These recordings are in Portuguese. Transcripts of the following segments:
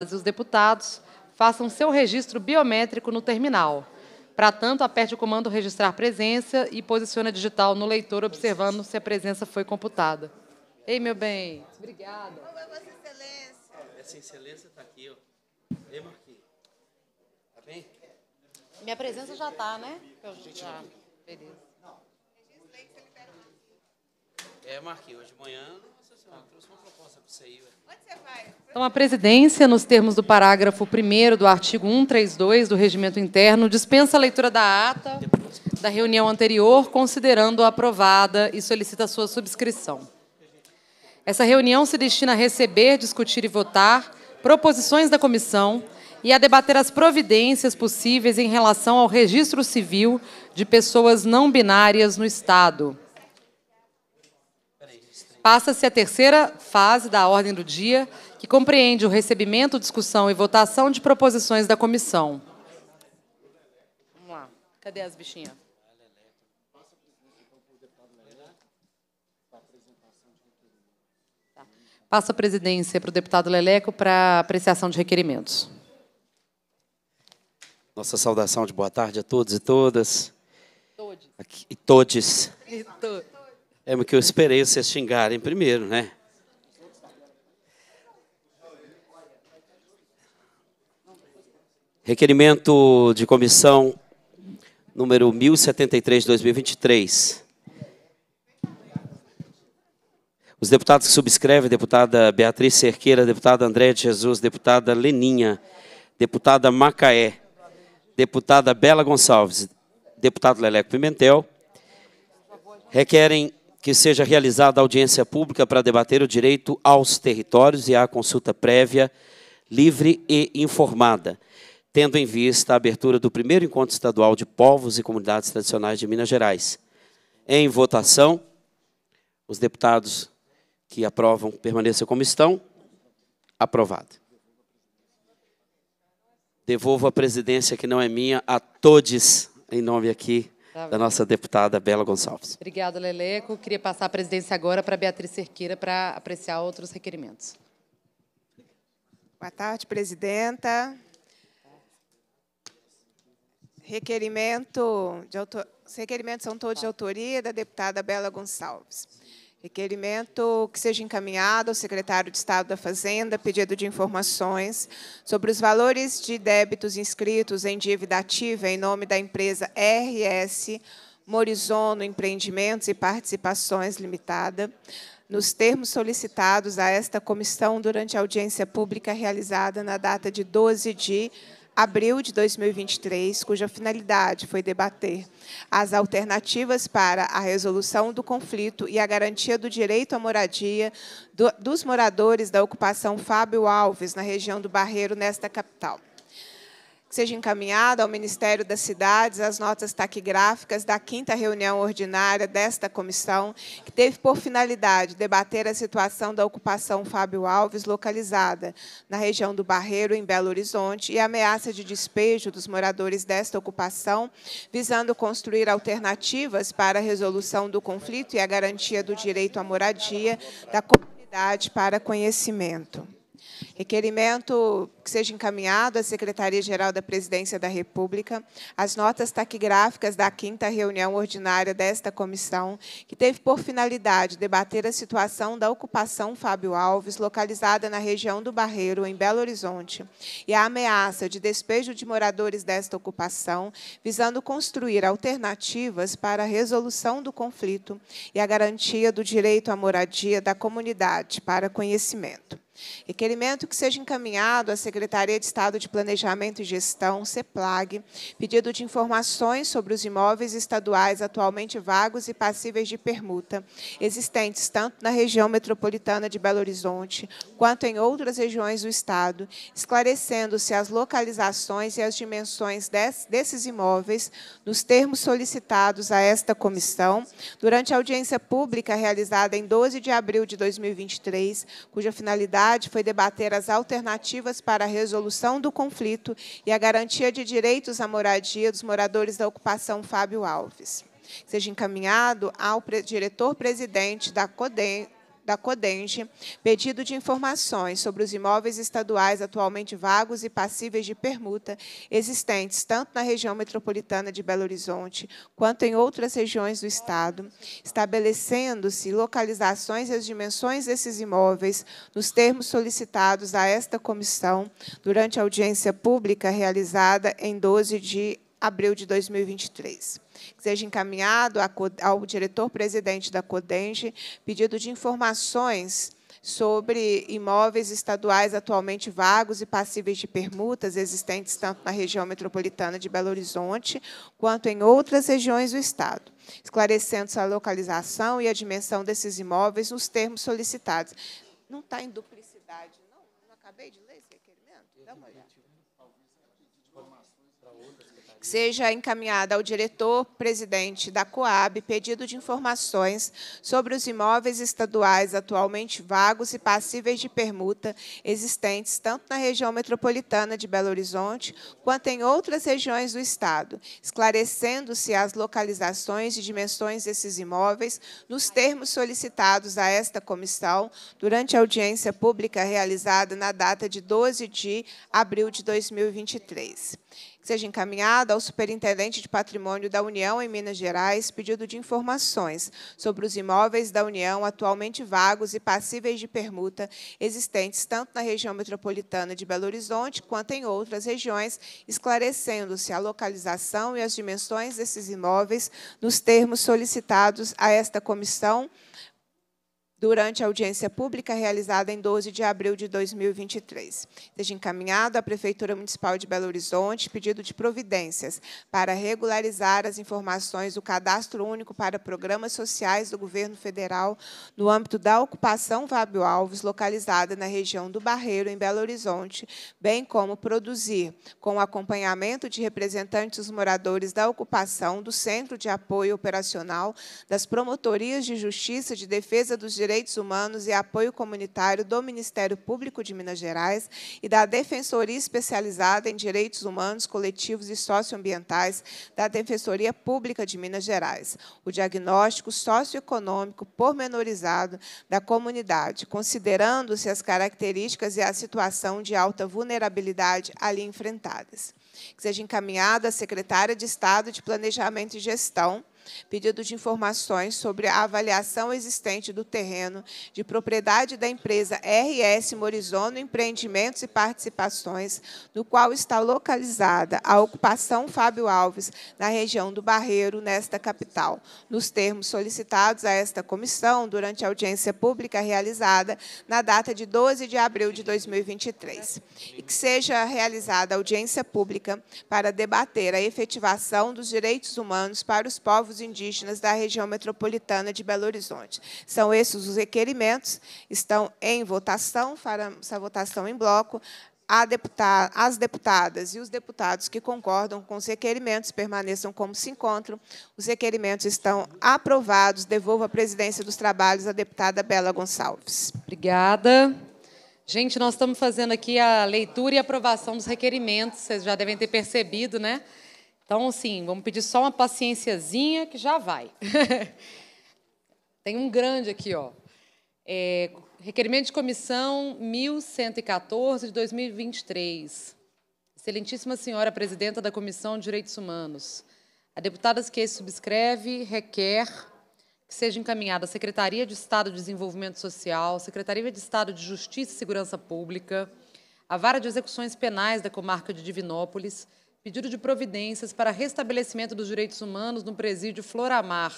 os deputados façam seu registro biométrico no terminal. Para tanto, aperte o comando Registrar Presença e posicione a digital no leitor, observando se a presença foi computada. Ei, meu bem. Obrigada. Como é Vossa Excelência? Essa Excelência está aqui, ó. Ei, Marquinhos. Está bem? Minha presença já está, né? Eu já. Beleza. É, Marquinhos, hoje de manhã então, a presidência, nos termos do parágrafo 1 do artigo 132 do Regimento Interno, dispensa a leitura da ata da reunião anterior, considerando-a aprovada e solicita sua subscrição. Essa reunião se destina a receber, discutir e votar proposições da comissão e a debater as providências possíveis em relação ao registro civil de pessoas não binárias no Estado Passa-se a terceira fase da ordem do dia, que compreende o recebimento, discussão e votação de proposições da comissão. Vamos lá. Cadê as bichinhas? Tá. Passa a presidência para o deputado Leleco para apreciação de requerimentos. Nossa saudação de boa tarde a todos e todas. Todes. Aqui, e todes. E to é porque eu esperei vocês xingarem primeiro, né? Requerimento de comissão número 1073 de 2023. Os deputados que subscrevem, deputada Beatriz Cerqueira, deputada André de Jesus, deputada Leninha, deputada Macaé, deputada Bela Gonçalves, deputado Leleco Pimentel, requerem que seja realizada audiência pública para debater o direito aos territórios e à consulta prévia, livre e informada, tendo em vista a abertura do primeiro encontro estadual de povos e comunidades tradicionais de Minas Gerais. Em votação, os deputados que aprovam permaneçam como estão. Aprovado. Devolvo a presidência, que não é minha, a todos, em nome aqui Tá da nossa deputada Bela Gonçalves. Obrigada, Leleco. Queria passar a presidência agora para Beatriz Cerqueira para apreciar outros requerimentos. Boa tarde, presidenta. Requerimento de autor... Os requerimentos são todos de autoria da deputada Bela Gonçalves. Requerimento que seja encaminhado ao secretário de Estado da Fazenda, pedido de informações sobre os valores de débitos inscritos em dívida ativa em nome da empresa RS Morizono Empreendimentos e Participações Limitada, nos termos solicitados a esta comissão durante a audiência pública realizada na data de 12 de abril de 2023, cuja finalidade foi debater as alternativas para a resolução do conflito e a garantia do direito à moradia do, dos moradores da ocupação Fábio Alves, na região do Barreiro, nesta capital que seja encaminhado ao Ministério das Cidades as notas taquigráficas da quinta reunião ordinária desta comissão, que teve por finalidade debater a situação da ocupação Fábio Alves localizada na região do Barreiro, em Belo Horizonte, e a ameaça de despejo dos moradores desta ocupação, visando construir alternativas para a resolução do conflito e a garantia do direito à moradia da comunidade para conhecimento. Requerimento que seja encaminhado à Secretaria-Geral da Presidência da República as notas taquigráficas da quinta reunião ordinária desta comissão, que teve por finalidade debater a situação da ocupação Fábio Alves, localizada na região do Barreiro, em Belo Horizonte, e a ameaça de despejo de moradores desta ocupação, visando construir alternativas para a resolução do conflito e a garantia do direito à moradia da comunidade para conhecimento. Requerimento que seja encaminhado à Secretaria de Estado de Planejamento e Gestão, CEPLAG, pedido de informações sobre os imóveis estaduais atualmente vagos e passíveis de permuta, existentes tanto na região metropolitana de Belo Horizonte quanto em outras regiões do Estado, esclarecendo-se as localizações e as dimensões desses imóveis nos termos solicitados a esta comissão durante a audiência pública realizada em 12 de abril de 2023, cuja finalidade foi debater as alternativas para a resolução do conflito e a garantia de direitos à moradia dos moradores da ocupação Fábio Alves. Seja encaminhado ao diretor-presidente da CODEM, da Codenge pedido de informações sobre os imóveis estaduais atualmente vagos e passíveis de permuta existentes tanto na região metropolitana de Belo Horizonte quanto em outras regiões do Estado, estabelecendo-se localizações e as dimensões desses imóveis nos termos solicitados a esta comissão durante a audiência pública realizada em 12 de abril de 2023 que seja encaminhado ao diretor-presidente da CODENGE pedido de informações sobre imóveis estaduais atualmente vagos e passíveis de permutas existentes tanto na região metropolitana de Belo Horizonte quanto em outras regiões do Estado, esclarecendo-se a localização e a dimensão desses imóveis nos termos solicitados. Não está em duplicidade, não? Não acabei de ler esse requerimento? Dá uma olhada seja encaminhada ao diretor-presidente da Coab pedido de informações sobre os imóveis estaduais atualmente vagos e passíveis de permuta existentes tanto na região metropolitana de Belo Horizonte quanto em outras regiões do Estado, esclarecendo-se as localizações e dimensões desses imóveis nos termos solicitados a esta comissão durante a audiência pública realizada na data de 12 de abril de 2023 seja encaminhada ao Superintendente de Patrimônio da União em Minas Gerais pedido de informações sobre os imóveis da União atualmente vagos e passíveis de permuta existentes tanto na região metropolitana de Belo Horizonte quanto em outras regiões, esclarecendo-se a localização e as dimensões desses imóveis nos termos solicitados a esta comissão durante a audiência pública realizada em 12 de abril de 2023. Seja encaminhado à Prefeitura Municipal de Belo Horizonte pedido de providências para regularizar as informações do Cadastro Único para Programas Sociais do Governo Federal no âmbito da ocupação Fábio Alves, localizada na região do Barreiro, em Belo Horizonte, bem como produzir, com acompanhamento de representantes dos moradores da ocupação do Centro de Apoio Operacional das Promotorias de Justiça de Defesa dos Direitos Direitos Humanos e Apoio Comunitário do Ministério Público de Minas Gerais e da Defensoria Especializada em Direitos Humanos, Coletivos e Socioambientais da Defensoria Pública de Minas Gerais. O diagnóstico socioeconômico pormenorizado da comunidade, considerando-se as características e a situação de alta vulnerabilidade ali enfrentadas. Que seja encaminhado à Secretária de Estado de Planejamento e Gestão, pedido de informações sobre a avaliação existente do terreno de propriedade da empresa RS Morizono Empreendimentos e Participações, no qual está localizada a ocupação Fábio Alves, na região do Barreiro, nesta capital, nos termos solicitados a esta comissão durante a audiência pública realizada na data de 12 de abril de 2023, e que seja realizada audiência pública para debater a efetivação dos direitos humanos para os povos povos indígenas da região metropolitana de Belo Horizonte. São esses os requerimentos, estão em votação, faremos a votação em bloco. Deputada, as deputadas e os deputados que concordam com os requerimentos permaneçam como se encontram. Os requerimentos estão aprovados. Devolvo a presidência dos trabalhos à deputada Bela Gonçalves. Obrigada. Gente, nós estamos fazendo aqui a leitura e aprovação dos requerimentos. Vocês já devem ter percebido, né? Então, assim, vamos pedir só uma paciênciazinha que já vai. Tem um grande aqui, ó. É, requerimento de comissão 1114 de 2023. Excelentíssima senhora presidenta da Comissão de Direitos Humanos, a deputada que subscreve requer que seja encaminhada à Secretaria de Estado de Desenvolvimento Social, Secretaria de Estado de Justiça e Segurança Pública, a Vara de Execuções Penais da Comarca de Divinópolis pedido de providências para restabelecimento dos direitos humanos no presídio Floramar,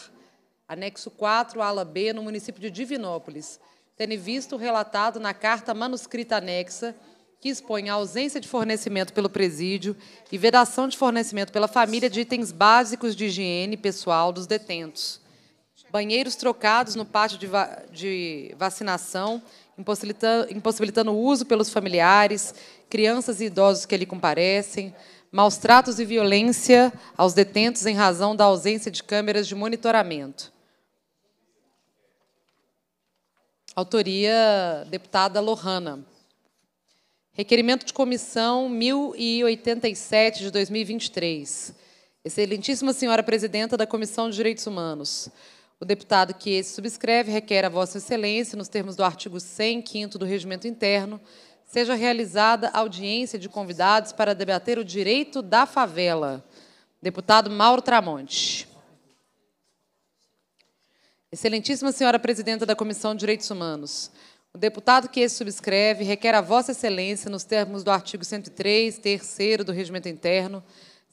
anexo 4, ala B, no município de Divinópolis, tendo visto relatado na carta manuscrita anexa que expõe a ausência de fornecimento pelo presídio e vedação de fornecimento pela família de itens básicos de higiene pessoal dos detentos. Banheiros trocados no pátio de, va de vacinação, impossibilitando, impossibilitando o uso pelos familiares, crianças e idosos que ali comparecem, maus tratos e violência aos detentos em razão da ausência de câmeras de monitoramento. Autoria, deputada Lohana. Requerimento de comissão 1087 de 2023. Excelentíssima senhora presidenta da Comissão de Direitos Humanos. O deputado que esse subscreve requer a Vossa Excelência, nos termos do artigo 100, 5 do Regimento Interno, seja realizada audiência de convidados para debater o direito da favela. Deputado Mauro Tramonte. Excelentíssima senhora presidenta da Comissão de Direitos Humanos, o deputado que esse subscreve requer a Vossa Excelência, nos termos do artigo 103, terceiro do Regimento Interno,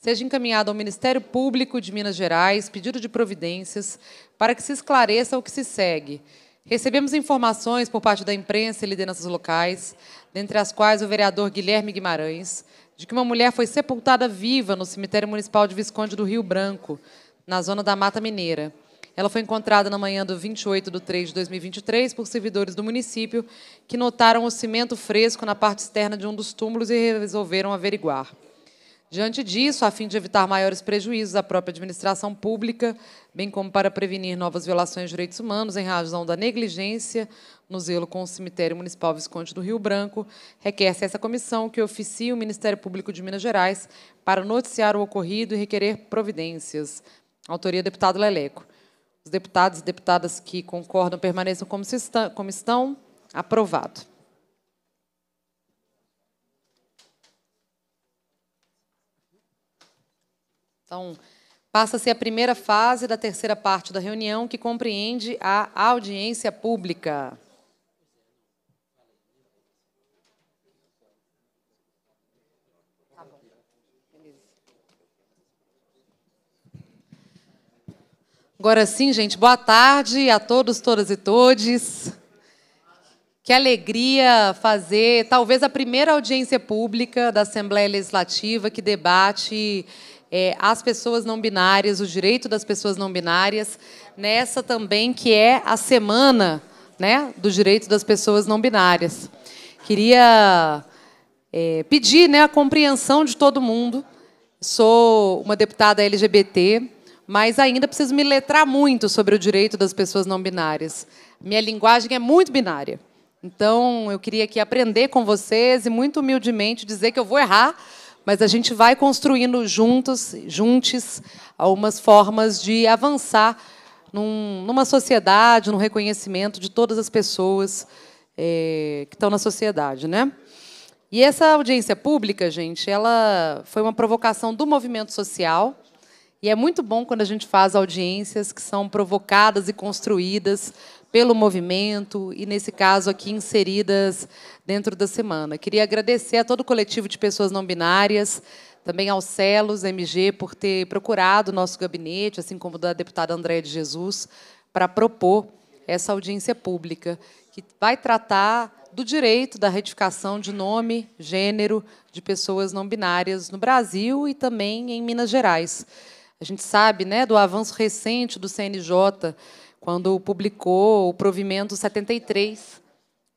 seja encaminhado ao Ministério Público de Minas Gerais pedido de providências para que se esclareça o que se segue. Recebemos informações por parte da imprensa e lideranças locais dentre as quais o vereador Guilherme Guimarães, de que uma mulher foi sepultada viva no cemitério municipal de Visconde do Rio Branco, na zona da Mata Mineira. Ela foi encontrada na manhã do 28 de 3 de 2023 por servidores do município que notaram o cimento fresco na parte externa de um dos túmulos e resolveram averiguar. Diante disso, a fim de evitar maiores prejuízos à própria administração pública, bem como para prevenir novas violações de direitos humanos em razão da negligência no zelo com o cemitério municipal Visconde do Rio Branco, requer-se essa comissão que oficie o Ministério Público de Minas Gerais para noticiar o ocorrido e requerer providências. Autoria deputado Leleco. Os deputados e deputadas que concordam permaneçam como estão. Aprovado. Então, passa-se a primeira fase da terceira parte da reunião, que compreende a audiência pública. Tá Agora sim, gente, boa tarde a todos, todas e todes. Que alegria fazer talvez a primeira audiência pública da Assembleia Legislativa que debate é, as pessoas não binárias, o direito das pessoas não binárias, nessa também que é a semana né, do direito das pessoas não binárias. Queria é, pedir né, a compreensão de todo mundo. Sou uma deputada LGBT, mas ainda preciso me letrar muito sobre o direito das pessoas não binárias. Minha linguagem é muito binária. Então, eu queria aqui aprender com vocês e, muito humildemente, dizer que eu vou errar, mas a gente vai construindo juntos, juntos, algumas formas de avançar num, numa sociedade, num reconhecimento de todas as pessoas é, que estão na sociedade, né? E essa audiência pública, gente, ela foi uma provocação do movimento social. E é muito bom quando a gente faz audiências que são provocadas e construídas pelo movimento e, nesse caso, aqui inseridas dentro da semana. Queria agradecer a todo o coletivo de pessoas não binárias, também ao Celos MG por ter procurado o nosso gabinete, assim como da deputada Andréa de Jesus, para propor essa audiência pública, que vai tratar do direito da retificação de nome, gênero de pessoas não binárias no Brasil e também em Minas Gerais. A gente sabe né, do avanço recente do CNJ quando publicou o provimento 73,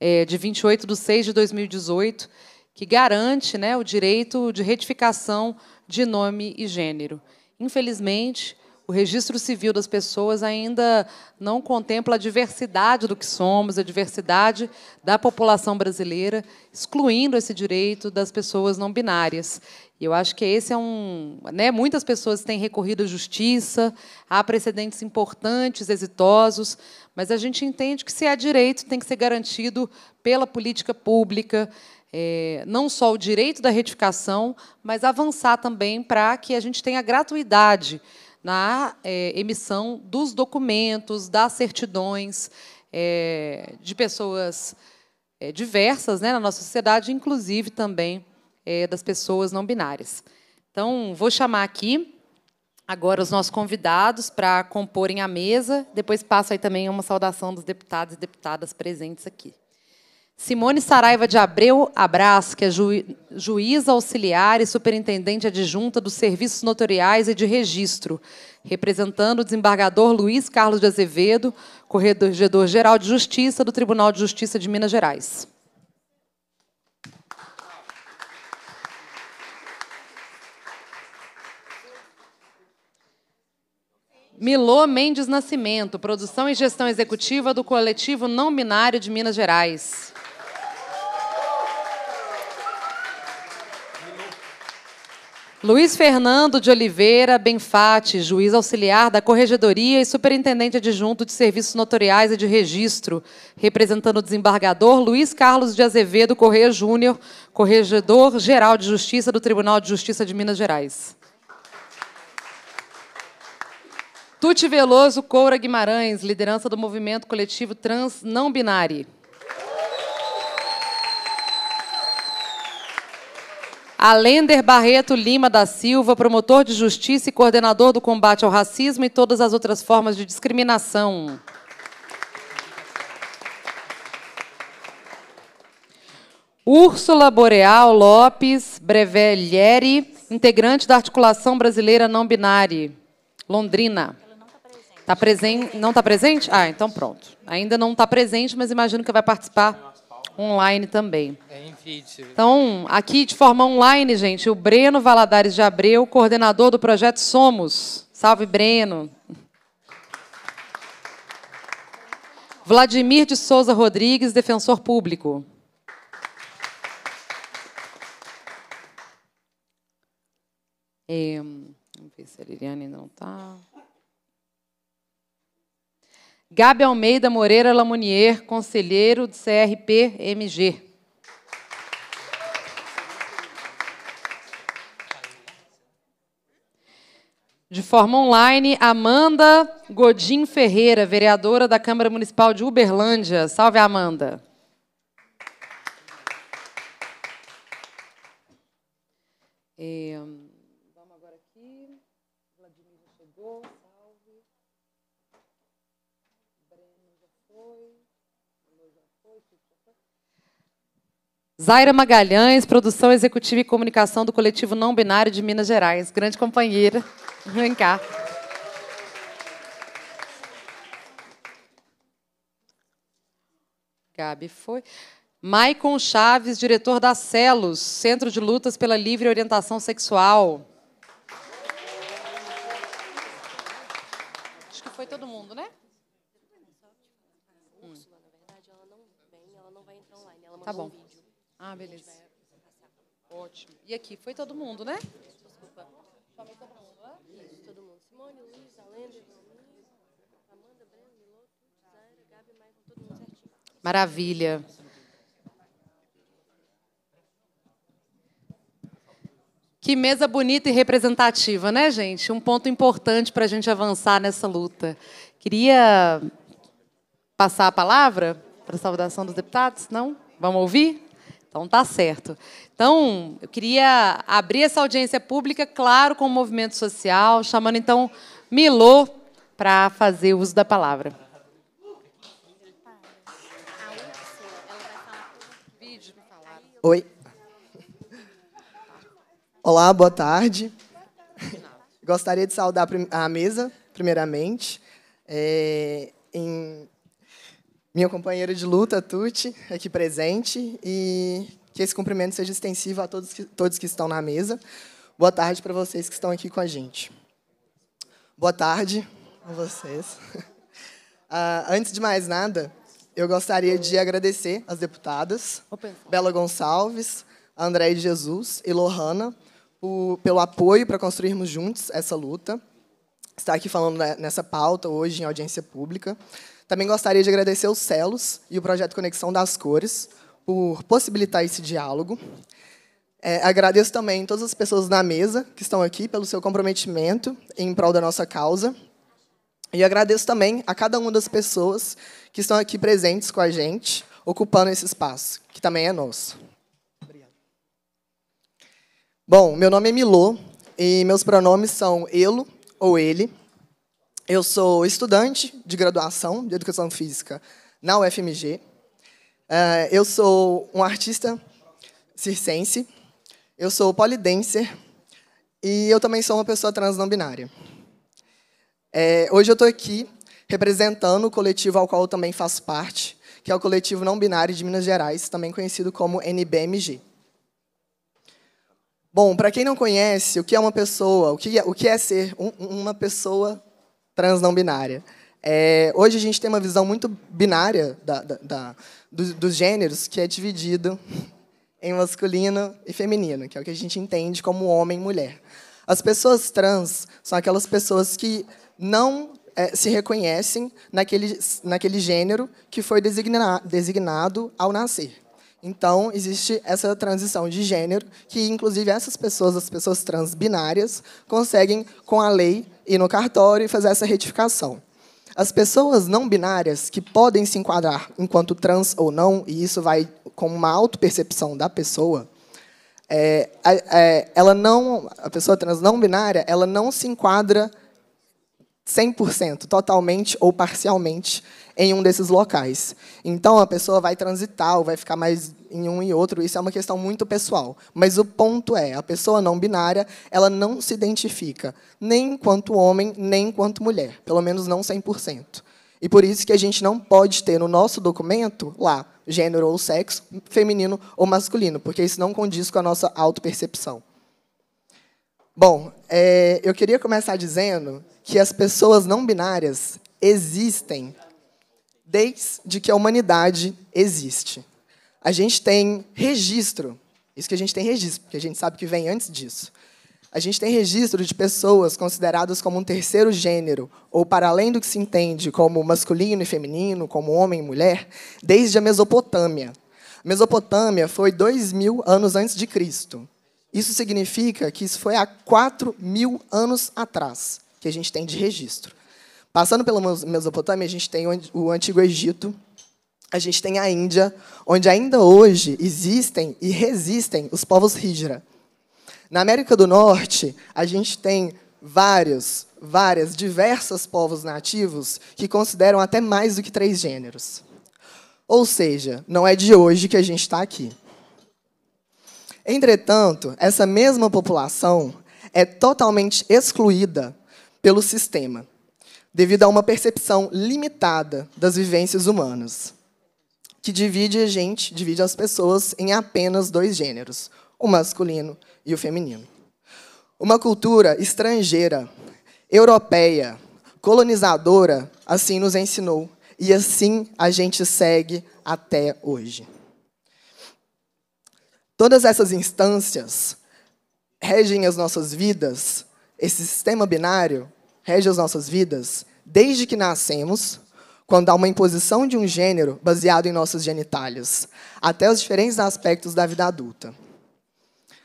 é, de 28 de 6 de 2018, que garante né, o direito de retificação de nome e gênero. Infelizmente, o registro civil das pessoas ainda não contempla a diversidade do que somos, a diversidade da população brasileira, excluindo esse direito das pessoas não binárias. E eu acho que esse é um. Né, muitas pessoas têm recorrido à justiça, há precedentes importantes, exitosos, mas a gente entende que se há direito, tem que ser garantido pela política pública. É, não só o direito da retificação, mas avançar também para que a gente tenha gratuidade na é, emissão dos documentos, das certidões é, de pessoas é, diversas né, na nossa sociedade, inclusive também é, das pessoas não binárias. Então, vou chamar aqui agora os nossos convidados para comporem a mesa, depois passo aí também uma saudação dos deputados e deputadas presentes aqui. Simone Saraiva de Abreu Abras, que é juíza auxiliar e superintendente adjunta dos serviços notoriais e de registro, representando o desembargador Luiz Carlos de Azevedo, corregedor-geral de Justiça do Tribunal de Justiça de Minas Gerais. Milô Mendes Nascimento, produção e gestão executiva do Coletivo Não Binário de Minas Gerais. Luiz Fernando de Oliveira Benfate, juiz auxiliar da Corregedoria e superintendente adjunto de Serviços Notoriais e de Registro, representando o desembargador Luiz Carlos de Azevedo Correia Júnior, corregedor-geral de Justiça do Tribunal de Justiça de Minas Gerais. Tuti Veloso Coura Guimarães, liderança do movimento coletivo Trans Não Binário. Alender Barreto Lima da Silva, promotor de justiça e coordenador do combate ao racismo e todas as outras formas de discriminação. Úrsula Boreal Lopes Brevelieri, integrante da Articulação Brasileira Não Binária, Londrina. Tá Não está presente? Ah, então pronto. Ainda não está presente, mas imagino que vai participar online também. É em vídeo. Então, aqui de forma online, gente, o Breno Valadares de Abreu, coordenador do projeto Somos. Salve, Breno. Vladimir de Souza Rodrigues, defensor público. É, vamos ver se a Liliane não está. Gabi Almeida Moreira Lamonier, conselheiro do CRPMG. De forma online, Amanda Godin Ferreira, vereadora da Câmara Municipal de Uberlândia. Salve, Amanda. É... Zaira Magalhães, produção executiva e comunicação do coletivo Não Binário de Minas Gerais. Grande companheira. Vem cá. Gabi foi. Maicon Chaves, diretor da CELOS, Centro de Lutas pela Livre Orientação Sexual. Acho que foi todo mundo, né? Hum. Tá bom. Ah, beleza. Ótimo. E aqui foi todo mundo, né? Desculpa. Chamei todo mundo, né? Isso, todo mundo. Simone, Luiz, Alenda, Ivanir, Amanda, Breno, Miloto, Zaira, Gabi, Maicon, todo mundo certinho. Maravilha. Que mesa bonita e representativa, né, gente? Um ponto importante para a gente avançar nessa luta. Queria passar a palavra para a saudação dos deputados, não? Vamos ouvir? Então tá certo. Então, eu queria abrir essa audiência pública, claro, com o movimento social, chamando então Milô para fazer uso da palavra. Oi. Olá, boa tarde. Gostaria de saudar a mesa, primeiramente. É, em minha companheira de luta, Tuti, aqui presente, e que esse cumprimento seja extensivo a todos que, todos que estão na mesa. Boa tarde para vocês que estão aqui com a gente. Boa tarde a vocês. Uh, antes de mais nada, eu gostaria de agradecer as deputadas Bela Gonçalves, André de Jesus e Lohana pelo apoio para construirmos juntos essa luta. Estar aqui falando nessa pauta hoje em audiência pública. Também gostaria de agradecer os Celos e o projeto Conexão das Cores por possibilitar esse diálogo. É, agradeço também todas as pessoas na mesa que estão aqui pelo seu comprometimento em prol da nossa causa. E agradeço também a cada uma das pessoas que estão aqui presentes com a gente, ocupando esse espaço, que também é nosso. Bom, meu nome é Milô e meus pronomes são ele ou ele. Eu sou estudante de graduação de Educação Física na UFMG. Eh, eu sou um artista circense. Eu sou polidancer. E eu também sou uma pessoa trans não binária. Eh, hoje eu estou aqui representando o coletivo ao qual eu também faço parte, que é o coletivo não binário de Minas Gerais, também conhecido como NBMG. Bom, para quem não conhece, o que é uma pessoa, o que é, o que é ser um, uma pessoa trans não binária. É, hoje a gente tem uma visão muito binária da, da, da, dos, dos, gêneros, que é dividido em masculino e feminino, que é o que a gente entende como homem e mulher. As pessoas trans são aquelas pessoas que não é, se reconhecem naquele, naquele gênero que foi designa, designado ao nascer. Então, existe essa transição de gênero, que inclusive essas pessoas, as pessoas transbinárias, conseguem, com a lei, ir no cartório e fazer essa retificação. As pessoas não binárias, que podem se enquadrar enquanto trans ou não, e isso vai com uma autopercepção da pessoa, é, é, ela não, a pessoa trans não binária, ela não se enquadra 100%, totalmente ou parcialmente, em um desses locais. Então, a pessoa vai transitar ou vai ficar mais em um e outro, isso é uma questão muito pessoal. Mas o ponto é, a pessoa não binária, ela não se identifica nem enquanto homem, nem enquanto mulher, pelo menos não 100%. E por isso que a gente não pode ter no nosso documento lá gênero ou sexo, feminino ou masculino, porque isso não condiz com a nossa autopercepção. Bom, é, eu queria começar dizendo que as pessoas não binárias existem desde que a humanidade existe. A gente tem registro, isso que a gente tem registro, porque a gente sabe que vem antes disso. A gente tem registro de pessoas consideradas como um terceiro gênero, ou para além do que se entende como masculino e feminino, como homem e mulher, desde a Mesopotâmia. A Mesopotâmia foi dois mil anos antes de Cristo. Isso significa que isso foi há 4 mil anos atrás que a gente tem de registro. Passando pela Mesopotâmia, a gente tem o Antigo Egito, a gente tem a Índia, onde ainda hoje existem e resistem os povos Hijra. Na América do Norte, a gente tem vários, várias, diversos povos nativos que consideram até mais do que três gêneros. Ou seja, não é de hoje que a gente está aqui. Entretanto, essa mesma população é totalmente excluída pelo sistema, devido a uma percepção limitada das vivências humanas, que divide a gente, divide as pessoas em apenas dois gêneros, o masculino e o feminino. Uma cultura estrangeira, europeia, colonizadora, assim nos ensinou, e assim a gente segue até hoje. Todas essas instâncias regem as nossas vidas, esse sistema binário rege as nossas vidas desde que nascemos, quando há uma imposição de um gênero baseado em nossos genitais, até os diferentes aspectos da vida adulta.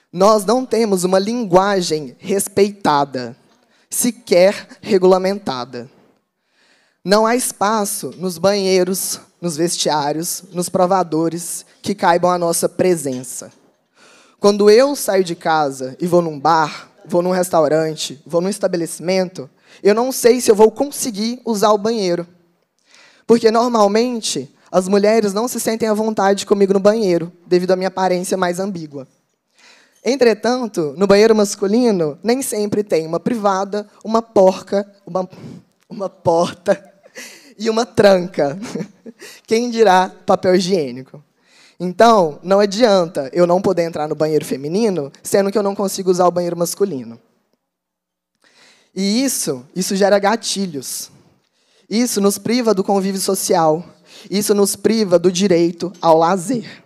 Nós não temos uma linguagem respeitada, sequer regulamentada. Não há espaço nos banheiros, nos vestiários, nos provadores que caibam a nossa presença. Quando eu saio de casa e vou num bar, vou num restaurante, vou num estabelecimento, eu não sei se eu vou conseguir usar o banheiro. Porque normalmente as mulheres não se sentem à vontade comigo no banheiro, devido à minha aparência mais ambígua. Entretanto, no banheiro masculino, nem sempre tem uma privada, uma porca, uma, uma porta e uma tranca. Quem dirá papel higiênico? Então, não adianta eu não poder entrar no banheiro feminino, sendo que eu não consigo usar o banheiro masculino. E isso, isso gera gatilhos. Isso nos priva do convívio social. Isso nos priva do direito ao lazer.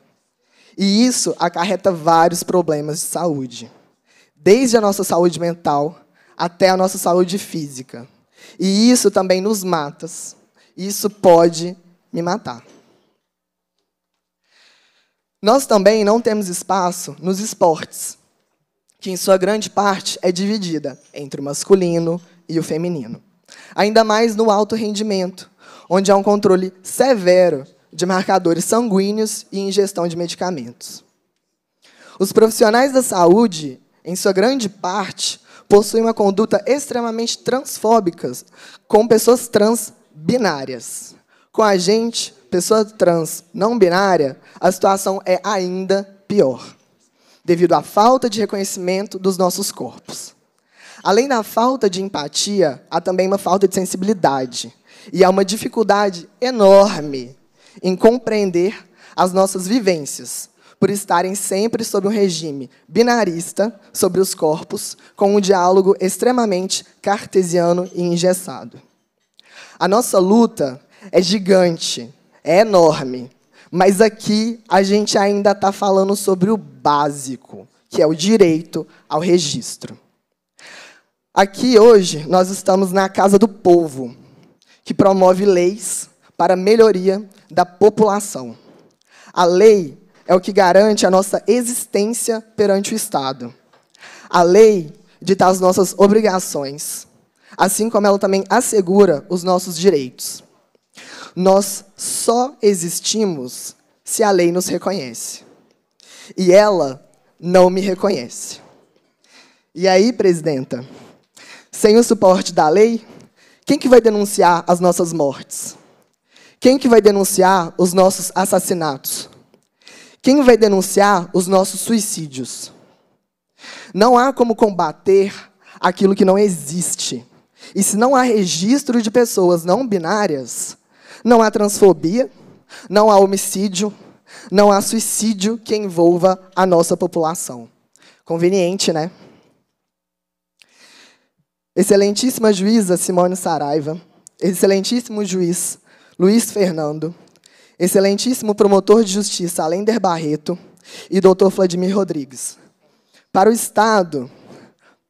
E isso acarreta vários problemas de saúde, desde a nossa saúde mental até a nossa saúde física. E isso também nos mata. Isso pode me matar. Nós também não temos espaço nos esportes, que em sua grande parte é dividida entre o masculino e o feminino. Ainda mais no alto rendimento, onde há um controle severo de marcadores sanguíneos e ingestão de medicamentos. Os profissionais da saúde, em sua grande parte, possuem uma conduta extremamente transfóbica com pessoas trans binárias, com a gente pessoa trans não binária, a situação é ainda pior, devido à falta de reconhecimento dos nossos corpos. Além da falta de empatia, há também uma falta de sensibilidade. E há uma dificuldade enorme em compreender as nossas vivências, por estarem sempre sob um regime binarista sobre os corpos, com um diálogo extremamente cartesiano e engessado. A nossa luta é gigante é enorme. Mas aqui a gente ainda está falando sobre o básico, que é o direito ao registro. Aqui hoje nós estamos na Casa do Povo, que promove leis para melhoria da população. A lei é o que garante a nossa existência perante o Estado. A lei dita as nossas obrigações, assim como ela também assegura os nossos direitos. Nós só existimos se a lei nos reconhece. E ela não me reconhece. E aí, presidenta, sem o suporte da lei, quem que vai denunciar as nossas mortes? Quem que vai denunciar os nossos assassinatos? Quem vai denunciar os nossos suicídios? Não há como combater aquilo que não existe. E se não há registro de pessoas não binárias, não há transfobia, não há homicídio, não há suicídio que envolva a nossa população. Conveniente, né? Excelentíssima juíza Simone Saraiva, excelentíssimo juiz Luiz Fernando, excelentíssimo promotor de justiça Alender Barreto e doutor Vladimir Rodrigues. Para o Estado,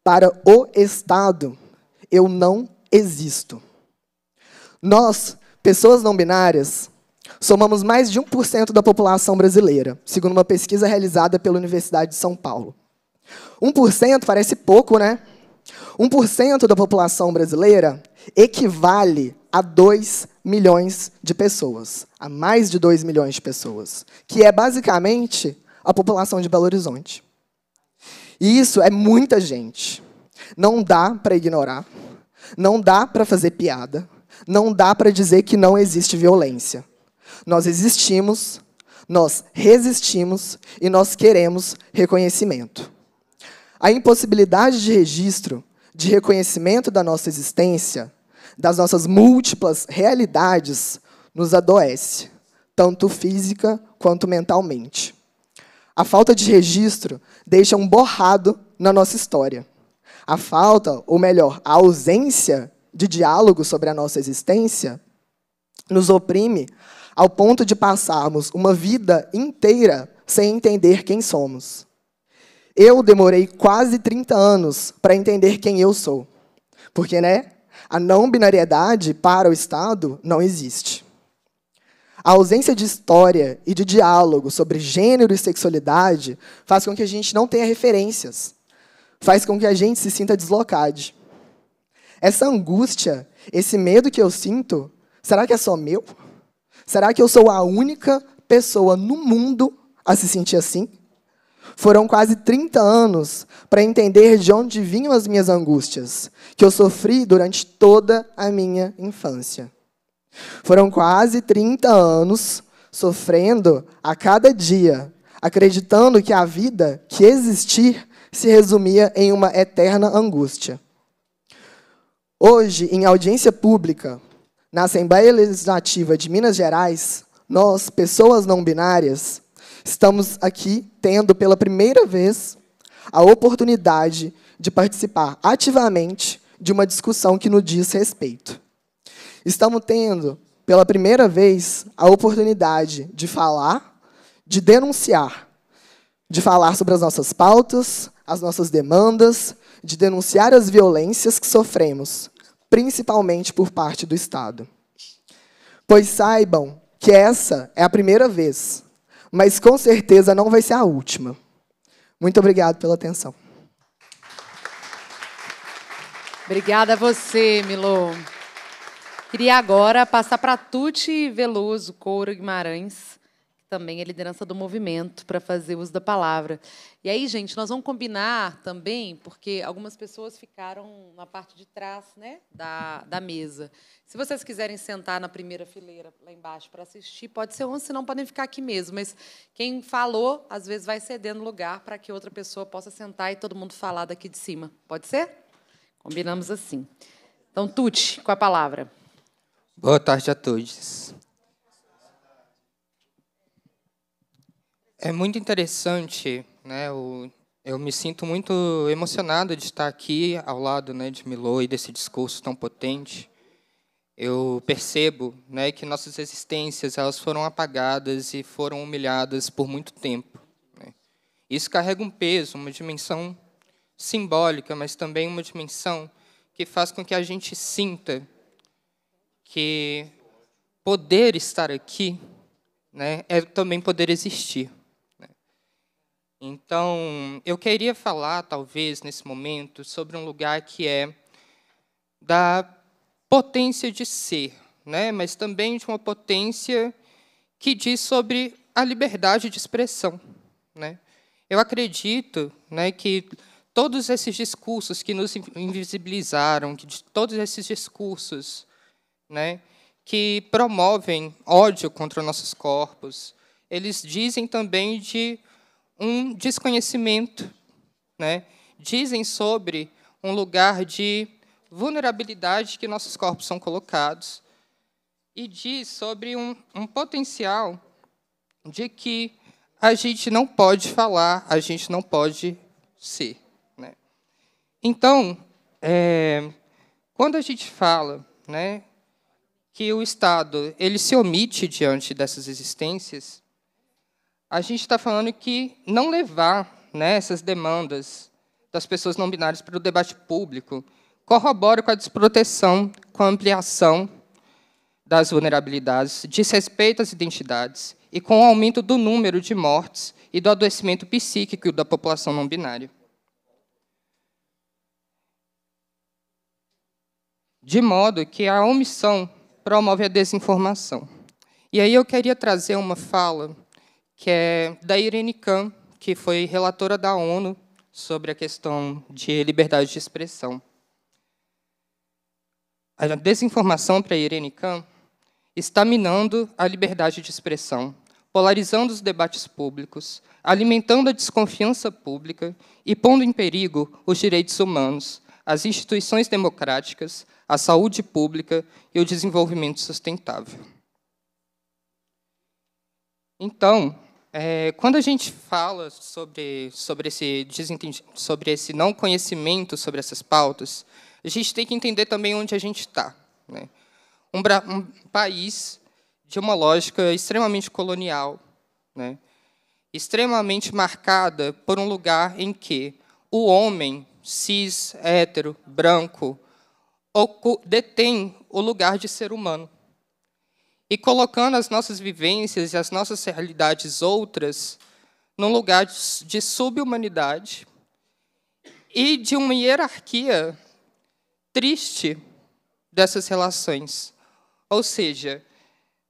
para o Estado, eu não existo. Nós pessoas não binárias somamos mais de 1% da população brasileira, segundo uma pesquisa realizada pela Universidade de São Paulo. 1% parece pouco, né? 1% da população brasileira equivale a 2 milhões de pessoas, a mais de 2 milhões de pessoas, que é basicamente a população de Belo Horizonte. E isso é muita gente. Não dá para ignorar, não dá para fazer piada, não dá para dizer que não existe violência. Nós existimos, nós resistimos e nós queremos reconhecimento. A impossibilidade de registro, de reconhecimento da nossa existência, das nossas múltiplas realidades, nos adoece, tanto física quanto mentalmente. A falta de registro deixa um borrado na nossa história. A falta, ou melhor, a ausência de diálogo sobre a nossa existência nos oprime ao ponto de passarmos uma vida inteira sem entender quem somos. Eu demorei quase 30 anos para entender quem eu sou. Porque, né? A não binariedade para o Estado não existe. A ausência de história e de diálogo sobre gênero e sexualidade faz com que a gente não tenha referências, faz com que a gente se sinta deslocado. Essa angústia, esse medo que eu sinto, será que é só meu? Será que eu sou a única pessoa no mundo a se sentir assim? Foram quase 30 anos para entender de onde vinham as minhas angústias, que eu sofri durante toda a minha infância. Foram quase 30 anos sofrendo a cada dia, acreditando que a vida, que existir, se resumia em uma eterna angústia. Hoje, em audiência pública, na Assembleia Legislativa de Minas Gerais, nós, pessoas não binárias, estamos aqui tendo pela primeira vez a oportunidade de participar ativamente de uma discussão que nos diz respeito. Estamos tendo pela primeira vez a oportunidade de falar, de denunciar, de falar sobre as nossas pautas, as nossas demandas de denunciar as violências que sofremos, principalmente por parte do Estado. Pois saibam que essa é a primeira vez, mas com certeza não vai ser a última. Muito obrigado pela atenção. Obrigada a você, Milo. Queria agora passar para Tuti Veloso Couro Guimarães, também a liderança do movimento para fazer uso da palavra. E aí, gente, nós vamos combinar também, porque algumas pessoas ficaram na parte de trás né, da, da mesa. Se vocês quiserem sentar na primeira fileira lá embaixo para assistir, pode ser um, senão podem ficar aqui mesmo. Mas quem falou, às vezes, vai cedendo lugar para que outra pessoa possa sentar e todo mundo falar daqui de cima. Pode ser? Combinamos assim. Então, Tuti, com a palavra. Boa tarde a todos. É muito interessante, né? eu me sinto muito emocionado de estar aqui ao lado, né, de Milô e desse discurso tão potente. Eu percebo, né, que nossas existências elas foram apagadas e foram humilhadas por muito tempo. Né? Isso carrega um peso, uma dimensão simbólica, mas também uma dimensão que faz com que a gente sinta que poder estar aqui né, é também poder existir. Então, eu queria falar, talvez, nesse momento, sobre um lugar que é da potência de ser, né? mas também de uma potência que diz sobre a liberdade de expressão. Né? Eu acredito né, que todos esses discursos que nos invisibilizaram, que todos esses discursos né, que promovem ódio contra nossos corpos, eles dizem também de um desconhecimento, né? dizem sobre um lugar de vulnerabilidade que nossos corpos são colocados, e diz sobre um, um potencial de que a gente não pode falar, a gente não pode ser. Né? Então, é, quando a gente fala né, que o Estado ele se omite diante dessas existências, a gente está falando que não levar né, essas demandas das pessoas não binárias para o debate público corrobora com a desproteção, com a ampliação das vulnerabilidades, desrespeito às identidades e com o aumento do número de mortes e do adoecimento psíquico da população não binária. De modo que a omissão promove a desinformação. E aí eu queria trazer uma fala que é da Irene Kahn, que foi relatora da ONU sobre a questão de liberdade de expressão. A desinformação para a Irene Kahn está minando a liberdade de expressão, polarizando os debates públicos, alimentando a desconfiança pública e pondo em perigo os direitos humanos, as instituições democráticas, a saúde pública e o desenvolvimento sustentável. Então, é, quando a gente fala sobre, sobre, esse sobre esse não conhecimento sobre essas pautas, a gente tem que entender também onde a gente está. Né? Um, um, país de uma lógica extremamente colonial, né? extremamente marcada por um lugar em que o homem cis, hétero, branco, detém o lugar de ser humano e colocando as nossas vivências e as nossas realidades outras num lugar de subhumanidade e de uma hierarquia triste dessas relações. Ou seja,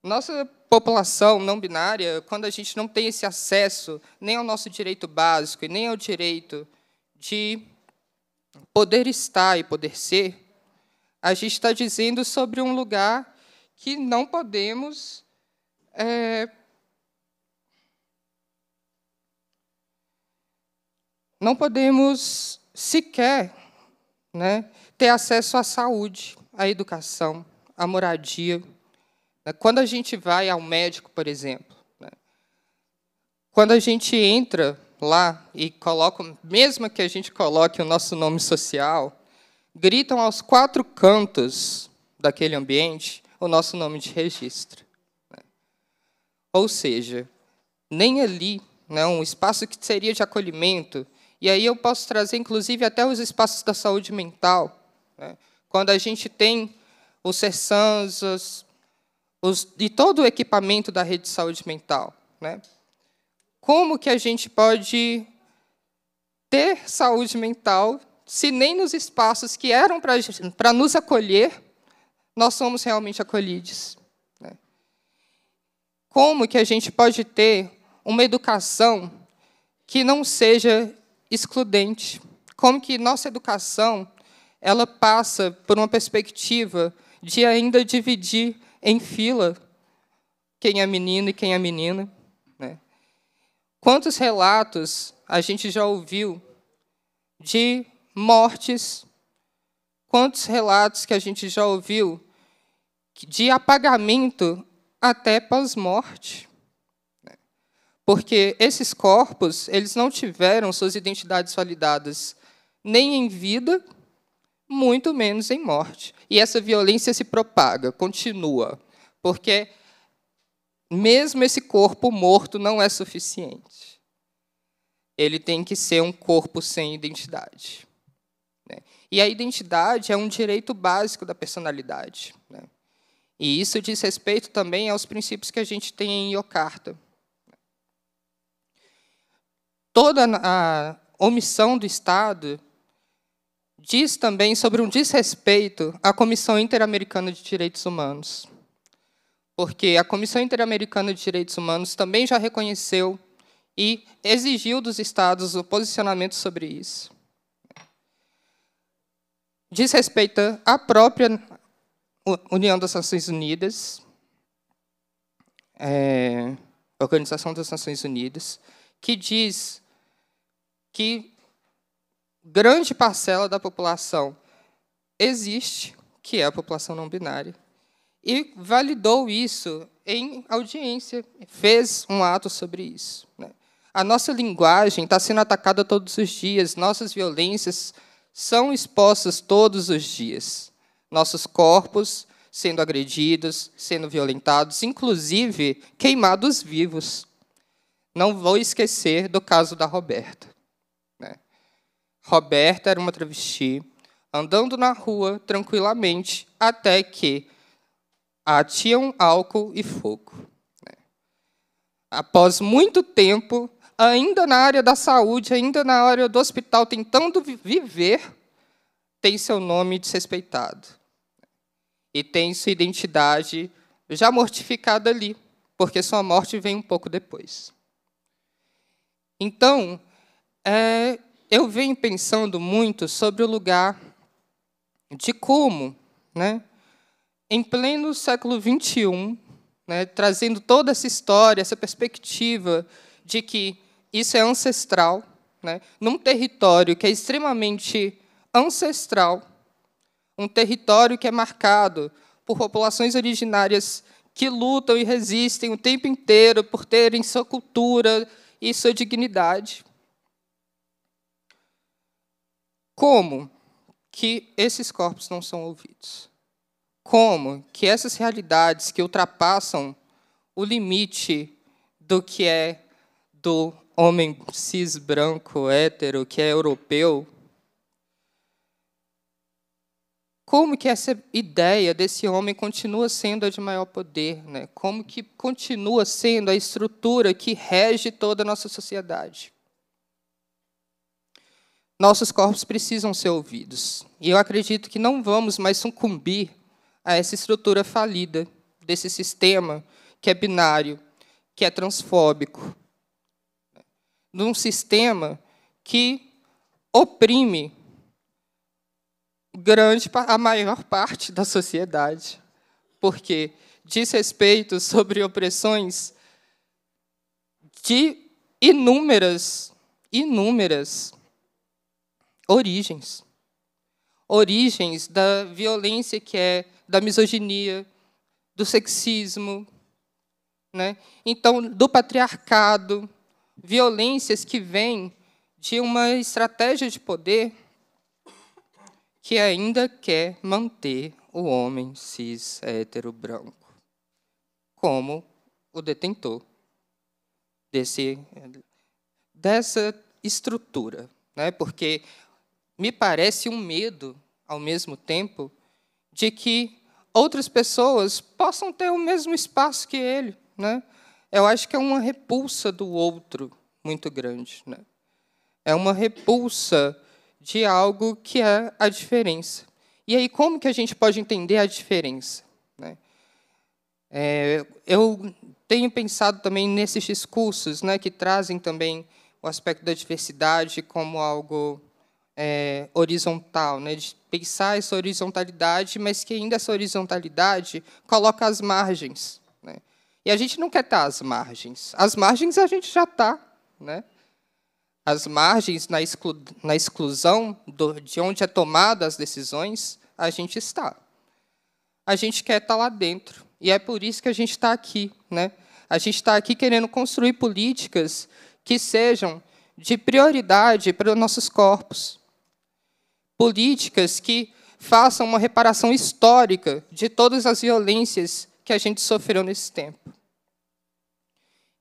nossa população não binária, quando a gente não tem esse acesso nem ao nosso direito básico e nem ao direito de poder estar e poder ser, a gente está dizendo sobre um lugar que não podemos é, não podemos sequer né, ter acesso à saúde, à educação, à moradia. Né. Quando a gente vai ao médico, por exemplo, né, quando a gente entra lá e coloca, mesmo que a gente coloque o nosso nome social, gritam aos quatro cantos daquele ambiente o nosso nome de registro. Né? Ou seja, nem ali, né, um espaço que seria de acolhimento, e aí eu posso trazer, inclusive, até os espaços da saúde mental. Né, quando a gente tem os SERSANs os, os, e todo o equipamento da rede de saúde mental. Né, como que a gente pode ter saúde mental se nem nos espaços que eram para nos acolher nós somos realmente acolhidos. Né? Como que a gente pode ter uma educação que não seja excludente? Como que nossa educação ela passa por uma perspectiva de ainda dividir em fila quem é menino e quem é menina? Né? Quantos relatos a gente já ouviu de mortes? Quantos relatos que a gente já ouviu de apagamento até pós-morte. Né? Porque esses corpos, eles não tiveram suas identidades validadas nem em vida, muito menos em morte. E essa violência se propaga, continua, porque mesmo esse corpo morto não é suficiente. Ele tem que ser um corpo sem identidade. Né? E a identidade é um direito básico da personalidade. Né? E isso diz respeito também aos princípios que a gente tem em Iocarta. Toda a omissão do Estado diz também sobre um desrespeito à Comissão Interamericana de Direitos Humanos. Porque a Comissão Interamericana de Direitos Humanos também já reconheceu e exigiu dos Estados o posicionamento sobre isso. Diz respeito à própria União das Nações Unidas, é, Organização das Nações Unidas, que diz que grande parcela da população existe, que é a população não binária, e validou isso em audiência, fez um ato sobre isso. Né. A nossa linguagem está sendo atacada todos os dias, nossas violências são expostas todos os dias nossos corpos sendo agredidos, sendo violentados, inclusive queimados vivos. Não vou esquecer do caso da Roberta. Né? Roberta era uma travesti andando na rua tranquilamente até que atiam álcool e fogo. Né? Após muito tempo, ainda na área da saúde, ainda na área do hospital, tentando viver, tem seu nome desrespeitado e tem sua identidade já mortificada ali, porque sua morte vem um pouco depois. Então, é, eu venho pensando muito sobre o lugar de como, né, em pleno século XXI, né, trazendo toda essa história, essa perspectiva de que isso é ancestral, né, num território que é extremamente ancestral, um território que é marcado por populações originárias que lutam e resistem o tempo inteiro por terem sua cultura e sua dignidade. Como que esses corpos não são ouvidos? Como que essas realidades que ultrapassam o limite do que é do homem cis branco, hétero, que é europeu, como que essa ideia desse homem continua sendo a de maior poder, né? como que continua sendo a estrutura que rege toda a nossa sociedade. Nossos corpos precisam ser ouvidos. E eu acredito que não vamos mais sucumbir a essa estrutura falida, desse sistema que é binário, que é transfóbico. Num sistema que oprime grande a maior parte da sociedade, porque diz respeito sobre opressões de inúmeras, inúmeras origens. Origens da violência que é da misoginia, do sexismo, né? Então, do patriarcado, violências que vêm de uma estratégia de poder que ainda quer manter o homem cis hétero branco como o detentor desse, dessa estrutura, né? porque me parece um medo, ao mesmo tempo, de que outras pessoas possam ter o mesmo espaço que ele. Né? Eu acho que é uma repulsa do outro muito grande. Né? É uma repulsa de algo que é a diferença. E aí, como que a gente pode entender a diferença? Né? É, eu tenho pensado também nesses discursos né, que trazem também o aspecto da diversidade como algo é, horizontal, né, de pensar essa horizontalidade, mas que ainda essa horizontalidade coloca as margens. Né? E a gente não quer estar às margens. As margens a gente já está. Né? as margens na, exclu na exclusão do, de onde é tomada as decisões, a gente está. A gente quer estar tá lá dentro. E é por isso que a gente está aqui. Né? A gente está aqui querendo construir políticas que sejam de prioridade para os nossos corpos. Políticas que façam uma reparação histórica de todas as violências que a gente sofreu nesse tempo.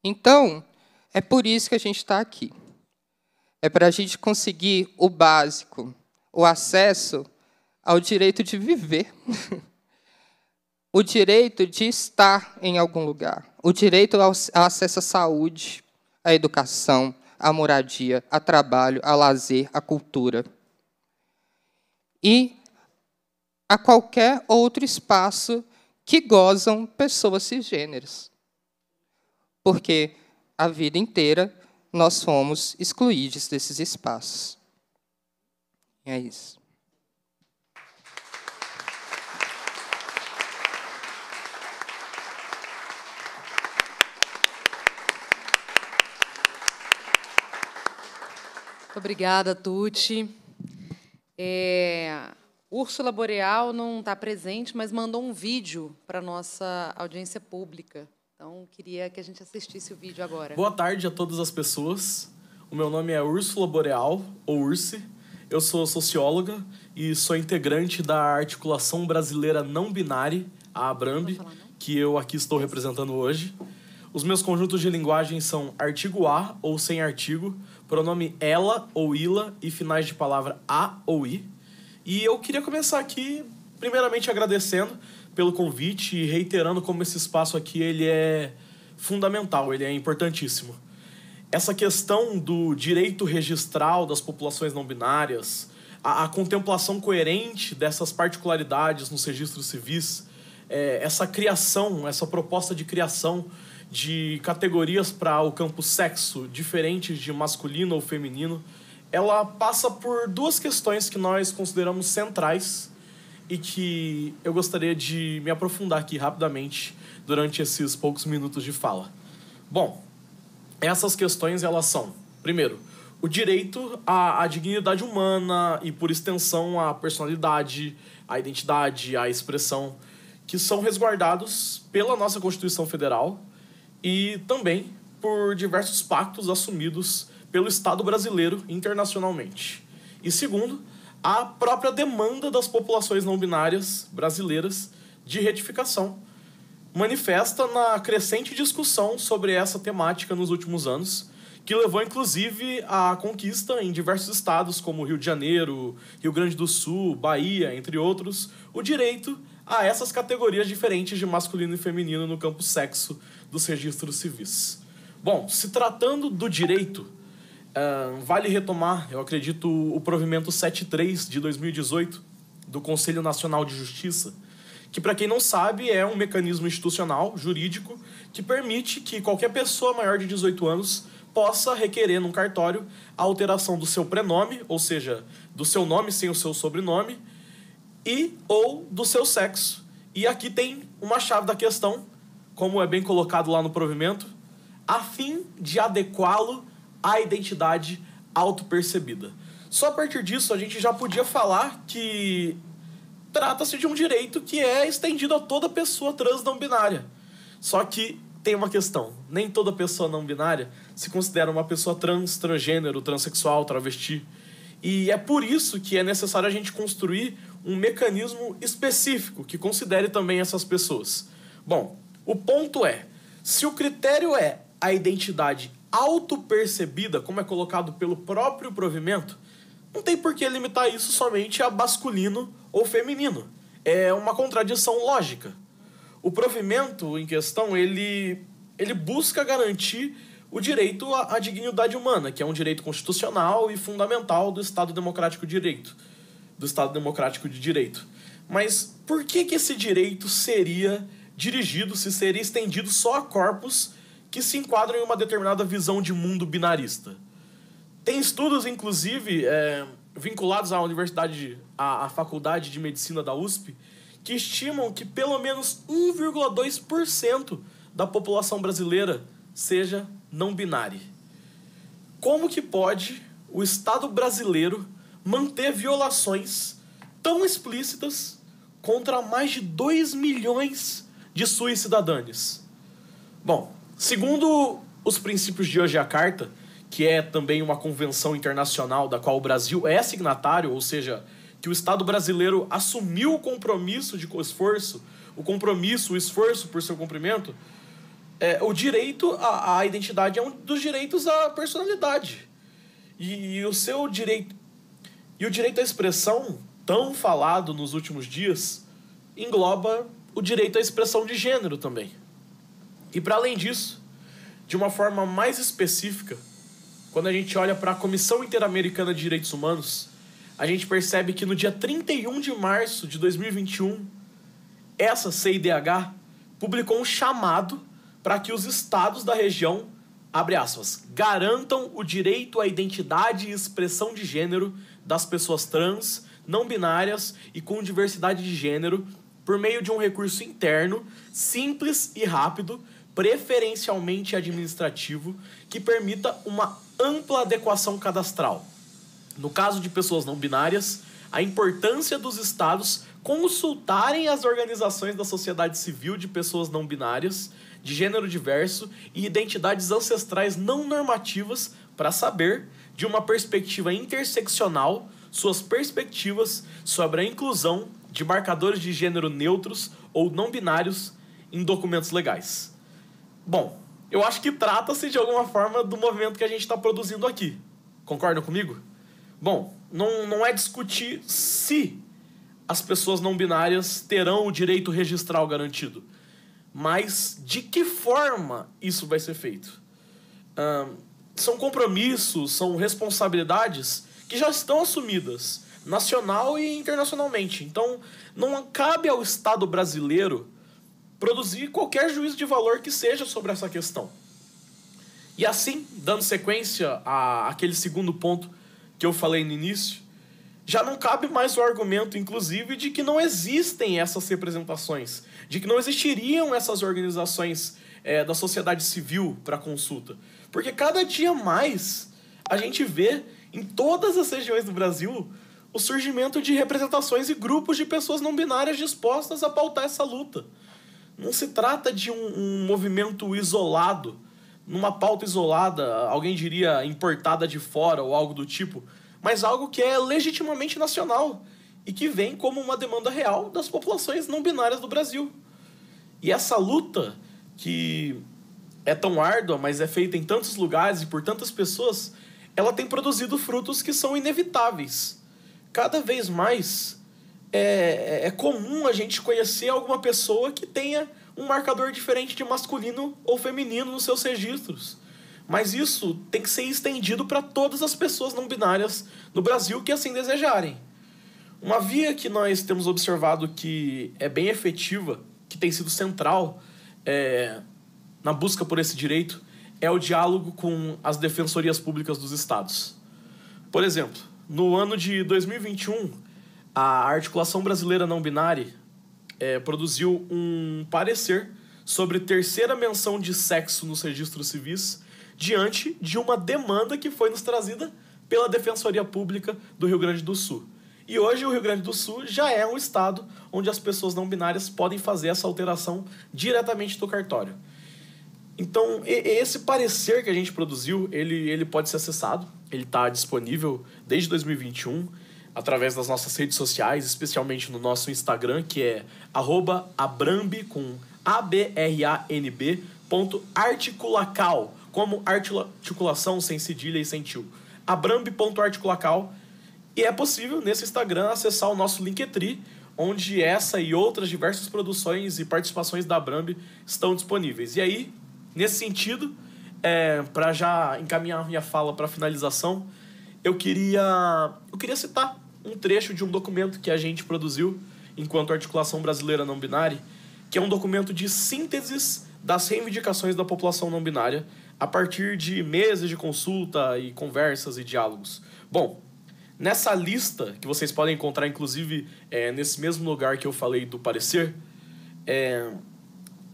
Então, é por isso que a gente está aqui é para a gente conseguir o básico, o acesso ao direito de viver, o direito de estar em algum lugar, o direito ao acesso à saúde, à educação, à moradia, a trabalho, a lazer, à cultura. E a qualquer outro espaço que gozam pessoas cisgêneras. Porque a vida inteira nós fomos excluídos desses espaços. E é isso. Muito obrigada, Tuti. É, Úrsula Boreal não está presente, mas mandou um vídeo para a nossa audiência pública. Então, queria que a gente assistisse o vídeo agora. Boa tarde a todas as pessoas. O meu nome é Úrsula Boreal, ou Ursi. Eu sou socióloga e sou integrante da Articulação Brasileira Não Binária, a ABRAMB, que eu aqui estou representando hoje. Os meus conjuntos de linguagem são artigo A ou sem artigo, pronome ela ou ila e finais de palavra a ou i. E eu queria começar aqui, primeiramente, agradecendo pelo convite e reiterando como esse espaço aqui ele é fundamental, ele é importantíssimo. Essa questão do direito registral das populações não binárias, a, a contemplação coerente dessas particularidades nos registros civis, é, essa criação, essa proposta de criação de categorias para o campo sexo, diferentes de masculino ou feminino, ela passa por duas questões que nós consideramos centrais e que eu gostaria de me aprofundar aqui rapidamente durante esses poucos minutos de fala. Bom, essas questões elas são, primeiro, o direito à, à, dignidade humana e, por extensão, à personalidade, à identidade, à expressão, que são resguardados pela nossa Constituição Federal e também por diversos pactos assumidos pelo Estado brasileiro internacionalmente. E segundo, a própria demanda das populações não binárias brasileiras de retificação, manifesta na crescente discussão sobre essa temática nos últimos anos, que levou inclusive à conquista em diversos estados como Rio de Janeiro, Rio Grande do Sul, Bahia, entre outros, o direito a essas categorias diferentes de masculino e feminino no campo sexo dos registros civis. Bom, se tratando do direito, vale retomar, eu acredito, o provimento 73 de 2018 do Conselho Nacional de Justiça, que, para quem não sabe, é um mecanismo institucional, jurídico, que permite que qualquer pessoa maior de 18 anos possa requerer num cartório a alteração do seu prenome, ou seja, do seu nome sem o seu sobrenome, e ou do seu sexo. E aqui tem uma chave da questão, como é bem colocado lá no provimento, a fim de adequá-lo a identidade autopercebida. Só a partir disso a gente já podia falar que trata-se de um direito que é estendido a toda pessoa trans não binária. Só que tem uma questão: nem toda pessoa não binária se considera uma pessoa trans, transgênero, transexual, travesti. E é por isso que é necessário a gente construir um mecanismo específico que considere também essas pessoas. Bom, o ponto é: se o critério é a identidade autopercebida, como é colocado pelo próprio provimento, não tem por que limitar isso somente a masculino ou feminino. É uma contradição lógica. O provimento em questão, ele, ele busca garantir o direito à, à dignidade humana, que é um direito constitucional e fundamental do Estado Democrático de Direito, do Estado Democrático de Direito. Mas por que que esse direito seria dirigido, se seria estendido só a corpos que se enquadram em uma determinada visão de mundo binarista. Tem estudos, inclusive, é, vinculados à universidade, à, à faculdade de medicina da USP, que estimam que pelo menos 1,2% da população brasileira seja não binária. Como que pode o Estado brasileiro manter violações tão explícitas contra mais de 2 milhões de cidadãs? Bom, Segundo os princípios de hoje a carta, que é também uma convenção internacional da qual o Brasil é signatário, ou seja, que o Estado brasileiro assumiu o compromisso de esforço, o compromisso, o esforço por seu cumprimento, é, o direito à, à, identidade é um dos direitos à personalidade. E, e o seu direito. E o direito à expressão, tão falado nos últimos dias, engloba o direito à expressão de gênero também. E para além disso, de uma forma mais específica, quando a gente olha para a Comissão Interamericana de Direitos Humanos, a gente percebe que no dia 31 de março de 2021, essa CIDH publicou um chamado para que os estados da região, abre aspas, garantam o direito à identidade e expressão de gênero das pessoas trans, não binárias e com diversidade de gênero por meio de um recurso interno, simples e rápido, preferencialmente administrativo, que permita uma ampla adequação cadastral. No caso de pessoas não binárias, a importância dos estados consultarem as organizações da sociedade civil de pessoas não binárias, de gênero diverso e identidades ancestrais não normativas para saber, de uma perspectiva interseccional, suas perspectivas sobre a inclusão de marcadores de gênero neutros ou não binários em documentos legais. Bom, eu acho que trata-se de alguma forma do movimento que a gente está produzindo aqui. Concordam comigo? Bom, não, não é discutir se as pessoas não binárias terão o direito registral garantido, mas de que forma isso vai ser feito. Um, são compromissos, são responsabilidades que já estão assumidas, nacional e internacionalmente. Então, não cabe ao Estado brasileiro produzir qualquer juízo de valor que seja sobre essa questão. E assim, dando sequência a aquele segundo ponto que eu falei no início, já não cabe mais o argumento, inclusive, de que não existem essas representações, de que não existiriam essas organizações é, da sociedade civil para consulta. Porque cada dia mais a gente vê em todas as regiões do Brasil o surgimento de representações e grupos de pessoas não binárias dispostas a pautar essa luta. Não se trata de um, um movimento isolado, numa pauta isolada, alguém diria importada de fora ou algo do tipo, mas algo que é legitimamente nacional e que vem como uma demanda real das populações não binárias do Brasil. E essa luta que é tão árdua, mas é feita em tantos lugares e por tantas pessoas, ela tem produzido frutos que são inevitáveis. Cada vez mais é, é, é comum a gente conhecer alguma pessoa que tenha um marcador diferente de masculino ou feminino nos seus registros. Mas isso tem que ser estendido para todas as pessoas não binárias no Brasil que assim desejarem. Uma via que nós temos observado que é bem efetiva, que tem sido central é, na busca por esse direito, é o diálogo com as defensorias públicas dos estados. Por exemplo, no ano de 2021, a Articulação Brasileira Não Binária é, produziu um parecer sobre terceira menção de sexo nos registros civis diante de uma demanda que foi nos trazida pela Defensoria Pública do Rio Grande do Sul. E hoje o Rio Grande do Sul já é um estado onde as pessoas não binárias podem fazer essa alteração diretamente do cartório. Então, esse parecer que a gente produziu, ele, ele pode ser acessado, ele está disponível desde 2021 através das nossas redes sociais, especialmente no nosso Instagram, que é abramb com a b r a n b ponto articulacal, como articulação sem cedilha e sem tio. abramb.articulacal e é possível nesse Instagram acessar o nosso Linktree, onde essa e outras diversas produções e participações da Abramb estão disponíveis. E aí, nesse sentido, é, para já encaminhar minha fala para finalização, eu queria eu queria citar um trecho de um documento que a gente produziu enquanto Articulação Brasileira Não Binária, que é um documento de sínteses das reivindicações da população não binária a partir de meses de consulta e conversas e diálogos. Bom, nessa lista, que vocês podem encontrar inclusive é, nesse mesmo lugar que eu falei do parecer, é,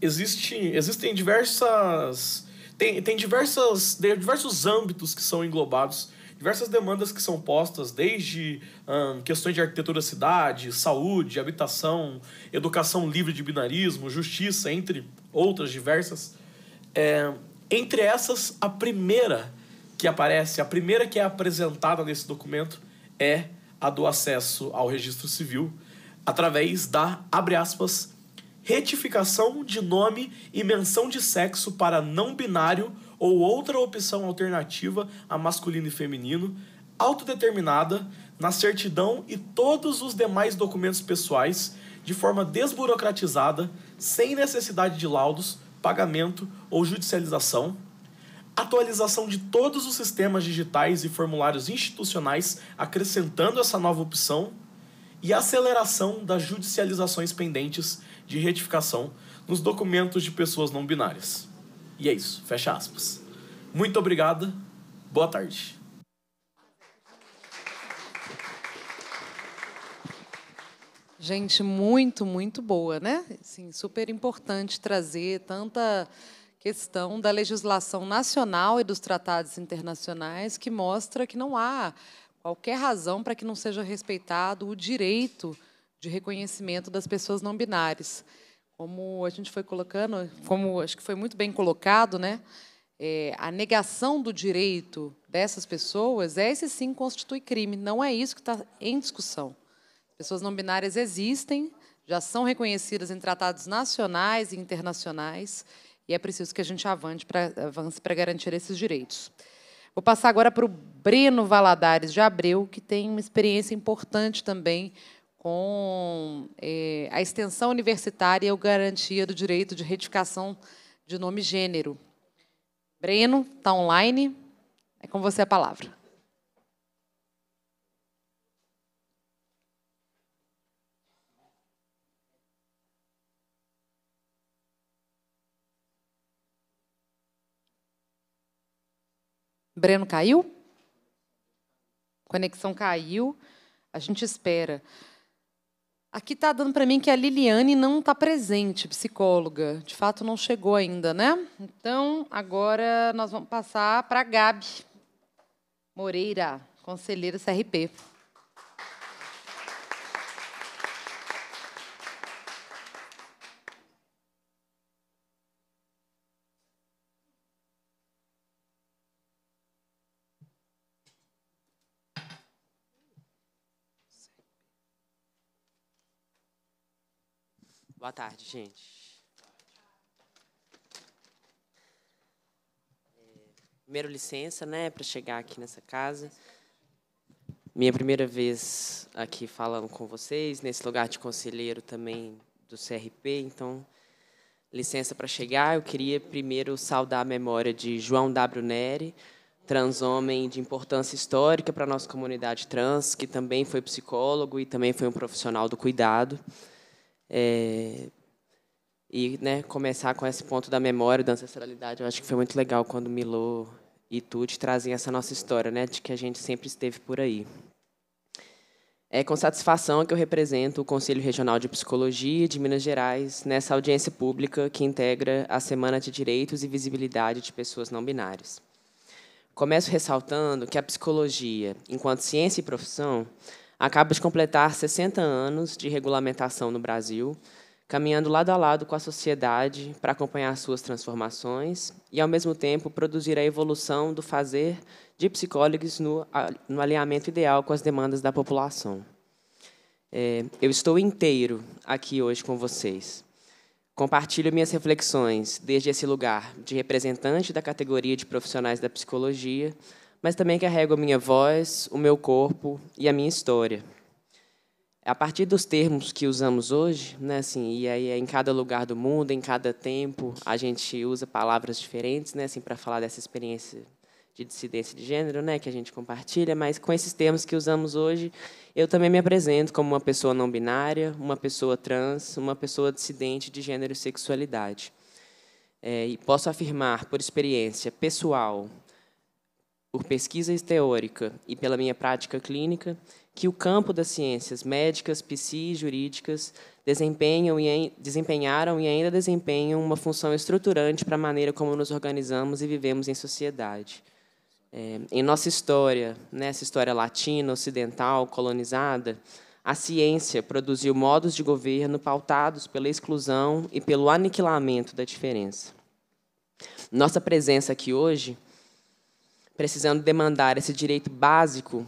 existe, existem diversas. Tem, tem diversas, diversos âmbitos que são englobados diversas demandas que são postas, desde hum, questões de arquitetura cidade, saúde, habitação, educação livre de binarismo, justiça, entre outras diversas. É, entre essas, a primeira que aparece, a primeira que é apresentada nesse documento é a do acesso ao registro civil através da, abre aspas, retificação de nome e menção de sexo para não binário ou outra opção alternativa a masculino e feminino, autodeterminada, na certidão e todos os demais documentos pessoais, de forma desburocratizada, sem necessidade de laudos, pagamento ou judicialização, atualização de todos os sistemas digitais e formulários institucionais, acrescentando essa nova opção, e aceleração das judicializações pendentes de retificação nos documentos de pessoas não binárias. E é isso, fecha aspas. Muito obrigado, boa tarde. Gente, muito, muito boa, né? Sim, super importante trazer tanta questão da legislação nacional e dos tratados internacionais que mostra que não há qualquer razão para que não seja respeitado o direito de reconhecimento das pessoas não binárias como a gente foi colocando, como acho que foi muito bem colocado, né? É, a negação do direito dessas pessoas, é esse sim constitui crime. Não é isso que está em discussão. Pessoas não binárias existem, já são reconhecidas em tratados nacionais e internacionais, e é preciso que a gente avance para garantir esses direitos. Vou passar agora para o Breno Valadares de Abreu, que tem uma experiência importante também com é, a extensão universitária e a garantia do direito de retificação de nome e gênero. Breno, está online. É com você a palavra. Breno caiu? Conexão caiu. A gente espera. Aqui está dando para mim que a Liliane não está presente, psicóloga. De fato, não chegou ainda, né? Então, agora nós vamos passar para a Gabi Moreira, conselheira CRP. Boa tarde, gente. É, primeiro, licença, né, para chegar aqui nessa casa. Minha primeira vez aqui falando com vocês, nesse lugar de conselheiro também do CRP, então, licença para chegar. Eu queria primeiro saudar a memória de João W. Neri, transhomem de importância histórica para a nossa comunidade trans, que também foi psicólogo e também foi um profissional do cuidado. É, e né, começar com esse ponto da memória, da ancestralidade, eu acho que foi muito legal quando Milô e Tuti trazem essa nossa história, né, de que a gente sempre esteve por aí. É com satisfação que eu represento o Conselho Regional de Psicologia de Minas Gerais nessa audiência pública que integra a Semana de Direitos e Visibilidade de Pessoas Não Binárias. Começo ressaltando que a psicologia, enquanto ciência e profissão, acaba de completar 60 anos de regulamentação no Brasil, caminhando lado a lado com a sociedade para acompanhar suas transformações e, ao mesmo tempo, produzir a evolução do fazer de psicólogos no, no alinhamento ideal com as demandas da população. É, eu estou inteiro aqui hoje com vocês. Compartilho minhas reflexões desde esse lugar de representante da categoria de profissionais da psicologia mas também carrego a minha voz, o meu corpo e a minha história. A partir dos termos que usamos hoje, né, assim, e aí é em cada lugar do mundo, em cada tempo, a gente usa palavras diferentes, né, assim, para falar dessa experiência de dissidência de gênero, né, que a gente compartilha, mas com esses termos que usamos hoje, eu também me apresento como uma pessoa não binária, uma pessoa trans, uma pessoa dissidente de gênero e sexualidade. É, e posso afirmar, por experiência pessoal por pesquisa teórica e pela minha prática clínica, que o campo das ciências médicas, psi e jurídicas desempenham e desempenharam e ainda desempenham uma função estruturante para a maneira como nos organizamos e vivemos em sociedade. É, em nossa história, nessa né, história latina, ocidental, colonizada, a ciência produziu modos de governo pautados pela exclusão e pelo aniquilamento da diferença. Nossa presença aqui hoje precisando demandar esse direito básico.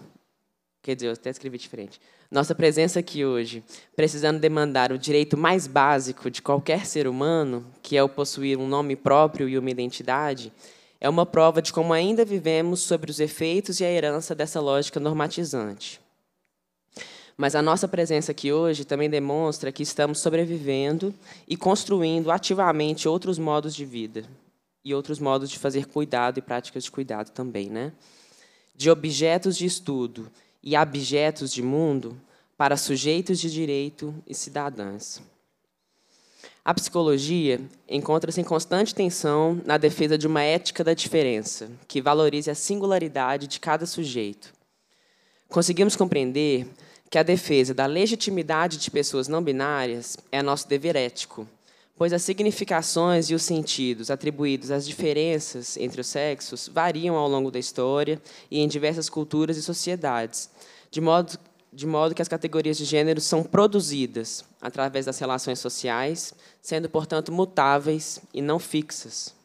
Quer dizer, eu até escrevi diferente. Nossa presença aqui hoje, precisando demandar o direito mais básico de qualquer ser humano, que é o possuir um nome próprio e uma identidade, é uma prova de como ainda vivemos sobre os efeitos e a herança dessa lógica normatizante. Mas a nossa presença aqui hoje também demonstra que estamos sobrevivendo e construindo ativamente outros modos de vida e outros modos de fazer cuidado e práticas de cuidado também, né? De objetos de estudo e abjetos de mundo para sujeitos de direito e cidadãs. A psicologia encontra-se em constante tensão na defesa de uma ética da diferença, que valorize a singularidade de cada sujeito. Conseguimos compreender que a defesa da legitimidade de pessoas não binárias é nosso dever ético pois as significações e os sentidos atribuídos às diferenças entre os sexos variam ao longo da história e em diversas culturas e sociedades, de modo, de modo que as categorias de gênero são produzidas através das relações sociais, sendo, portanto, mutáveis e não fixas.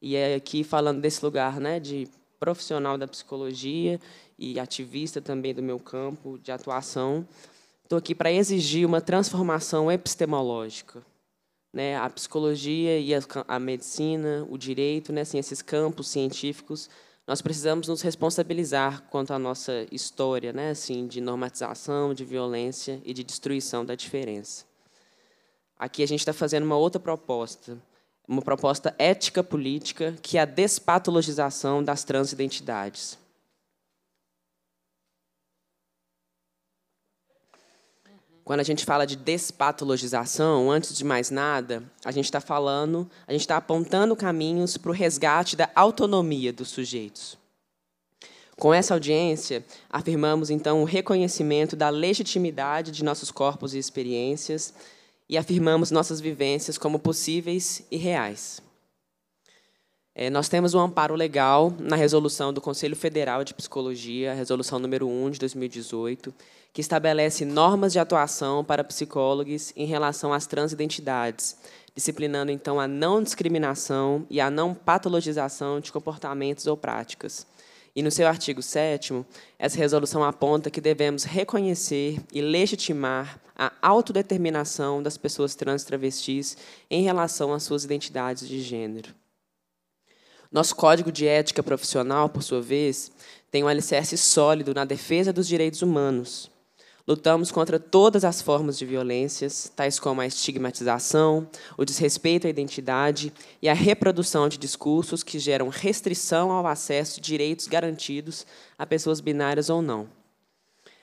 E é aqui falando desse lugar né, de profissional da psicologia e ativista também do meu campo de atuação, estou aqui para exigir uma transformação epistemológica né, a psicologia e a, a medicina, o direito, né, assim, esses campos científicos, nós precisamos nos responsabilizar quanto à nossa história, né, assim, de normatização, de violência e de destruição da diferença. Aqui a gente está fazendo uma outra proposta, uma proposta ética política, que é a despatologização das transidentidades. quando a gente fala de despatologização, antes de mais nada, a gente está falando, a gente está apontando caminhos para o resgate da autonomia dos sujeitos. Com essa audiência, afirmamos então o reconhecimento da legitimidade de nossos corpos e experiências e afirmamos nossas vivências como possíveis e reais. É, nós temos um amparo legal na resolução do Conselho Federal de Psicologia, resolução número 1 de 2018, que estabelece normas de atuação para psicólogos em relação às transidentidades, disciplinando então a não discriminação e a não patologização de comportamentos ou práticas. E no seu artigo 7, essa resolução aponta que devemos reconhecer e legitimar a autodeterminação das pessoas trans e travestis em relação às suas identidades de gênero. Nosso código de ética profissional, por sua vez, tem um alicerce sólido na defesa dos direitos humanos, Lutamos contra todas as formas de violências, tais como a estigmatização, o desrespeito à identidade e a reprodução de discursos que geram restrição ao acesso de direitos garantidos a pessoas binárias ou não.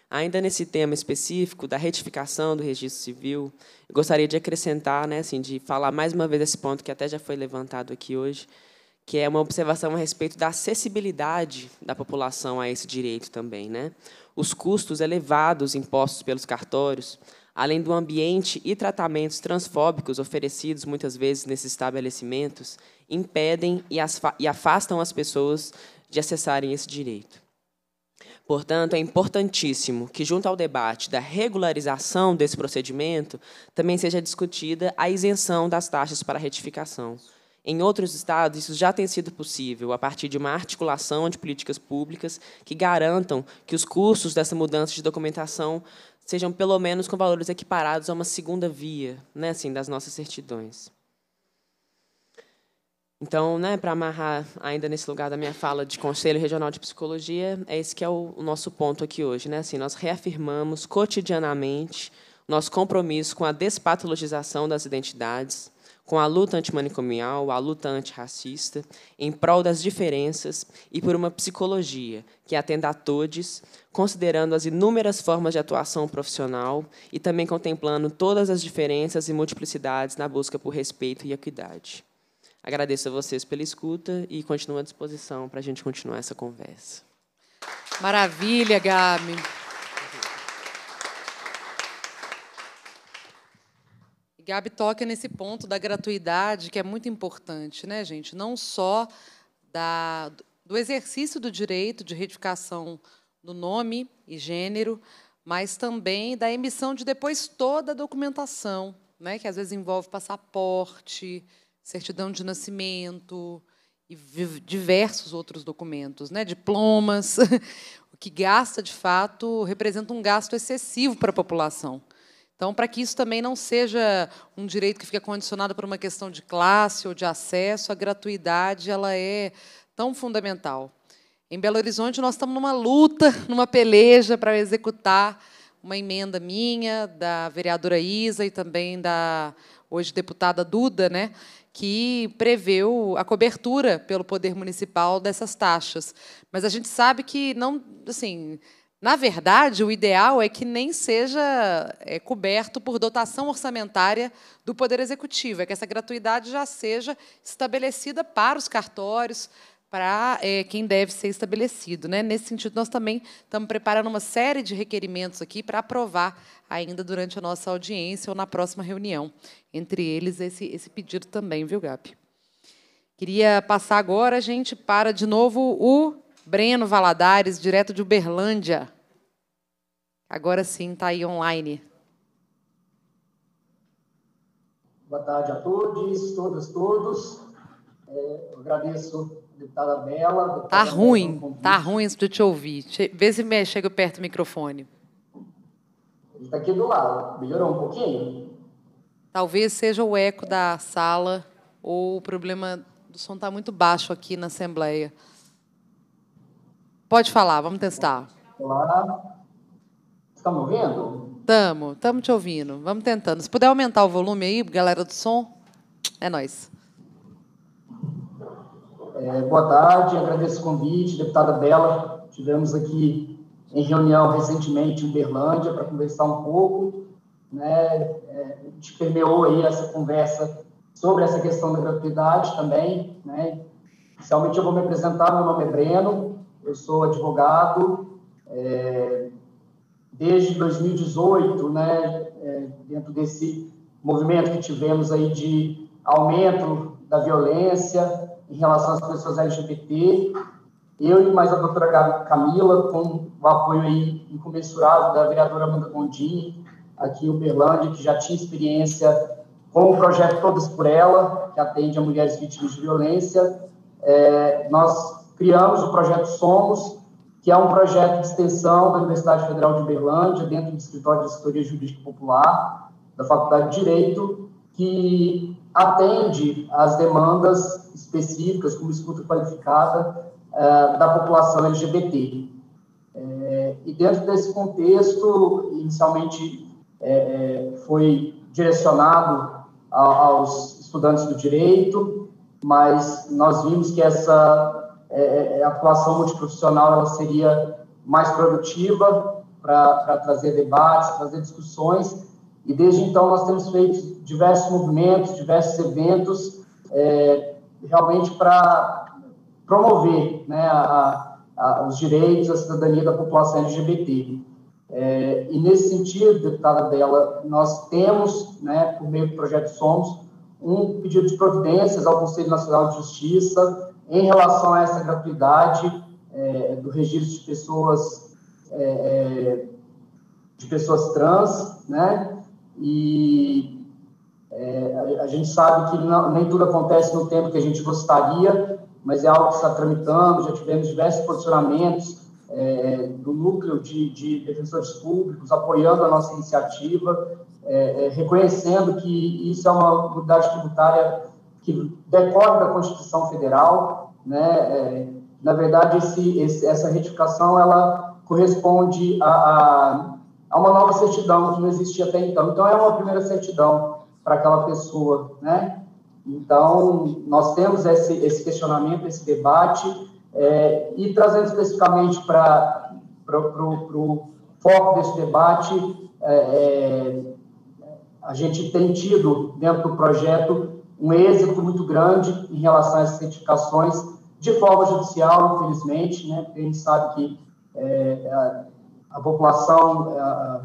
Ainda nesse tema específico da retificação do registro civil, gostaria de acrescentar, né, assim, de falar mais uma vez esse ponto que até já foi levantado aqui hoje, que é uma observação a respeito da acessibilidade da população a esse direito também. Né? Os custos elevados impostos pelos cartórios, além do ambiente e tratamentos transfóbicos oferecidos muitas vezes nesses estabelecimentos, impedem e afastam as pessoas de acessarem esse direito. Portanto, é importantíssimo que, junto ao debate da regularização desse procedimento, também seja discutida a isenção das taxas para retificação, em outros estados, isso já tem sido possível, a partir de uma articulação de políticas públicas que garantam que os custos dessa mudança de documentação sejam, pelo menos, com valores equiparados a uma segunda via né, assim, das nossas certidões. Então, né, para amarrar ainda nesse lugar da minha fala de Conselho Regional de Psicologia, é esse que é o, nosso ponto aqui hoje. Né? Assim, nós reafirmamos cotidianamente nosso compromisso com a despatologização das identidades, com a luta antimanicomial, a luta antirracista, em prol das diferenças e por uma psicologia que atenda a todos, considerando as inúmeras formas de atuação profissional e também contemplando todas as diferenças e multiplicidades na busca por respeito e equidade. Agradeço a vocês pela escuta e continuo à disposição para a gente continuar essa conversa. Maravilha, Gabi. Gabi toca nesse ponto da gratuidade, que é muito importante, né, gente? Não só da, do exercício do direito de retificação do nome e gênero, mas também da emissão de depois toda a documentação, né, que às vezes envolve passaporte, certidão de nascimento e diversos outros documentos, né, diplomas, o que gasta de fato representa um gasto excessivo para a população. Então, para que isso também não seja um direito que fica condicionado por uma questão de classe ou de acesso, a gratuidade ela é tão fundamental. Em Belo Horizonte, nós estamos numa luta, numa peleja para executar uma emenda minha, da vereadora Isa e também da hoje deputada Duda, né, que preveu a cobertura pelo poder municipal dessas taxas. Mas a gente sabe que não, assim, na verdade, o ideal é que nem seja é, coberto por dotação orçamentária do Poder Executivo, é que essa gratuidade já seja estabelecida para os cartórios, para é, quem deve ser estabelecido. Né? Nesse sentido, nós também estamos preparando uma série de requerimentos aqui para aprovar ainda durante a nossa audiência ou na próxima reunião. Entre eles, esse, esse pedido também, viu, Gap? Queria passar agora, gente, para de novo o Breno Valadares, direto de Uberlândia. Agora sim, está aí online. Boa tarde a todos, todas, todos. É, agradeço a deputada Bela. Está tá ruim, está tá ruim isso de te ouvir. Vê se me chega perto do microfone. Ele está aqui do lado. Melhorou um pouquinho? Talvez seja o eco da sala ou o problema do som está muito baixo aqui na Assembleia. Pode falar, vamos testar. Olá. Estão me ouvindo? Estamos, estamos te ouvindo. Vamos tentando. Se puder aumentar o volume aí, galera do som, é nós. É, boa tarde, agradeço o convite, deputada Bela. Tivemos aqui em reunião recentemente em Uberlândia para conversar um pouco, né? É, te permeou aí essa conversa sobre essa questão da gratuidade também, né? Inicialmente eu vou me apresentar, meu nome é Breno, eu sou advogado é, desde 2018, né, é, dentro desse movimento que tivemos aí de aumento da violência em relação às pessoas LGBT. Eu e mais a doutora Camila, com o apoio aí incomensurável da vereadora Amanda Gondim, aqui em Uberlândia, que já tinha experiência com o projeto Todas por Ela, que atende a mulheres vítimas de violência, é, nós criamos o projeto Somos, que é um projeto de extensão da Universidade Federal de Berlândia, dentro do Escritório de Assessoria Jurídica Popular, da Faculdade de Direito, que atende às demandas específicas, como escuta qualificada, eh, da população LGBT. Eh, e dentro desse contexto, inicialmente eh, foi direcionado aos estudantes do direito, mas nós vimos que essa é, é, é, a atuação multiprofissional ela seria mais produtiva para trazer debates, trazer discussões. E desde então nós temos feito diversos movimentos, diversos eventos, é, realmente para promover né, a, a, os direitos, a cidadania da população LGBT. É, e nesse sentido, deputada Bela, nós temos, né, por meio do projeto Somos, um pedido de providências ao Conselho Nacional de Justiça em relação a essa gratuidade é, do registro de pessoas é, é de pessoas trans, né? E é, a, gente sabe que não, nem tudo acontece no tempo que a gente gostaria, mas é algo que está tramitando. Já tivemos diversos posicionamentos é, do núcleo de, de, defensores públicos apoiando a nossa iniciativa, é, é reconhecendo que isso é uma unidade tributária que decorre da Constituição Federal, né? É, na verdade, esse, esse, essa retificação ela corresponde a, a, a, uma nova certidão que não existia até então. Então, é uma primeira certidão para aquela pessoa, né? Então, nós temos esse, esse questionamento, esse debate, é, e trazendo especificamente para o foco desse debate, é, é, a gente tem tido dentro do projeto um êxito muito grande em relação a essas certificações de forma judicial, infelizmente, né? Porque a gente sabe que é, a, a, população a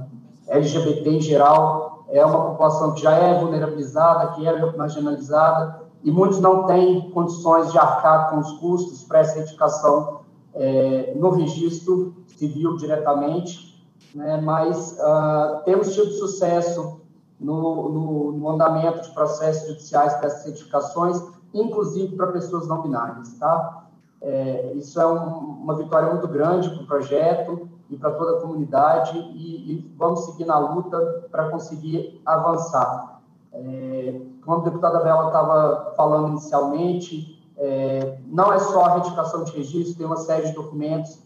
LGBT em geral é uma população que já é vulnerabilizada, que é marginalizada, e muitos não têm condições de arcar com os custos para essa certificação é, no registro civil diretamente, né? mas uh, temos tido sucesso no, no, no andamento de processos judiciais para essas certificações, inclusive para pessoas não binárias, tá? É, isso é um, uma vitória muito grande para o projeto e para toda a comunidade e, e vamos seguir na luta para conseguir avançar. É, como a deputada Bela estava falando inicialmente, é, não é só a retificação de registro, tem uma série de documentos.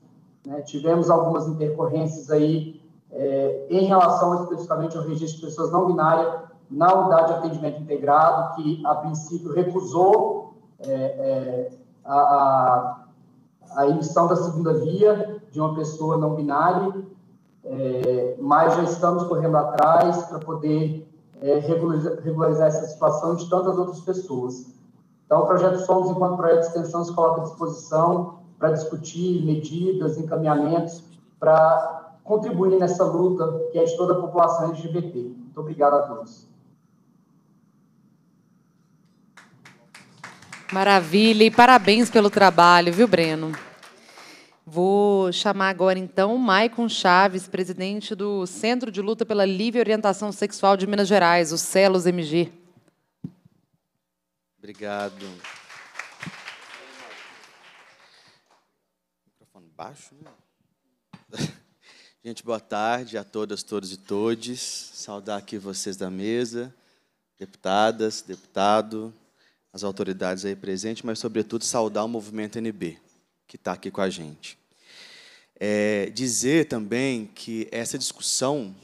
Né? Tivemos algumas intercorrências aí é, em relação especificamente ao registro de pessoas não binárias na unidade de atendimento integrado, que a princípio recusou é, é a, a, a, emissão da segunda via de uma pessoa não binária, é, mas já estamos correndo atrás para poder é, regularizar, regularizar essa situação de tantas outras pessoas. Então, o Projeto Somos, enquanto projeto de extensão, se coloca à disposição para discutir medidas, encaminhamentos para contribuírem nessa luta que é de toda a população LGBT. Muito obrigado a todos. Maravilha e parabéns pelo trabalho, viu, Breno? Vou chamar agora, então, Maicon Chaves, presidente do Centro de Luta pela Livre Orientação Sexual de Minas Gerais, o CELOS MG. Obrigado. Microfone baixo, né? Gente, boa tarde a todas, todos e todes. Saudar aqui vocês da mesa, deputadas, deputado, as autoridades aí presentes, mas, sobretudo, saudar o movimento NB, que está aqui com a gente. É, dizer também que essa discussão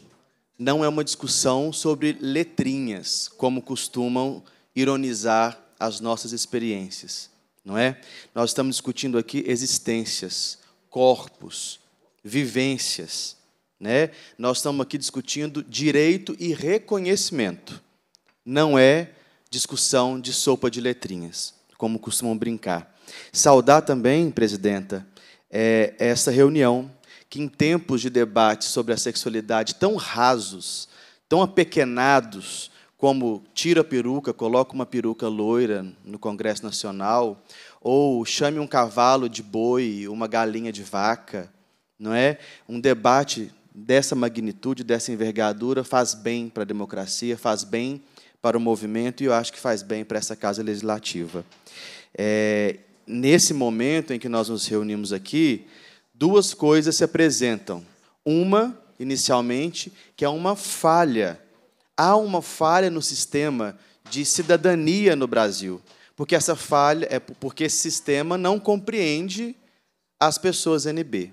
não é uma discussão sobre letrinhas, como costumam ironizar as nossas experiências, não é? Nós estamos discutindo aqui existências, corpos, vivências. Né? Nós estamos aqui discutindo direito e reconhecimento. Não é discussão de sopa de letrinhas, como costumam brincar. Saudar também, presidenta, é essa reunião que, em tempos de debate sobre a sexualidade tão rasos, tão apequenados, como tira a peruca, coloca uma peruca loira no Congresso Nacional, ou chame um cavalo de boi, uma galinha de vaca, não é? Um debate dessa magnitude, dessa envergadura, faz bem para a democracia, faz bem para o movimento e eu acho que faz bem para essa casa legislativa. É, nesse momento em que nós nos reunimos aqui, duas coisas se apresentam. Uma, inicialmente, que é uma falha. Há uma falha no sistema de cidadania no Brasil, porque essa falha é porque esse sistema não compreende as pessoas NB.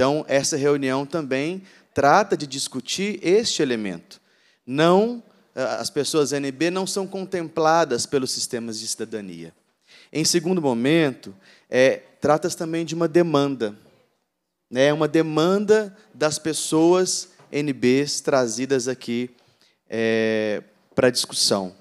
Então, essa reunião também trata de discutir este elemento. Não eh, as pessoas NB não são contempladas pelos sistemas de cidadania. Em segundo momento, é, trata-se também de uma demanda, né, uma demanda das pessoas NBs trazidas aqui é, para discussão.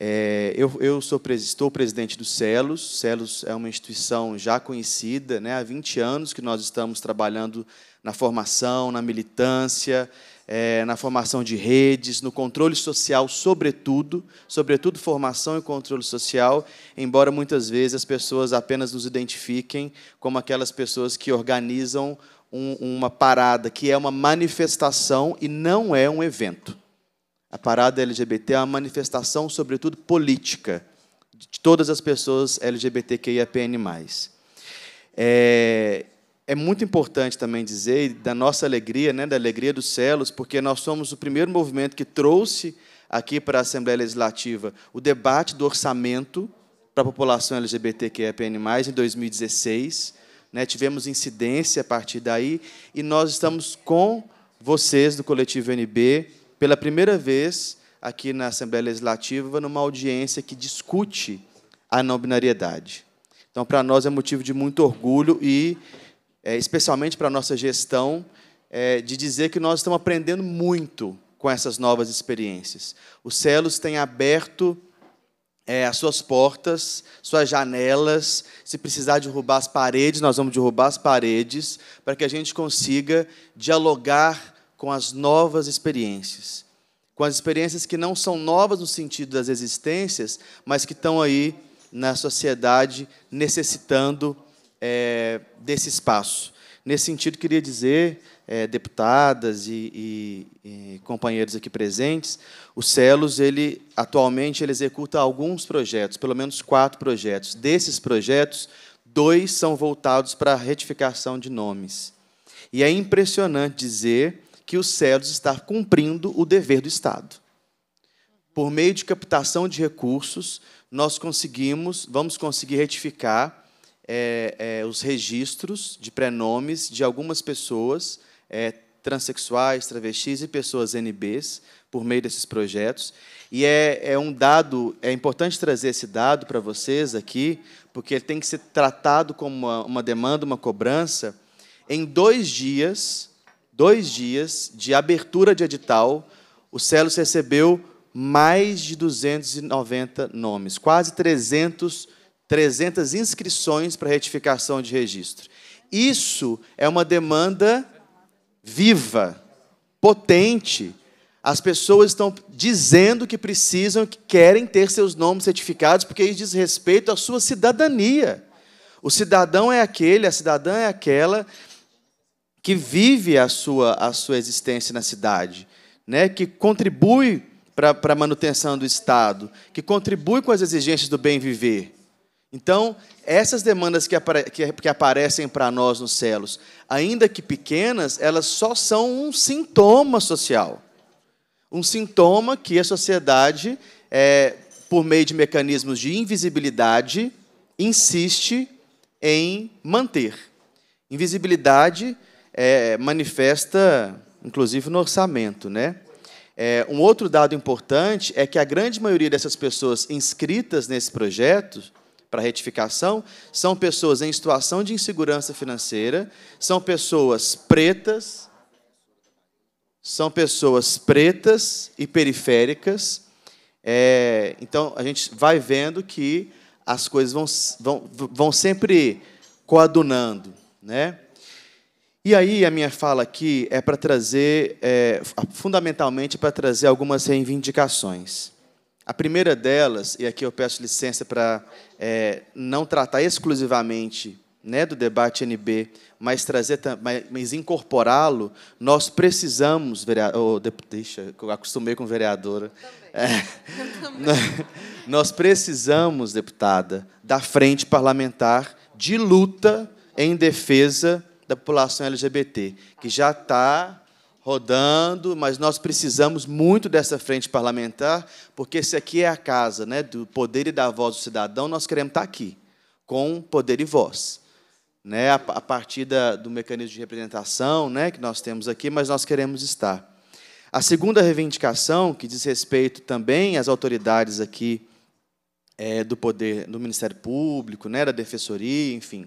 É, eu, eu sou, estou presidente do CELOS. CELOS é uma instituição já conhecida, né, há 20 anos que nós estamos trabalhando na formação, na militância, é, na formação de redes, no controle social, sobretudo, sobretudo formação e controle social, embora muitas vezes as pessoas apenas nos identifiquem como aquelas pessoas que organizam um, uma parada, que é uma manifestação e não é um evento. A parada LGBT é uma manifestação, sobretudo, política de todas as pessoas LGBTQIAPN+. É, é muito importante também dizer da nossa alegria, né, da alegria dos celos, porque nós somos o primeiro movimento que trouxe aqui para a Assembleia Legislativa o debate do orçamento para a população LGBTQIAPN+, em 2016. Né, tivemos incidência a partir daí, e nós estamos com vocês do Coletivo NB, pela primeira vez aqui na Assembleia Legislativa numa audiência que discute a não binariedade. Então, para nós é motivo de muito orgulho e, é, especialmente para a nossa gestão, é, de dizer que nós estamos aprendendo muito com essas novas experiências. O CELOS tem aberto é, as suas portas, suas janelas. Se precisar derrubar as paredes, nós vamos derrubar as paredes, para que a gente consiga dialogar com as novas experiências. Com as experiências que não são novas no sentido das existências, mas que estão aí na sociedade necessitando é, desse espaço. Nesse sentido, queria dizer, é, deputadas e, e, e, companheiros aqui presentes, o Celos, ele atualmente ele executa alguns projetos, pelo menos quatro projetos. Desses projetos, dois são voltados para a retificação de nomes. E é impressionante dizer que o cedos está cumprindo o dever do Estado. Por meio de captação de recursos, nós conseguimos, vamos conseguir retificar é, é, os registros de prenomes de algumas pessoas é, transexuais, travestis e pessoas NBs por meio desses projetos. E é, é um dado, é importante trazer esse dado para vocês aqui, porque ele tem que ser tratado como uma, uma demanda, uma cobrança. Em dois dias, dois dias de abertura de edital, o Celos recebeu mais de 290 nomes, quase 300, 300 inscrições para retificação de registro. Isso é uma demanda viva, potente. As pessoas estão dizendo que precisam, que querem ter seus nomes certificados, porque isso diz respeito à sua cidadania. O cidadão é aquele, a cidadã é aquela que vive a sua, a sua existência na cidade, né? que contribui para a manutenção do Estado, que contribui com as exigências do bem viver. Então, essas demandas que, apare que, que aparecem para nós nos celos, ainda que pequenas, elas só são um sintoma social. Um sintoma que a sociedade, é, por meio de mecanismos de invisibilidade, insiste em manter. Invisibilidade é, manifesta, inclusive, no orçamento. Né? É, um outro dado importante é que a grande maioria dessas pessoas inscritas nesse projeto para retificação são pessoas em situação de insegurança financeira, são pessoas pretas, são pessoas pretas e periféricas. É, então, a gente vai vendo que as coisas vão, vão, vão sempre coadunando. Né? E aí a minha fala aqui é para trazer, é, fundamentalmente, é para trazer algumas reivindicações. A primeira delas, e aqui eu peço licença para é, não tratar exclusivamente né, do debate NB, mas trazer, mas, incorporá-lo, nós precisamos, vereador, oh, deixa, eu acostumei com vereadora. Também. É, nós precisamos, deputada, da frente parlamentar de luta em defesa da população LGBT, que já está rodando, mas nós precisamos muito dessa frente parlamentar, porque se aqui é a casa né, do poder e da voz do cidadão, nós queremos estar tá aqui, com poder e voz. Né, a, a partir da, do mecanismo de representação né, que nós temos aqui, mas nós queremos estar. A segunda reivindicação, que diz respeito também às autoridades aqui é, do poder, do Ministério Público, né, da Defensoria, enfim,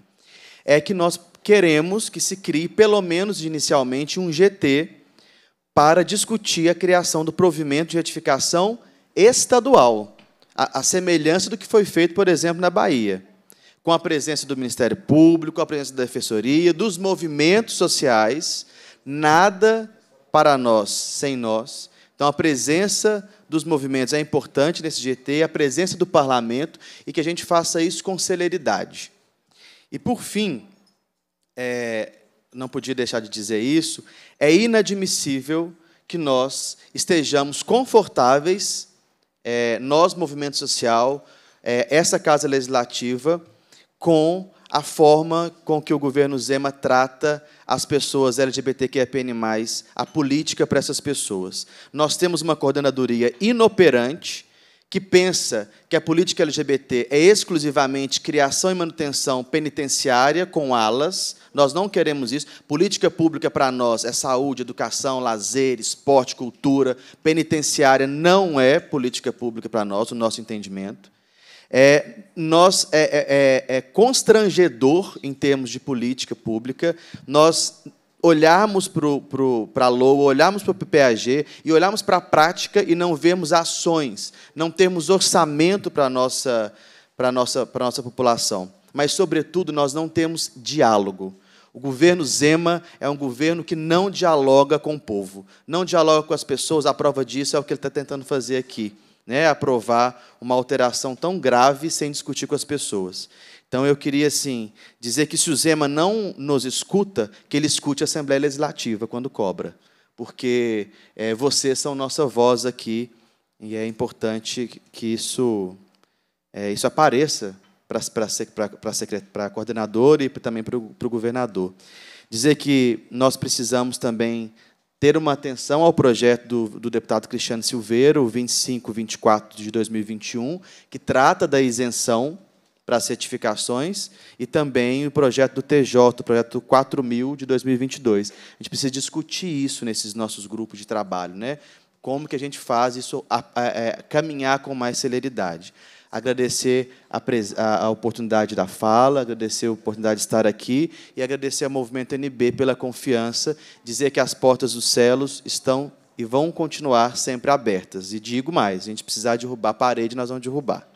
é que nós queremos que se crie, pelo menos inicialmente, um GT para discutir a criação do provimento de retificação estadual, a, a semelhança do que foi feito, por exemplo, na Bahia, com a presença do Ministério Público, a presença da Defensoria, dos movimentos sociais, nada para nós sem nós. Então, a presença dos movimentos é importante nesse GT, a presença do parlamento e que a gente faça isso com celeridade. E, por fim, é, não podia deixar de dizer isso, é inadmissível que nós estejamos confortáveis, é, nós, movimento social, é, essa casa legislativa, com a forma com que o governo Zema trata as pessoas LGBTQIAPN+, a política para essas pessoas. Nós temos uma coordenadoria inoperante, que pensa que a política LGBT é exclusivamente criação e manutenção penitenciária com alas, nós não queremos isso. Política pública para nós é saúde, educação, lazer, esporte, cultura. Penitenciária não é política pública para nós, o nosso entendimento. É, nós, é, é, é, é constrangedor em termos de política pública nós olharmos para a LOA, olharmos para o PPAG e olharmos para a prática e não vermos ações, não termos orçamento para a nossa, para nossa, para nossa população. Mas, sobretudo, nós não temos diálogo. O governo Zema é um governo que não dialoga com o povo, não dialoga com as pessoas. A prova disso é o que ele está tentando fazer aqui, né? aprovar uma alteração tão grave sem discutir com as pessoas. Então eu queria assim dizer que se o Zema não nos escuta, que ele escute a Assembleia Legislativa quando cobra, porque é, vocês são nossa voz aqui e é importante que isso é, isso apareça para a coordenadora e também para o governador. Dizer que nós precisamos também ter uma atenção ao projeto do, do deputado Cristiano Silveiro, o 2524 de 2021, que trata da isenção para certificações e também o projeto do TJ, o projeto 4000 de 2022. A gente precisa discutir isso nesses nossos grupos de trabalho, né? Como que a gente faz isso a, a, a, é, caminhar com mais celeridade? Agradecer a, oportunidade da fala, agradecer a oportunidade de estar aqui e agradecer ao Movimento NB pela confiança, dizer que as portas dos celos estão e vão continuar sempre abertas. E digo mais, a gente precisar derrubar a parede, nós vamos derrubar.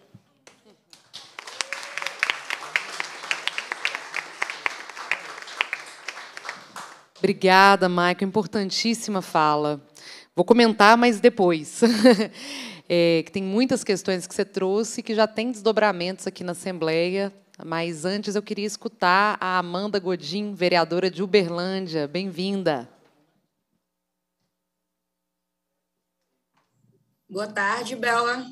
Obrigada, Maicon. Importantíssima fala. Vou comentar, mas depois. É, que tem muitas questões que você trouxe que já tem desdobramentos aqui na Assembleia. Mas antes eu queria escutar a Amanda Godin, vereadora de Uberlândia. Bem-vinda. Boa tarde, Bela.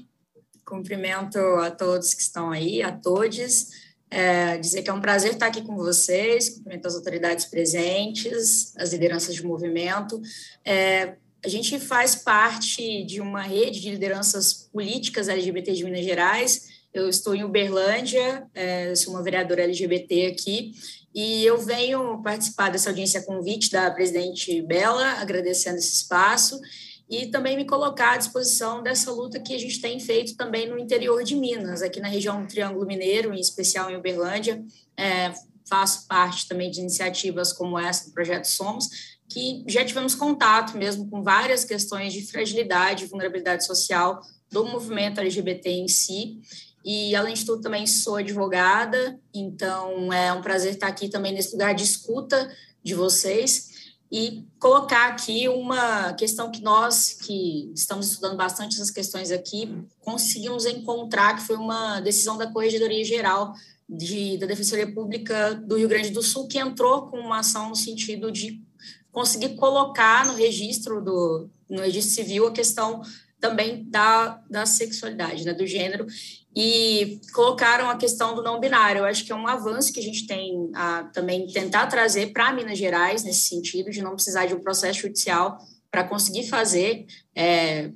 Cumprimento a todos que estão aí, a todos. É, dizer que é um prazer estar aqui com vocês, cumprimento as autoridades presentes, as lideranças de movimento. É, a gente faz parte de uma rede de lideranças políticas LGBT de Minas Gerais. Eu estou em Uberlândia, é, sou uma vereadora LGBT aqui, e eu venho participar dessa audiência convite da presidente Bela, agradecendo esse espaço e também me colocar à disposição dessa luta que a gente tem feito também no interior de Minas, aqui na região do Triângulo Mineiro, em especial em Uberlândia. É, faço parte também de iniciativas como essa do Projeto Somos, que já tivemos contato mesmo com várias questões de fragilidade e vulnerabilidade social do movimento LGBT em si. E, além de tudo, também sou advogada, então é um prazer estar aqui também nesse lugar de escuta de vocês e colocar aqui uma questão que nós, que estamos estudando bastante essas questões aqui, conseguimos encontrar, que foi uma decisão da Corregedoria Geral de, da Defensoria Pública do Rio Grande do Sul, que entrou com uma ação no sentido de conseguir colocar no registro do no registro civil a questão também da, da sexualidade, né, do gênero, e colocaram a questão do não binário. Eu acho que é um avanço que a gente tem a também tentar trazer para Minas Gerais nesse sentido, de não precisar de um processo judicial para conseguir fazer, é,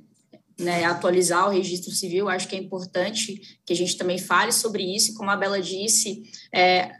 né, atualizar o registro civil. Eu acho que é importante que a gente também fale sobre isso. Como a Bela disse, é,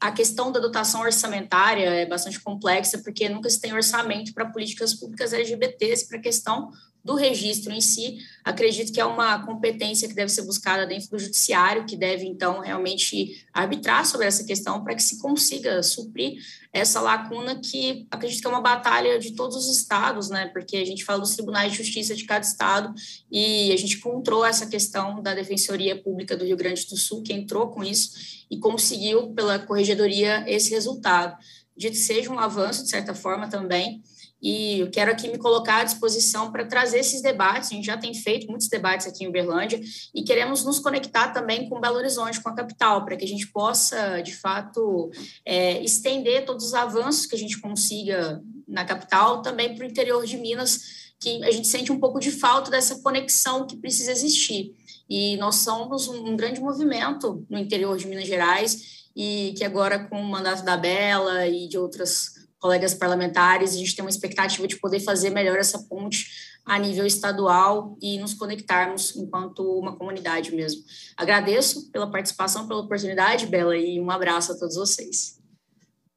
a questão da dotação orçamentária é bastante complexa, porque nunca se tem orçamento para políticas públicas LGBTs, para a questão do registro em si, acredito que é uma competência que deve ser buscada dentro do judiciário, que deve, então, realmente arbitrar sobre essa questão para que se consiga suprir essa lacuna que acredito que é uma batalha de todos os estados, né? Porque a gente fala dos tribunais de justiça de cada estado e a gente encontrou essa questão da Defensoria Pública do Rio Grande do Sul, que entrou com isso e conseguiu, pela corregedoria, esse resultado. Dito seja um avanço, de certa forma, também, e eu quero aqui me colocar à disposição para trazer esses debates. A gente já tem feito muitos debates aqui em Uberlândia e queremos nos conectar também com Belo Horizonte, com a capital, para que a gente possa, de fato, é, estender todos os avanços que a gente consiga na capital também para o interior de Minas, que a gente sente um pouco de falta dessa conexão que precisa existir. E nós somos um grande movimento no interior de Minas Gerais e que agora, com o mandato da Bela e de outras colegas parlamentares, a gente tem uma expectativa de poder fazer melhor essa ponte a nível estadual e nos conectarmos enquanto uma comunidade mesmo. Agradeço pela participação, pela oportunidade, Bela, e um abraço a todos vocês.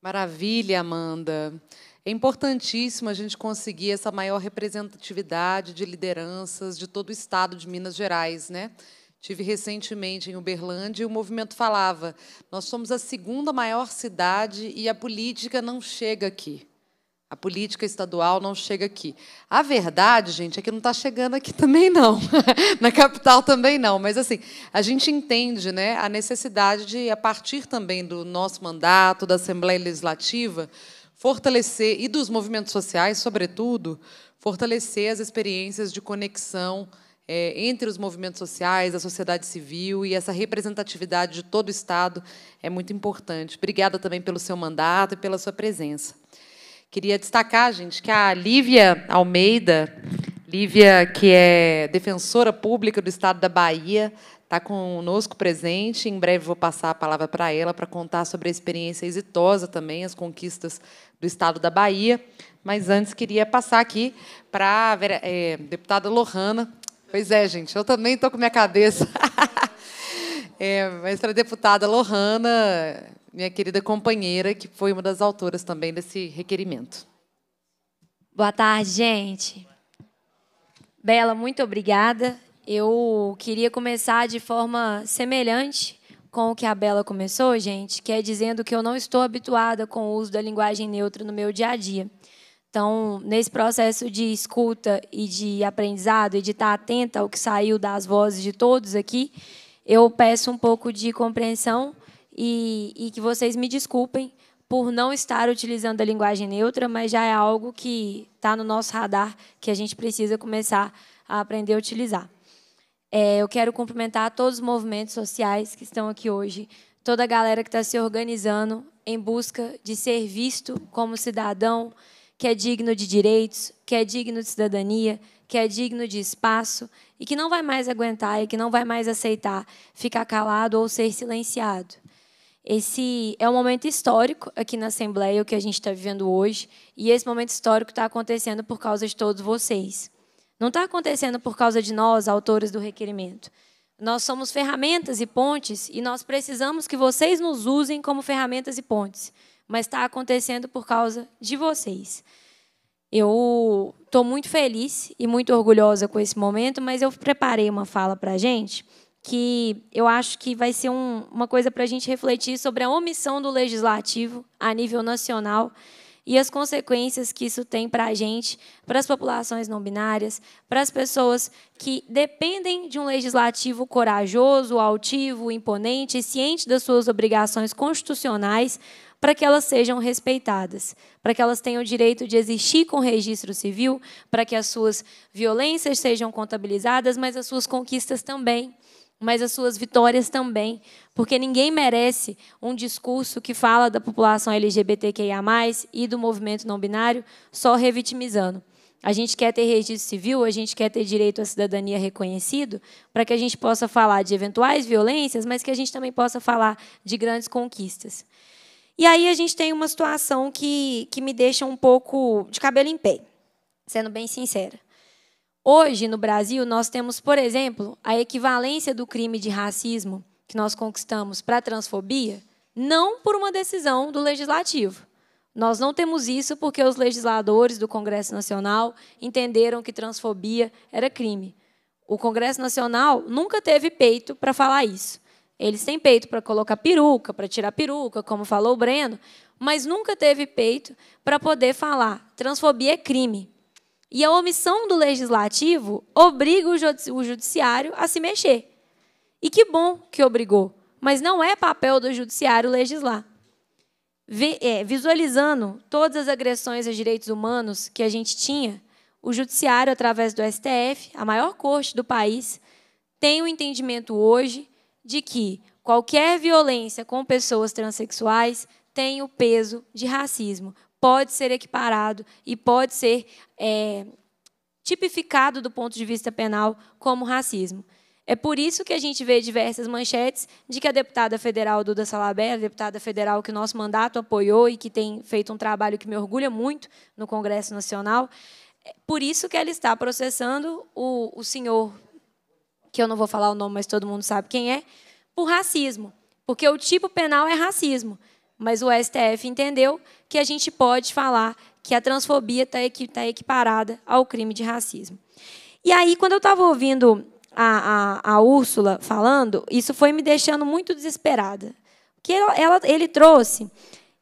Maravilha, Amanda. É importantíssimo a gente conseguir essa maior representatividade de lideranças de todo o estado de Minas Gerais, né? Tive recentemente em Uberlândia e o movimento falava: nós somos a segunda maior cidade e a política não chega aqui. A política estadual não chega aqui. A verdade, gente, é que não está chegando aqui também não, na capital também não. Mas assim, a gente entende, né, a necessidade de, a partir também do nosso mandato da Assembleia Legislativa, fortalecer e dos movimentos sociais, sobretudo, fortalecer as experiências de conexão é, entre os movimentos sociais, a sociedade civil e essa representatividade de todo o Estado é muito importante. Obrigada também pelo seu mandato e pela sua presença. Queria destacar, gente, que a Lívia Almeida, Lívia, que é defensora pública do Estado da Bahia, está conosco presente. Em breve vou passar a palavra para ela para contar sobre a experiência exitosa também, as conquistas do Estado da Bahia. Mas antes queria passar aqui para a é, deputada Lohana, Pois é, gente, eu também estou com minha cabeça. É, mas para a deputada Lohana, minha querida companheira, que foi uma das autoras também desse requerimento. Boa tarde, gente. Bela, muito obrigada. Eu queria começar de forma semelhante com o que a Bela começou, gente, que é dizendo que eu não estou habituada com o uso da linguagem neutra no meu dia a dia. Então, nesse processo de escuta e de aprendizado e de estar atenta ao que saiu das vozes de todos aqui, eu peço um pouco de compreensão e, e que vocês me desculpem por não estar utilizando a linguagem neutra, mas já é algo que está no nosso radar, que a gente precisa começar a aprender a utilizar. É, eu quero cumprimentar todos os movimentos sociais que estão aqui hoje, toda a galera que está se organizando em busca de ser visto como cidadão, que é digno de direitos, que é digno de cidadania, que é digno de espaço e que não vai mais aguentar e que não vai mais aceitar ficar calado ou ser silenciado. Esse é um momento histórico aqui na Assembleia, o que a gente está vivendo hoje, e esse momento histórico está acontecendo por causa de todos vocês. Não está acontecendo por causa de nós, autores do requerimento. Nós somos ferramentas e pontes e nós precisamos que vocês nos usem como ferramentas e pontes mas está acontecendo por causa de vocês. Eu estou muito feliz e muito orgulhosa com esse momento, mas eu preparei uma fala para a gente que eu acho que vai ser um, uma coisa para a gente refletir sobre a omissão do legislativo a nível nacional e as consequências que isso tem para a gente, para as populações não binárias, para as pessoas que dependem de um legislativo corajoso, altivo, imponente, ciente das suas obrigações constitucionais, para que elas sejam respeitadas, para que elas tenham o direito de existir com registro civil, para que as suas violências sejam contabilizadas, mas as suas conquistas também, mas as suas vitórias também, porque ninguém merece um discurso que fala da população LGBTQIA+ e do movimento não binário só revitimizando. A gente quer ter registro civil, a gente quer ter direito à cidadania reconhecido, para que a gente possa falar de eventuais violências, mas que a gente também possa falar de grandes conquistas. E aí a gente tem uma situação que, que me deixa um pouco de cabelo em pé, sendo bem sincera. Hoje, no Brasil, nós temos, por exemplo, a equivalência do crime de racismo que nós conquistamos para a transfobia, não por uma decisão do legislativo. Nós não temos isso porque os legisladores do Congresso Nacional entenderam que transfobia era crime. O Congresso Nacional nunca teve peito para falar isso. Eles têm peito para colocar peruca, para tirar peruca, como falou o Breno, mas nunca teve peito para poder falar transfobia é crime. E a omissão do legislativo obriga o judiciário a se mexer. E que bom que obrigou, mas não é papel do judiciário legislar. É, visualizando todas as agressões a direitos humanos que a gente tinha, o judiciário, através do STF, a maior corte do país, tem o um entendimento hoje de que qualquer violência com pessoas transexuais tem o peso de racismo. Pode ser equiparado e pode ser é, tipificado do ponto de vista penal como racismo. É por isso que a gente vê diversas manchetes de que a deputada federal Duda Salabé, a deputada federal que o nosso mandato apoiou e que tem feito um trabalho que me orgulha muito no Congresso Nacional, é por isso que ela está processando o, o senhor que eu não vou falar o nome, mas todo mundo sabe quem é, por racismo. Porque o tipo penal é racismo. Mas o STF entendeu que a gente pode falar que a transfobia está tá equiparada ao crime de racismo. E aí, quando eu estava ouvindo a, a, a Úrsula falando, isso foi me deixando muito desesperada. Porque ela, ela, ele trouxe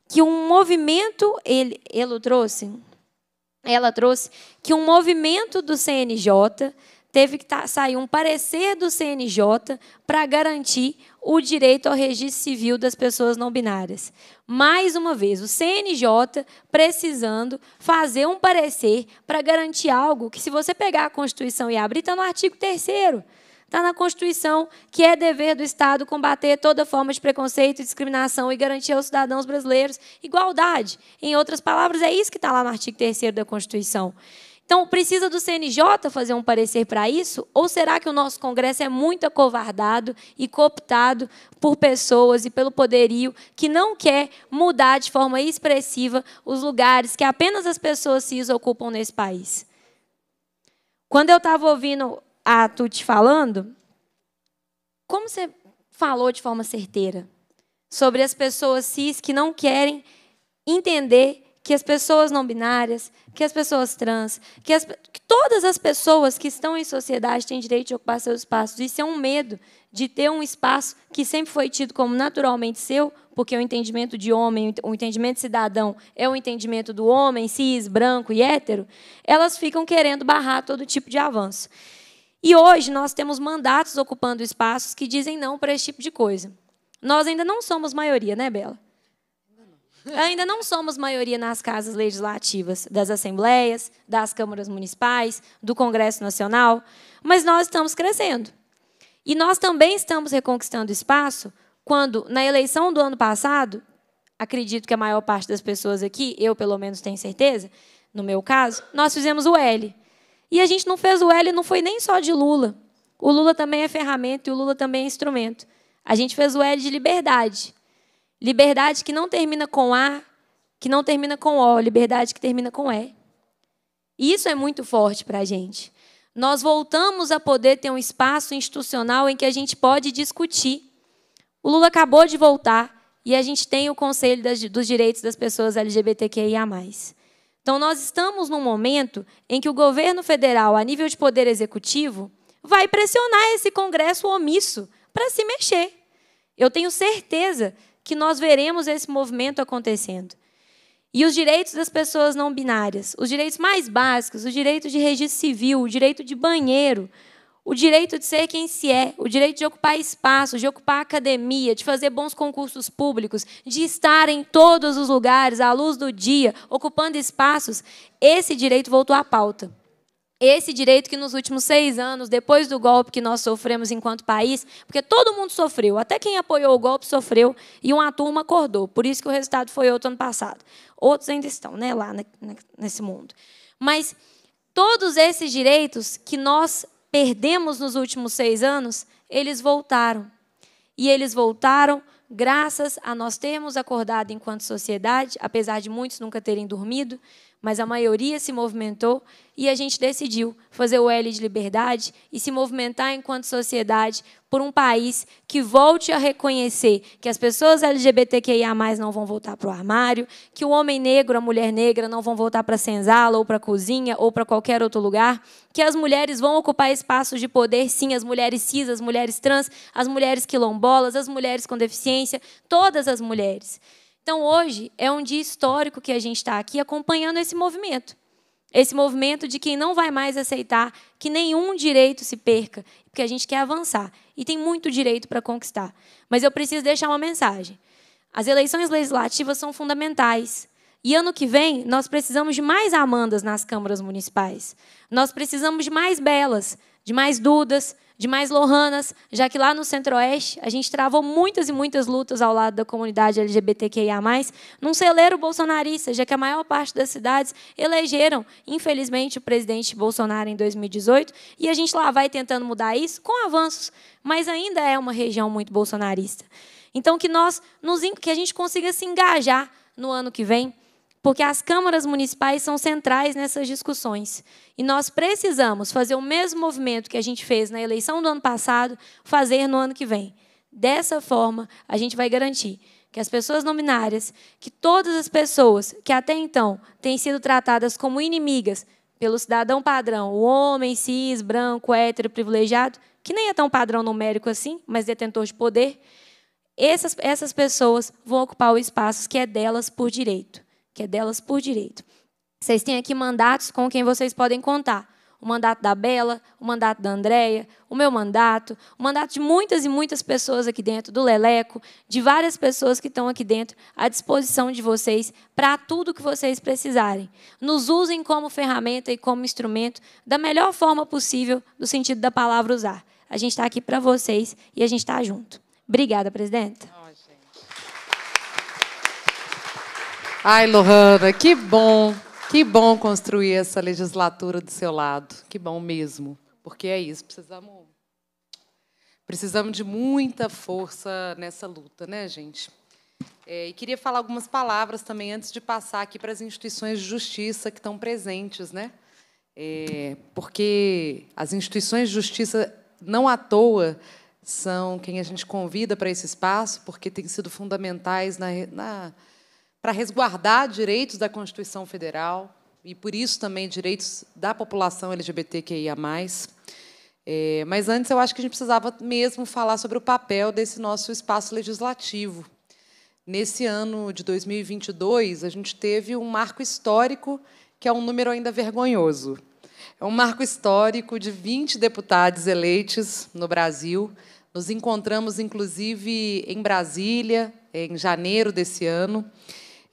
que um movimento, ele, ele trouxe, ela trouxe que um movimento do CNJ teve que sair um parecer do CNJ para garantir o direito ao registro civil das pessoas não binárias. Mais uma vez, o CNJ precisando fazer um parecer para garantir algo que, se você pegar a Constituição e abrir, está no artigo 3 Está na Constituição que é dever do Estado combater toda forma de preconceito e discriminação e garantir aos cidadãos brasileiros igualdade. Em outras palavras, é isso que está lá no artigo 3 da Constituição. Então, precisa do CNJ fazer um parecer para isso? Ou será que o nosso Congresso é muito acovardado e cooptado por pessoas e pelo poderio que não quer mudar de forma expressiva os lugares que apenas as pessoas cis ocupam nesse país? Quando eu estava ouvindo a Tuti falando, como você falou de forma certeira sobre as pessoas cis que não querem entender que as pessoas não binárias, que as pessoas trans, que, as, que todas as pessoas que estão em sociedade têm direito de ocupar seus espaços. Isso é um medo de ter um espaço que sempre foi tido como naturalmente seu, porque o entendimento de homem, o entendimento cidadão é o entendimento do homem, cis, branco e hétero, elas ficam querendo barrar todo tipo de avanço. E hoje nós temos mandatos ocupando espaços que dizem não para esse tipo de coisa. Nós ainda não somos maioria, né, Bela? Ainda não somos maioria nas casas legislativas, das assembleias, das câmaras municipais, do Congresso Nacional, mas nós estamos crescendo. E nós também estamos reconquistando espaço quando, na eleição do ano passado, acredito que a maior parte das pessoas aqui, eu pelo menos tenho certeza, no meu caso, nós fizemos o L. E a gente não fez o L, não foi nem só de Lula. O Lula também é ferramenta e o Lula também é instrumento. A gente fez o L de liberdade. Liberdade que não termina com A, que não termina com O, liberdade que termina com E. E isso é muito forte para a gente. Nós voltamos a poder ter um espaço institucional em que a gente pode discutir. O Lula acabou de voltar e a gente tem o Conselho dos Direitos das Pessoas LGBTQIA. Então, nós estamos num momento em que o governo federal, a nível de poder executivo, vai pressionar esse Congresso omisso para se mexer. Eu tenho certeza que nós veremos esse movimento acontecendo. E os direitos das pessoas não binárias, os direitos mais básicos, o direito de registro civil, o direito de banheiro, o direito de ser quem se é, o direito de ocupar espaço, de ocupar academia, de fazer bons concursos públicos, de estar em todos os lugares à luz do dia, ocupando espaços, esse direito voltou à pauta esse direito que nos últimos seis anos, depois do golpe que nós sofremos enquanto país, porque todo mundo sofreu, até quem apoiou o golpe sofreu e uma turma acordou. Por isso que o resultado foi outro ano passado. Outros ainda estão né, lá nesse mundo. Mas todos esses direitos que nós perdemos nos últimos seis anos, eles voltaram. E eles voltaram graças a nós termos acordado enquanto sociedade, apesar de muitos nunca terem dormido, mas a maioria se movimentou e a gente decidiu fazer o L de liberdade e se movimentar enquanto sociedade por um país que volte a reconhecer que as pessoas LGBTQIA+ não vão voltar para o armário, que o homem negro, a mulher negra não vão voltar para a senzala ou para a cozinha ou para qualquer outro lugar, que as mulheres vão ocupar espaços de poder, sim, as mulheres cis, as mulheres trans, as mulheres quilombolas, as mulheres com deficiência, todas as mulheres. Então, hoje é um dia histórico que a gente está aqui acompanhando esse movimento. Esse movimento de quem não vai mais aceitar que nenhum direito se perca, porque a gente quer avançar e tem muito direito para conquistar. Mas eu preciso deixar uma mensagem. As eleições legislativas são fundamentais. E ano que vem, nós precisamos de mais Amandas nas câmaras municipais. Nós precisamos de mais Belas, de mais Dudas, de mais lohanas, já que lá no Centro-Oeste a gente travou muitas e muitas lutas ao lado da comunidade LGBTQIA+, num celeiro bolsonarista, já que a maior parte das cidades elegeram, infelizmente, o presidente Bolsonaro em 2018, e a gente lá vai tentando mudar isso com avanços, mas ainda é uma região muito bolsonarista. Então que nós nos, que a gente consiga se engajar no ano que vem porque as câmaras municipais são centrais nessas discussões. E nós precisamos fazer o mesmo movimento que a gente fez na eleição do ano passado, fazer no ano que vem. Dessa forma, a gente vai garantir que as pessoas nominárias, que todas as pessoas que até então têm sido tratadas como inimigas pelo cidadão padrão, o homem cis, branco, hétero, privilegiado, que nem é tão padrão numérico assim, mas detentor de poder, essas, essas pessoas vão ocupar o espaço que é delas por direito que é delas por direito. Vocês têm aqui mandatos com quem vocês podem contar. O mandato da Bela, o mandato da Andréia, o meu mandato, o mandato de muitas e muitas pessoas aqui dentro, do Leleco, de várias pessoas que estão aqui dentro à disposição de vocês para tudo o que vocês precisarem. Nos usem como ferramenta e como instrumento da melhor forma possível, no sentido da palavra usar. A gente está aqui para vocês e a gente está junto. Obrigada, presidenta. Ai, Lohana, que bom, que bom construir essa legislatura do seu lado. Que bom mesmo, porque é isso, precisamos precisamos de muita força nessa luta, né, gente? É, e queria falar algumas palavras também antes de passar aqui para as instituições de justiça que estão presentes, né? É, porque as instituições de justiça não à toa são quem a gente convida para esse espaço, porque têm sido fundamentais na, na para resguardar direitos da Constituição Federal e, por isso, também direitos da população LGBTQIA. É, mas antes, eu acho que a gente precisava mesmo falar sobre o papel desse nosso espaço legislativo. Nesse ano de 2022, a gente teve um marco histórico que é um número ainda vergonhoso. É um marco histórico de 20 deputados eleitos no Brasil. Nos encontramos, inclusive, em Brasília, em janeiro desse ano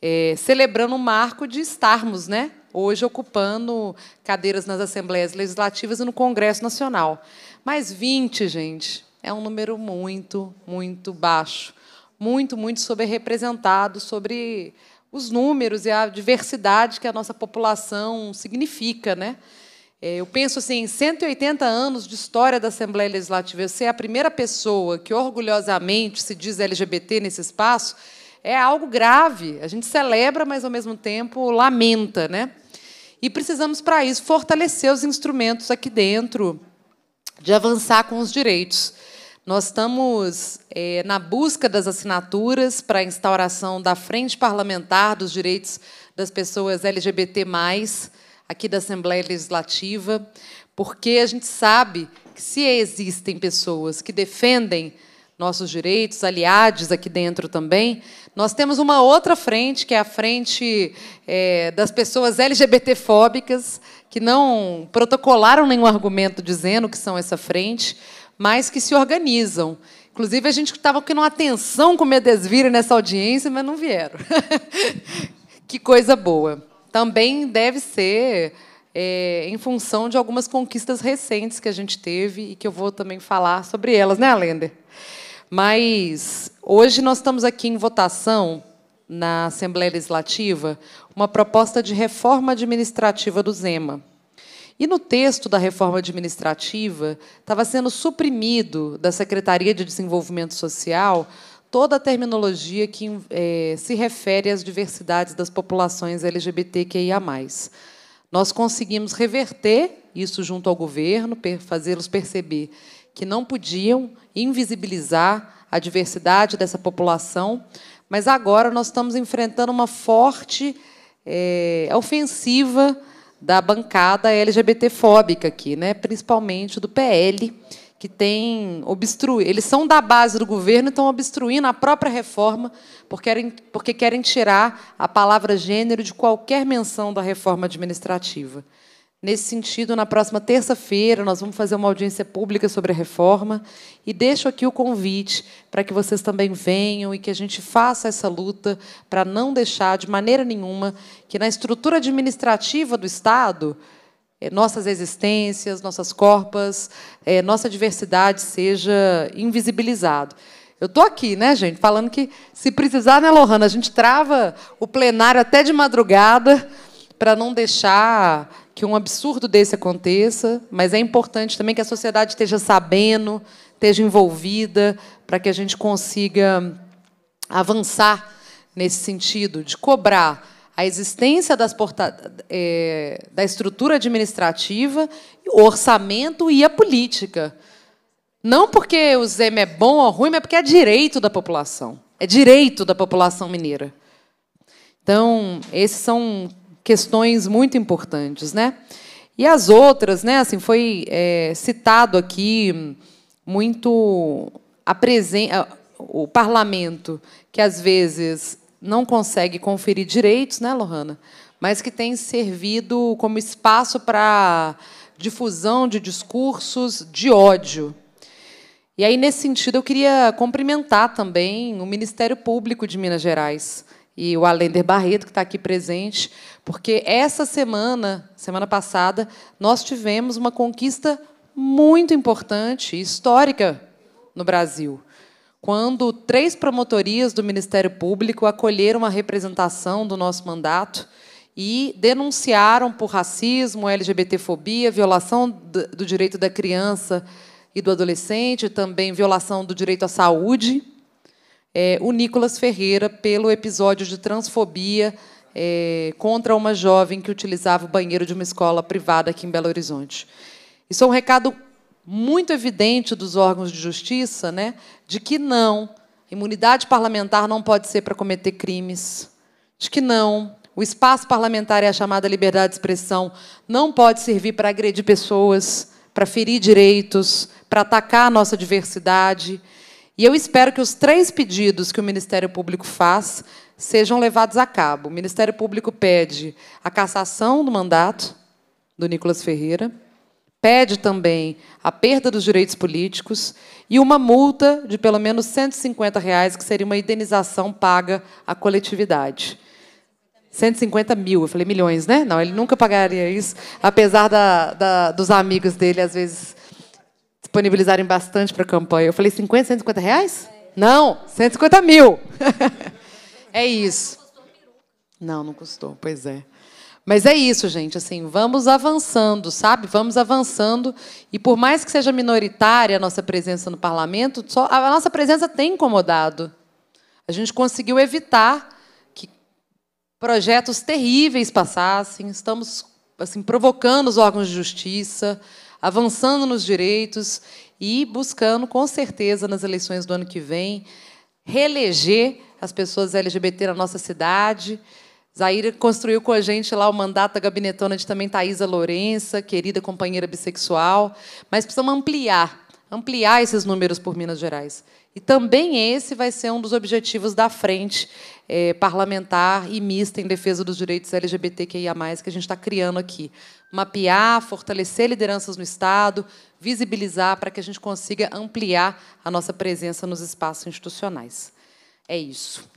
é, celebrando o marco de estarmos, né? Hoje ocupando cadeiras nas Assembleias Legislativas e no Congresso Nacional. Mas 20, gente, é um número muito, muito baixo. Muito, muito sobre-representado, sobre os números e a diversidade que a nossa população significa. Né? É, eu penso assim, 180 anos de história da Assembleia Legislativa. Eu ser a primeira pessoa que orgulhosamente se diz LGBT nesse espaço é algo grave. A gente celebra, mas ao mesmo tempo lamenta, né? E precisamos para isso fortalecer os instrumentos aqui dentro de avançar com os direitos. Nós estamos é, na busca das assinaturas para a instauração da Frente Parlamentar dos Direitos das Pessoas LGBT, aqui da Assembleia Legislativa, porque a gente sabe que, se existem pessoas que defendem nossos direitos, aliados aqui dentro também, nós temos uma outra frente, que é a frente é, das pessoas LGBTfóbicas, que não protocolaram nenhum argumento dizendo que são essa frente, mas que se organizam. Inclusive, a gente estava com uma atenção com o Medesvira nessa audiência, mas não vieram. que coisa boa. Também deve ser é, em função de algumas conquistas recentes que a gente teve e que eu vou também falar sobre elas, né, Alender? Mas hoje nós estamos aqui em votação na Assembleia Legislativa uma proposta de reforma administrativa do Zema. E no texto da reforma administrativa estava sendo suprimido da Secretaria de Desenvolvimento Social toda a terminologia que é, se refere às diversidades das populações LGBTQIA. Nós conseguimos reverter isso junto ao governo, fazê-los perceber que não podiam invisibilizar a diversidade dessa população, mas agora nós estamos enfrentando uma forte é, ofensiva da bancada LGBT-fóbica aqui, né? principalmente do PL, que tem obstruído. Eles são da base do governo e estão obstruindo a própria reforma, porque querem, porque querem tirar a palavra gênero de qualquer menção da reforma administrativa. Nesse sentido, na próxima terça-feira, nós vamos fazer uma audiência pública sobre a reforma e deixo aqui o convite para que vocês também venham e que a gente faça essa luta para não deixar de maneira nenhuma que na estrutura administrativa do Estado eh, nossas existências, nossas corpas, eh, nossa diversidade seja invisibilizado. Eu estou aqui, né, gente, falando que se precisar, né, Lohana, a gente trava o plenário até de madrugada para não deixar que um absurdo desse aconteça, mas é importante também que a sociedade esteja sabendo, esteja envolvida, para que a gente consiga avançar nesse sentido de cobrar a existência porta... é, da estrutura administrativa, o orçamento e a política. Não porque o Zeme é bom ou ruim, mas porque é direito da população. É direito da população mineira. Então, esses são questões muito importantes, né? E as outras, né? Assim, foi é, citado aqui muito a o parlamento que às vezes não consegue conferir direitos, né, Lohana? Mas que tem servido como espaço para difusão de discursos de ódio. E aí, nesse sentido, eu queria cumprimentar também o Ministério Público de Minas Gerais, e o Alender Barreto, que está aqui presente, porque essa semana, semana passada, nós tivemos uma conquista muito importante, histórica no Brasil, quando três promotorias do Ministério Público acolheram a representação do nosso mandato e denunciaram por racismo, LGBTfobia, violação do direito da criança e do adolescente, também violação do direito à saúde é, o Nicolas Ferreira pelo episódio de transfobia é, contra uma jovem que utilizava o banheiro de uma escola privada aqui em Belo Horizonte. Isso é um recado muito evidente dos órgãos de justiça, né, de que não, imunidade parlamentar não pode ser para cometer crimes, de que não, o espaço parlamentar e a chamada liberdade de expressão não pode servir para agredir pessoas, para ferir direitos, para atacar a nossa diversidade. E eu espero que os três pedidos que o Ministério Público faz sejam levados a cabo. O Ministério Público pede a cassação do mandato do Nicolas Ferreira, pede também a perda dos direitos políticos e uma multa de pelo menos 150 reais, que seria uma indenização paga à coletividade. 150 mil, eu falei milhões, né? Não, ele nunca pagaria isso, apesar da, da, dos amigos dele, às vezes, disponibilizarem bastante para a campanha. Eu falei 50, 150 reais? É. Não, 150 mil. é isso. Não, não custou, pois é. Mas é isso, gente. Assim, vamos avançando, sabe? Vamos avançando. E por mais que seja minoritária a nossa presença no parlamento, só a nossa presença tem incomodado. A gente conseguiu evitar que projetos terríveis passassem. Estamos assim provocando os órgãos de justiça avançando nos direitos e buscando, com certeza, nas eleições do ano que vem, reeleger as pessoas LGBT na nossa cidade. Zaira construiu com a gente lá o mandato da gabinetona de também Thaisa Lourença, querida companheira bissexual. Mas precisamos ampliar, ampliar esses números por Minas Gerais. E também esse vai ser um dos objetivos da frente, é, parlamentar e mista em defesa dos direitos LGBTQIA, que a gente está criando aqui. Mapear, fortalecer lideranças no Estado, visibilizar para que a gente consiga ampliar a nossa presença nos espaços institucionais. É isso.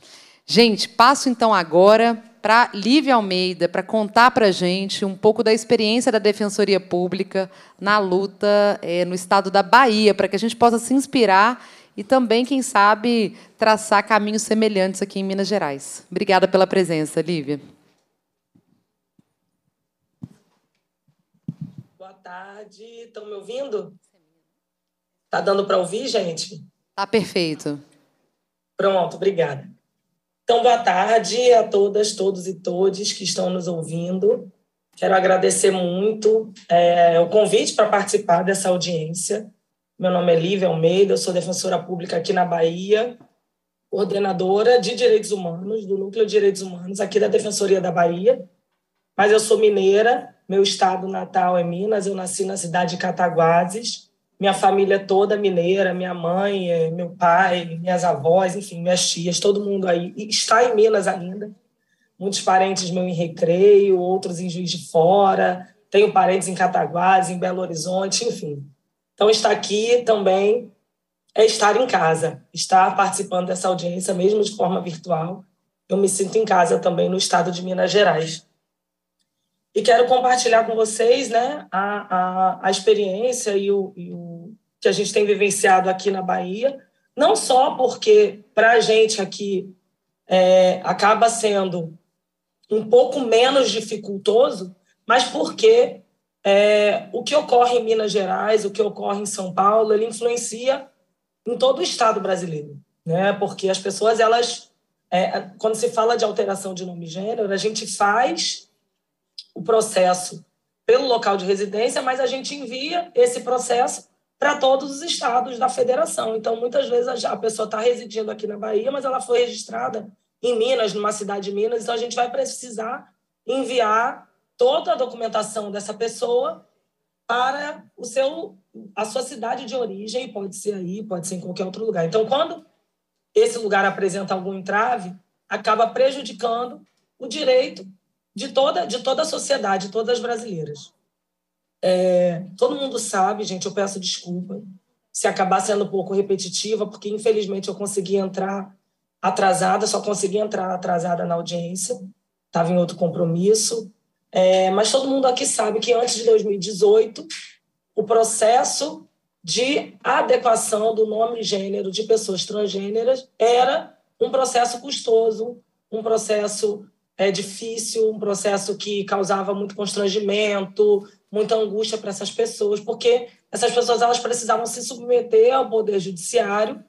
Gente, passo então agora para Lívia Almeida para contar para a gente um pouco da experiência da Defensoria Pública na luta é, no estado da Bahia, para que a gente possa se inspirar e também, quem sabe, traçar caminhos semelhantes aqui em Minas Gerais. Obrigada pela presença, Lívia. Boa tarde. Estão me ouvindo? Tá dando para ouvir, gente? Tá perfeito. Pronto, obrigada. Então, boa tarde a todas, todos e todes que estão nos ouvindo. Quero agradecer muito é, o convite para participar dessa audiência. Meu nome é Lívia Almeida, eu sou defensora pública aqui na Bahia, coordenadora de direitos humanos, do Núcleo de Direitos Humanos aqui da Defensoria da Bahia. Mas eu sou mineira, meu estado natal é Minas, eu nasci na cidade de Cataguases. Minha família é toda mineira, minha mãe, eh, meu pai, minhas avós, enfim, minhas tias, todo mundo aí está em Minas ainda. Muitos parentes meus em Recreio, outros em Juiz de Fora, tenho parentes em Cataguases, em Belo Horizonte, enfim. Então, estar aqui também é estar em casa, estar participando dessa audiência, mesmo de forma virtual. Eu me sinto em casa também no estado de Minas Gerais. E quero compartilhar com vocês né, a, a, a experiência e o, e o que a gente tem vivenciado aqui na Bahia, não só porque para a gente aqui é, acaba sendo um pouco menos dificultoso, mas porque é, o que ocorre em Minas Gerais, o que ocorre em São Paulo, ele influencia em todo o Estado brasileiro, né? Porque as pessoas, elas, é, quando se fala de alteração de nome e gênero, a gente faz o processo pelo local de residência, mas a gente envia esse processo para todos os estados da federação. Então, muitas vezes a pessoa está residindo aqui na Bahia, mas ela foi registrada em Minas, numa cidade de Minas, então a gente vai precisar enviar toda a documentação dessa pessoa para o seu a sua cidade de origem, pode ser aí, pode ser em qualquer outro lugar. Então, quando esse lugar apresenta algum entrave, acaba prejudicando o direito de toda de toda a sociedade, todas as brasileiras. É, todo mundo sabe, gente, eu peço desculpa se acabar sendo um pouco repetitiva, porque infelizmente eu consegui entrar atrasada, só consegui entrar atrasada na audiência, estava em outro compromisso, é, mas todo mundo aqui sabe que antes de 2018, o processo de adequação do nome e gênero de pessoas transgêneras era um processo custoso, um processo é, difícil, um processo que causava muito constrangimento, muita angústia para essas pessoas, porque essas pessoas elas precisavam se submeter ao poder judiciário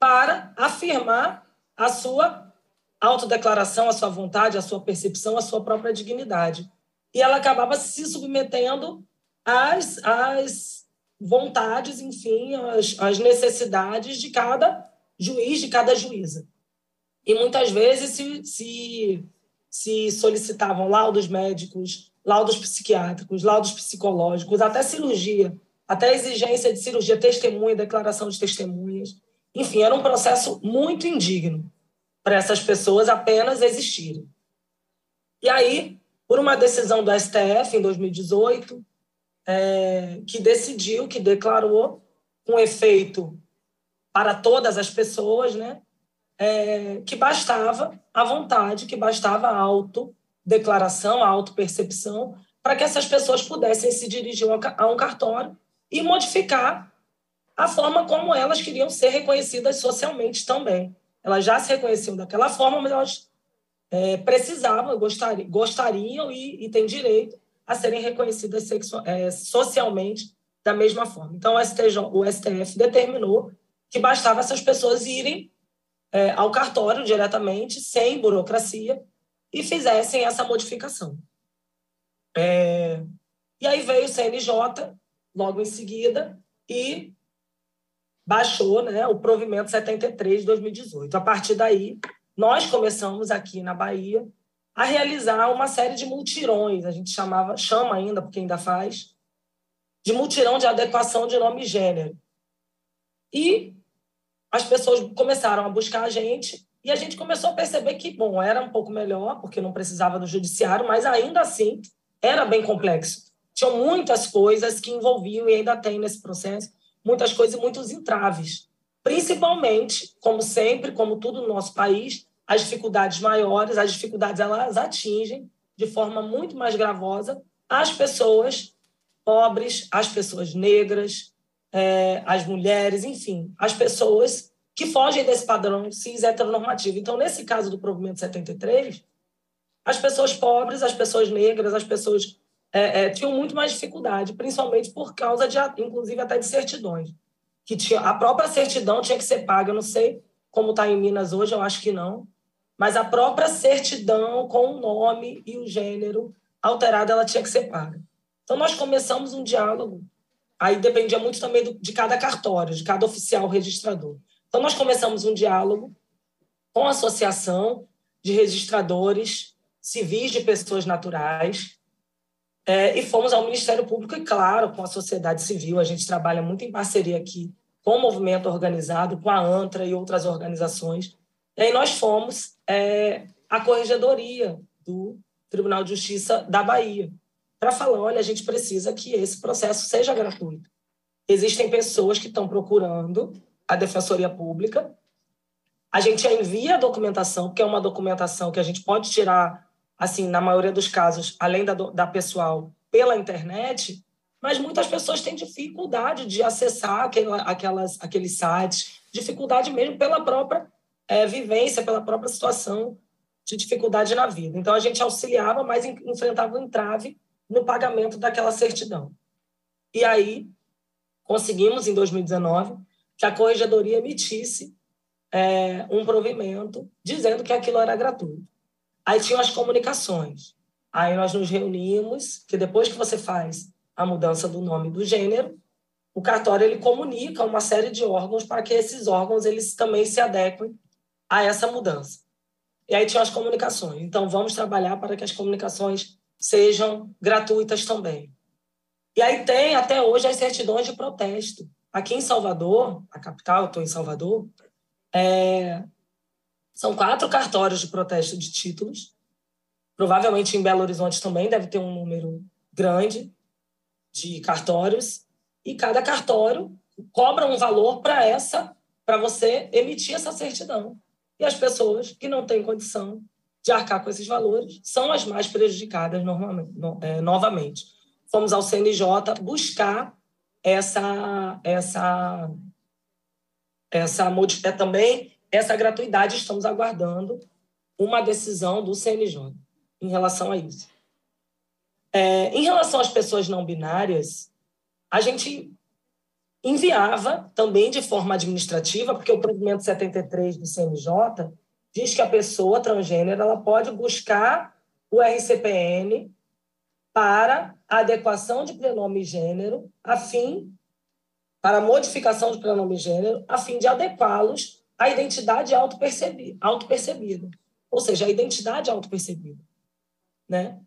para afirmar a sua autodeclaração, a sua vontade, a sua percepção, a sua própria dignidade. E ela acabava se submetendo às, às vontades, enfim, às, às necessidades de cada juiz, de cada juíza. E muitas vezes se, se, se solicitavam laudos médicos, laudos psiquiátricos, laudos psicológicos, até cirurgia, até exigência de cirurgia, testemunha, declaração de testemunhas. Enfim, era um processo muito indigno para essas pessoas apenas existirem. E aí, por uma decisão do STF em 2018, é, que decidiu, que declarou com efeito para todas as pessoas, né, é, que bastava a vontade, que bastava a autodeclaração, a autopercepção, para que essas pessoas pudessem se dirigir a um cartório e modificar a forma como elas queriam ser reconhecidas socialmente também. Elas já se reconheciam daquela forma, mas elas é, precisavam, gostari, gostariam e, e têm direito a serem reconhecidas é, socialmente da mesma forma. Então, o, STJ, o STF determinou que bastava essas pessoas irem é, ao cartório diretamente, sem burocracia, e fizessem essa modificação. É... E aí veio o CNJ, logo em seguida, e baixou né, o provimento 73 de 2018. A partir daí, nós começamos aqui na Bahia a realizar uma série de multirões, a gente chamava, chama ainda, porque ainda faz, de multirão de adequação de nome e gênero. E as pessoas começaram a buscar a gente e a gente começou a perceber que, bom, era um pouco melhor, porque não precisava do judiciário, mas ainda assim era bem complexo. Tinham muitas coisas que envolviam e ainda tem nesse processo muitas coisas e muitos entraves. Principalmente, como sempre, como tudo no nosso país, as dificuldades maiores, as dificuldades elas atingem de forma muito mais gravosa as pessoas pobres, as pessoas negras, é, as mulheres, enfim, as pessoas que fogem desse padrão cis heteronormativo. Então, nesse caso do provimento 73, as pessoas pobres, as pessoas negras, as pessoas é, é, tinham muito mais dificuldade, principalmente por causa de, inclusive, até de certidões. Que tinha, a própria certidão tinha que ser paga. Eu não sei como está em Minas hoje, eu acho que não. Mas a própria certidão com o nome e o gênero alterado, ela tinha que ser paga. Então, nós começamos um diálogo. Aí dependia muito também do, de cada cartório, de cada oficial registrador. Então, nós começamos um diálogo com a associação de registradores civis de pessoas naturais, é, e fomos ao Ministério Público e, claro, com a sociedade civil. A gente trabalha muito em parceria aqui com o movimento organizado, com a ANTRA e outras organizações. E aí nós fomos é, à corregedoria do Tribunal de Justiça da Bahia para falar, olha, a gente precisa que esse processo seja gratuito. Existem pessoas que estão procurando a Defensoria Pública. A gente envia a documentação, porque é uma documentação que a gente pode tirar assim, na maioria dos casos, além da, da pessoal, pela internet, mas muitas pessoas têm dificuldade de acessar aquela, aquelas, aqueles sites, dificuldade mesmo pela própria é, vivência, pela própria situação de dificuldade na vida. Então, a gente auxiliava, mas enfrentava um entrave no pagamento daquela certidão. E aí, conseguimos, em 2019, que a corregedoria emitisse é, um provimento dizendo que aquilo era gratuito. Aí tinham as comunicações. Aí nós nos reunimos, que depois que você faz a mudança do nome do gênero, o cartório ele comunica uma série de órgãos para que esses órgãos eles também se adequem a essa mudança. E aí tinham as comunicações. Então vamos trabalhar para que as comunicações sejam gratuitas também. E aí tem até hoje as certidões de protesto. Aqui em Salvador, a capital, estou em Salvador, é, são quatro cartórios de protesto de títulos. Provavelmente em Belo Horizonte também deve ter um número grande de cartórios. E cada cartório cobra um valor para essa, para você emitir essa certidão. E as pessoas que não têm condição de arcar com esses valores são as mais prejudicadas normalmente, no, é, novamente. Fomos ao CNJ buscar essa essa essa é também essa gratuidade estamos aguardando uma decisão do CNJ em relação a isso. É, em relação às pessoas não binárias, a gente enviava também de forma administrativa, porque o provimento 73 do CNJ diz que a pessoa transgênero ela pode buscar o RCPN para adequação de prenome e gênero, a fim, para modificação de prenome e gênero, a fim de adequá-los a identidade autopercebida, auto ou seja, a identidade autopercebida, né?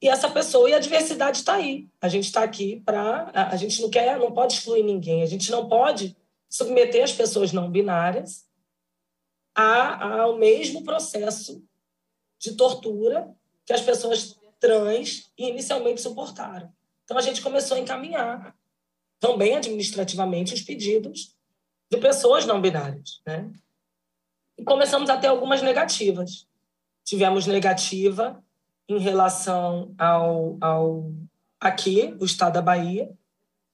E essa pessoa e a diversidade está aí. A gente está aqui para a gente não quer, não pode excluir ninguém. A gente não pode submeter as pessoas não binárias a, ao mesmo processo de tortura que as pessoas trans inicialmente suportaram. Então a gente começou a encaminhar também administrativamente os pedidos de pessoas não binárias, né? E começamos a ter algumas negativas. Tivemos negativa em relação ao, ao aqui, o estado da Bahia,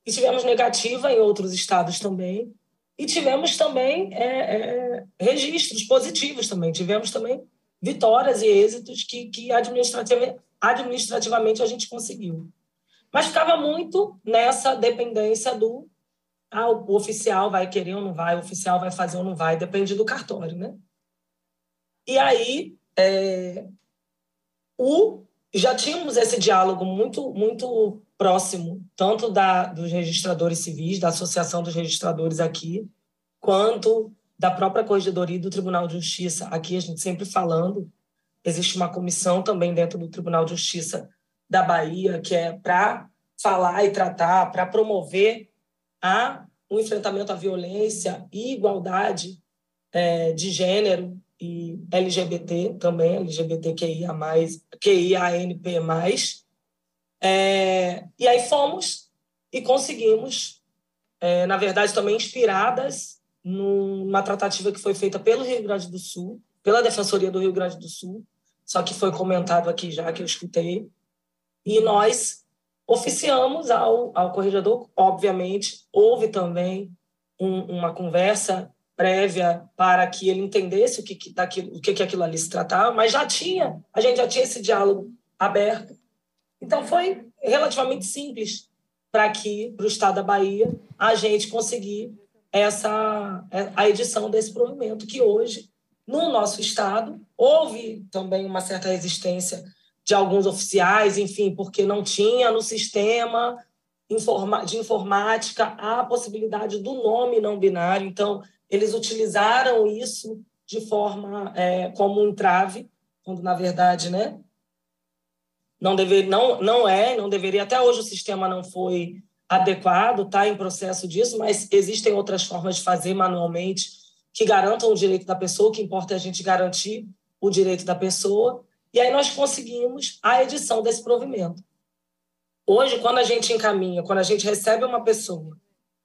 e tivemos negativa em outros estados também, e tivemos também é, é, registros positivos também, tivemos também vitórias e êxitos que, que administrativamente a gente conseguiu. Mas ficava muito nessa dependência do ah, o oficial vai querer ou não vai, o oficial vai fazer ou não vai, depende do cartório, né? E aí, é, o, já tínhamos esse diálogo muito, muito próximo, tanto da, dos registradores civis, da Associação dos Registradores aqui, quanto da própria Corregedoria e do Tribunal de Justiça. Aqui a gente sempre falando, existe uma comissão também dentro do Tribunal de Justiça da Bahia, que é para falar e tratar, para promover a um enfrentamento à violência e igualdade é, de gênero e LGBT também, LGBTQIA+, QIANP+. É, e aí fomos e conseguimos, é, na verdade, também inspiradas numa tratativa que foi feita pelo Rio Grande do Sul, pela Defensoria do Rio Grande do Sul, só que foi comentado aqui já, que eu escutei, e nós oficiamos ao, ao corregedor. Obviamente, houve também um, uma conversa prévia para que ele entendesse o que, que, daquilo, o que, que aquilo ali se tratava, mas já tinha, a gente já tinha esse diálogo aberto. Então, foi relativamente simples para que, para o Estado da Bahia, a gente conseguir essa, é, a edição desse provimento, que hoje, no nosso Estado, houve também uma certa resistência de alguns oficiais, enfim, porque não tinha no sistema de informática a possibilidade do nome não binário. Então, eles utilizaram isso de forma é, como um entrave, quando na verdade, né? Não, dever, não, não é, não deveria. Até hoje o sistema não foi adequado, está em processo disso, mas existem outras formas de fazer manualmente que garantam o direito da pessoa, o que importa é a gente garantir o direito da pessoa. E aí nós conseguimos a edição desse provimento. Hoje, quando a gente encaminha, quando a gente recebe uma pessoa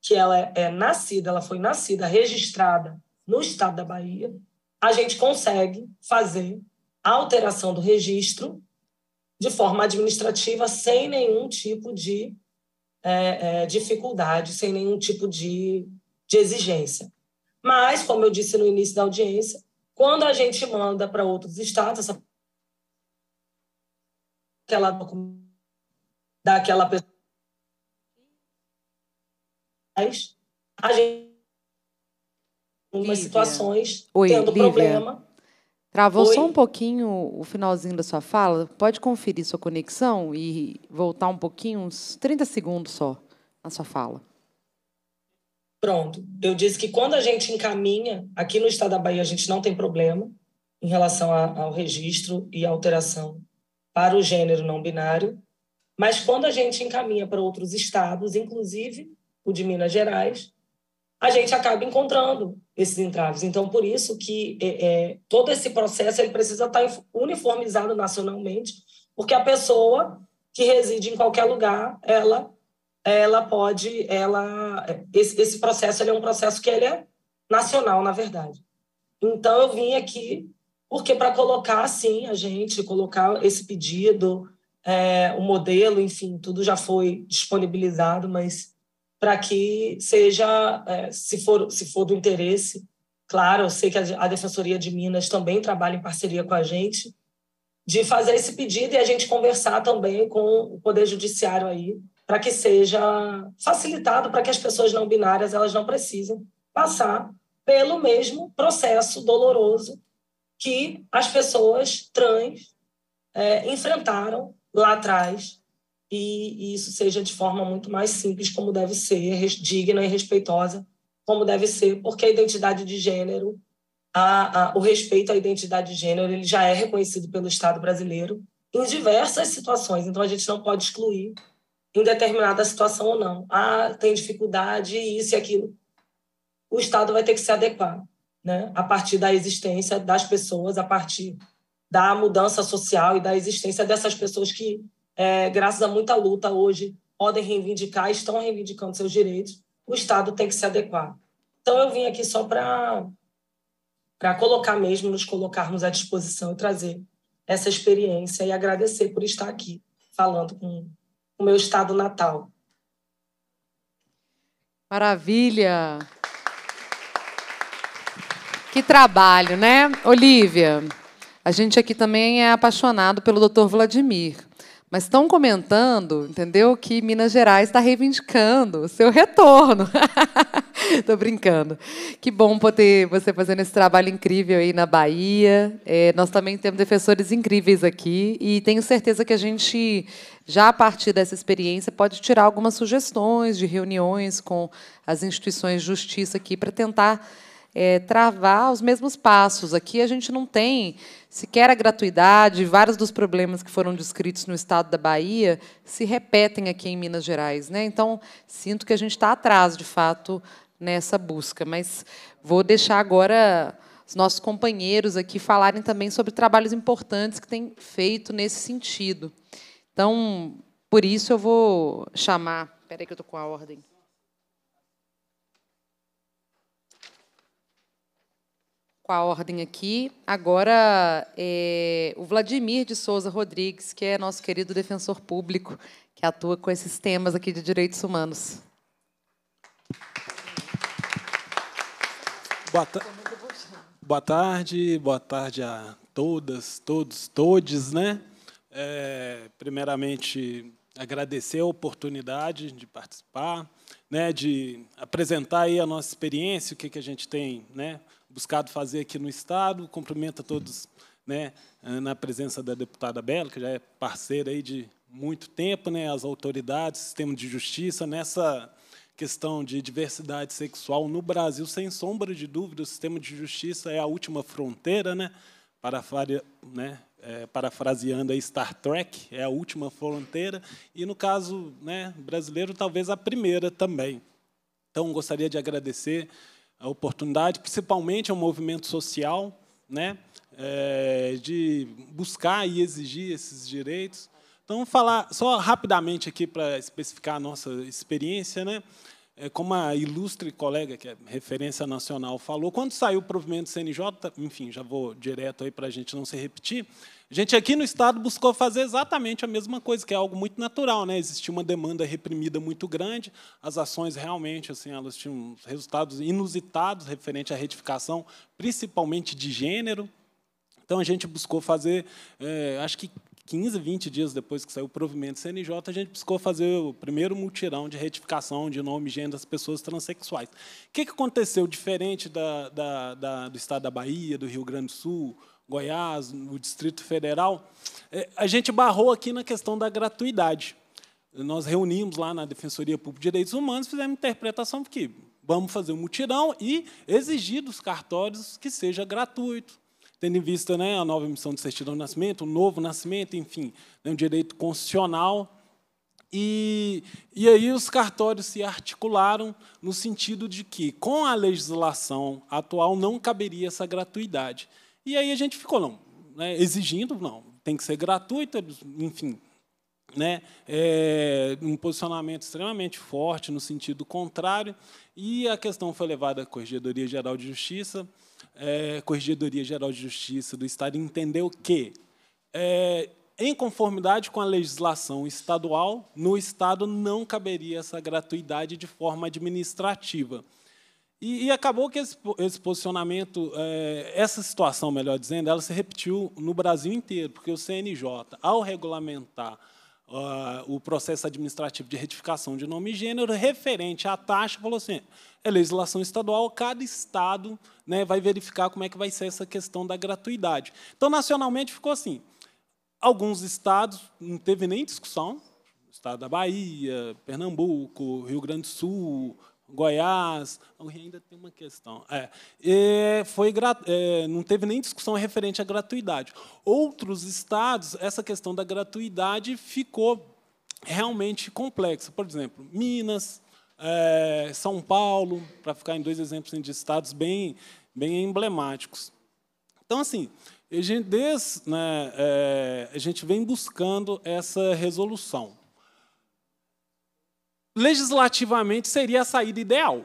que ela é nascida, ela foi nascida, registrada no estado da Bahia, a gente consegue fazer a alteração do registro de forma administrativa sem nenhum tipo de é, é, dificuldade, sem nenhum tipo de, de exigência. Mas, como eu disse no início da audiência, quando a gente manda para outros estados essa daquela, daquela pessoa. A gente algumas situações Oi, tendo Lívia. problema. Travou Oi. só um pouquinho o finalzinho da sua fala. Pode conferir sua conexão e voltar um pouquinho, uns 30 segundos só, na sua fala. Pronto. Eu disse que quando a gente encaminha, aqui no estado da Bahia a gente não tem problema em relação a, ao registro e alteração para o gênero não binário, mas quando a gente encaminha para outros estados, inclusive o de Minas Gerais, a gente acaba encontrando esses entraves. Então, por isso que é, é, todo esse processo ele precisa estar uniformizado nacionalmente, porque a pessoa que reside em qualquer lugar, ela, ela pode, ela, esse, esse processo é um processo que ele é nacional, na verdade. Então, eu vim aqui porque para colocar, assim, a gente, colocar esse pedido, é, o modelo, enfim, tudo já foi disponibilizado, mas para que seja, é, se, for, se for do interesse, claro, eu sei que a, a Defensoria de Minas também trabalha em parceria com a gente, de fazer esse pedido e a gente conversar também com o Poder Judiciário aí, para que seja facilitado para que as pessoas não binárias elas não precisem passar pelo mesmo processo doloroso que as pessoas trans é, enfrentaram lá atrás e, e, isso seja de forma muito mais simples como deve ser, digna e respeitosa como deve ser, porque a identidade de gênero, a, a, o respeito à identidade de gênero, ele já é reconhecido pelo Estado brasileiro em diversas situações. Então a gente não pode excluir em determinada situação ou não. Ah, tem dificuldade, isso e aquilo. O Estado vai ter que se adequar né, a partir da existência das pessoas, a partir da mudança social e da existência dessas pessoas que, é, graças a muita luta hoje, podem reivindicar, estão reivindicando seus direitos, o Estado tem que se adequar. Então, eu vim aqui só para colocar mesmo, nos colocarmos à disposição e trazer essa experiência e agradecer por estar aqui falando com o meu Estado natal. Maravilha! Que trabalho, né? Olivia, a gente aqui também é apaixonado pelo doutor Vladimir. Mas estão comentando, entendeu, que Minas Gerais está reivindicando o seu retorno. Estou brincando. Que bom poder você fazendo esse trabalho incrível aí na Bahia. É, nós também temos defensores incríveis aqui e tenho certeza que a gente, já a partir dessa experiência, pode tirar algumas sugestões de reuniões com as instituições de justiça aqui para tentar é, travar os mesmos passos. Aqui a gente não tem sequer a gratuidade, vários dos problemas que foram descritos no estado da Bahia se repetem aqui em Minas Gerais. Né? Então, sinto que a gente está atrás, de fato, nessa busca. Mas vou deixar agora os nossos companheiros aqui falarem também sobre trabalhos importantes que têm feito nesse sentido. Então, por isso eu vou chamar. Espera aí que eu estou com a ordem. com a ordem aqui. Agora, é, o Vladimir de Souza Rodrigues, que é nosso querido defensor público, que atua com esses temas aqui de direitos humanos. Boa, ta boa tarde, boa tarde a todas, todos, todes, né? É, primeiramente, agradecer a oportunidade de participar, né, de apresentar aí a nossa experiência, o que, que a gente tem, né, buscado fazer aqui no Estado. Cumprimento a todos né, na presença da deputada Bela, que já é parceira aí de muito tempo, né, as autoridades, sistema de justiça, nessa questão de diversidade sexual no Brasil, sem sombra de dúvida, o sistema de justiça é a última fronteira, né, parafraseando, né, é, parafraseando Star Trek, é a última fronteira, e no caso né, brasileiro, talvez a primeira também. Então, gostaria de agradecer a oportunidade, principalmente ao é movimento social, né, é, de buscar e exigir esses direitos. Então, falar só rapidamente aqui para especificar a nossa experiência, né? É, como a ilustre colega, que é referência nacional, falou, quando saiu o provimento CNJ, enfim, já vou direto aí para a gente não se repetir, a gente aqui no Estado buscou fazer exatamente a mesma coisa, que é algo muito natural. Né? Existia uma demanda reprimida muito grande, as ações realmente assim, elas tinham resultados inusitados referente à retificação, principalmente de gênero. Então, a gente buscou fazer, é, acho que 15, 20 dias depois que saiu o provimento CNJ, a gente buscou fazer o primeiro multirão de retificação de nome e gênero das pessoas transexuais. O que aconteceu diferente da, da, da, do estado da Bahia, do Rio Grande do Sul, Goiás, o Distrito Federal, é, a gente barrou aqui na questão da gratuidade. Nós reunimos lá na Defensoria Pública de Direitos Humanos, fizemos interpretação que vamos fazer um mutirão e exigir dos cartórios que seja gratuito, tendo em vista né, a nova emissão de certidão de nascimento, o novo nascimento, enfim, né, um direito constitucional. E, e aí os cartórios se articularam no sentido de que, com a legislação atual, não caberia essa gratuidade. E aí a gente ficou, não, né, exigindo, não, tem que ser gratuito, enfim, né, é, um posicionamento extremamente forte no sentido contrário, e a questão foi levada à Corregedoria Geral de Justiça. É, Corregedoria Geral de Justiça do Estado entendeu que, é, em conformidade com a legislação estadual, no Estado não caberia essa gratuidade de forma administrativa. E, e acabou que esse, esse posicionamento, é, essa situação, melhor dizendo, ela se repetiu no Brasil inteiro, porque o CNJ, ao regulamentar Uh, o processo administrativo de retificação de nome e gênero referente à taxa, falou assim, é legislação estadual, cada estado né, vai verificar como é que vai ser essa questão da gratuidade. Então, nacionalmente, ficou assim. Alguns estados, não teve nem discussão, estado da Bahia, Pernambuco, Rio Grande do Sul, Goiás, ainda tem uma questão. É, foi, é, não teve nem discussão referente à gratuidade. Outros estados, essa questão da gratuidade ficou realmente complexa. Por exemplo, Minas, é, São Paulo, para ficar em dois exemplos de estados bem, bem emblemáticos. Então, assim, a gente, desde, né, é, a gente vem buscando essa resolução legislativamente seria a saída ideal,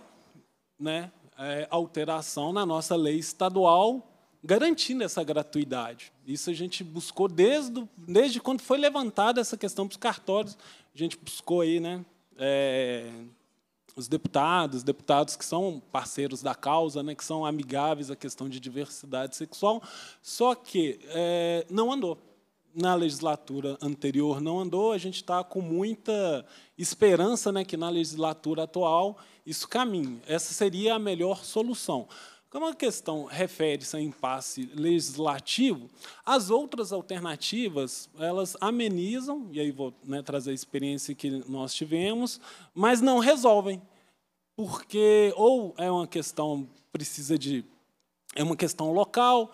né? É, alteração na nossa lei estadual garantindo essa gratuidade. Isso a gente buscou desde, desde quando foi levantada essa questão para os cartórios, a gente buscou aí, né? É, os deputados, deputados que são parceiros da causa, né, que são amigáveis à questão de diversidade sexual, só que é, não andou na legislatura anterior não andou, a gente está com muita esperança né, que na legislatura atual isso caminhe. Essa seria a melhor solução. Como a questão refere-se a impasse legislativo, as outras alternativas elas amenizam, e aí vou né, trazer a experiência que nós tivemos, mas não resolvem, porque ou é uma questão precisa de é uma questão local,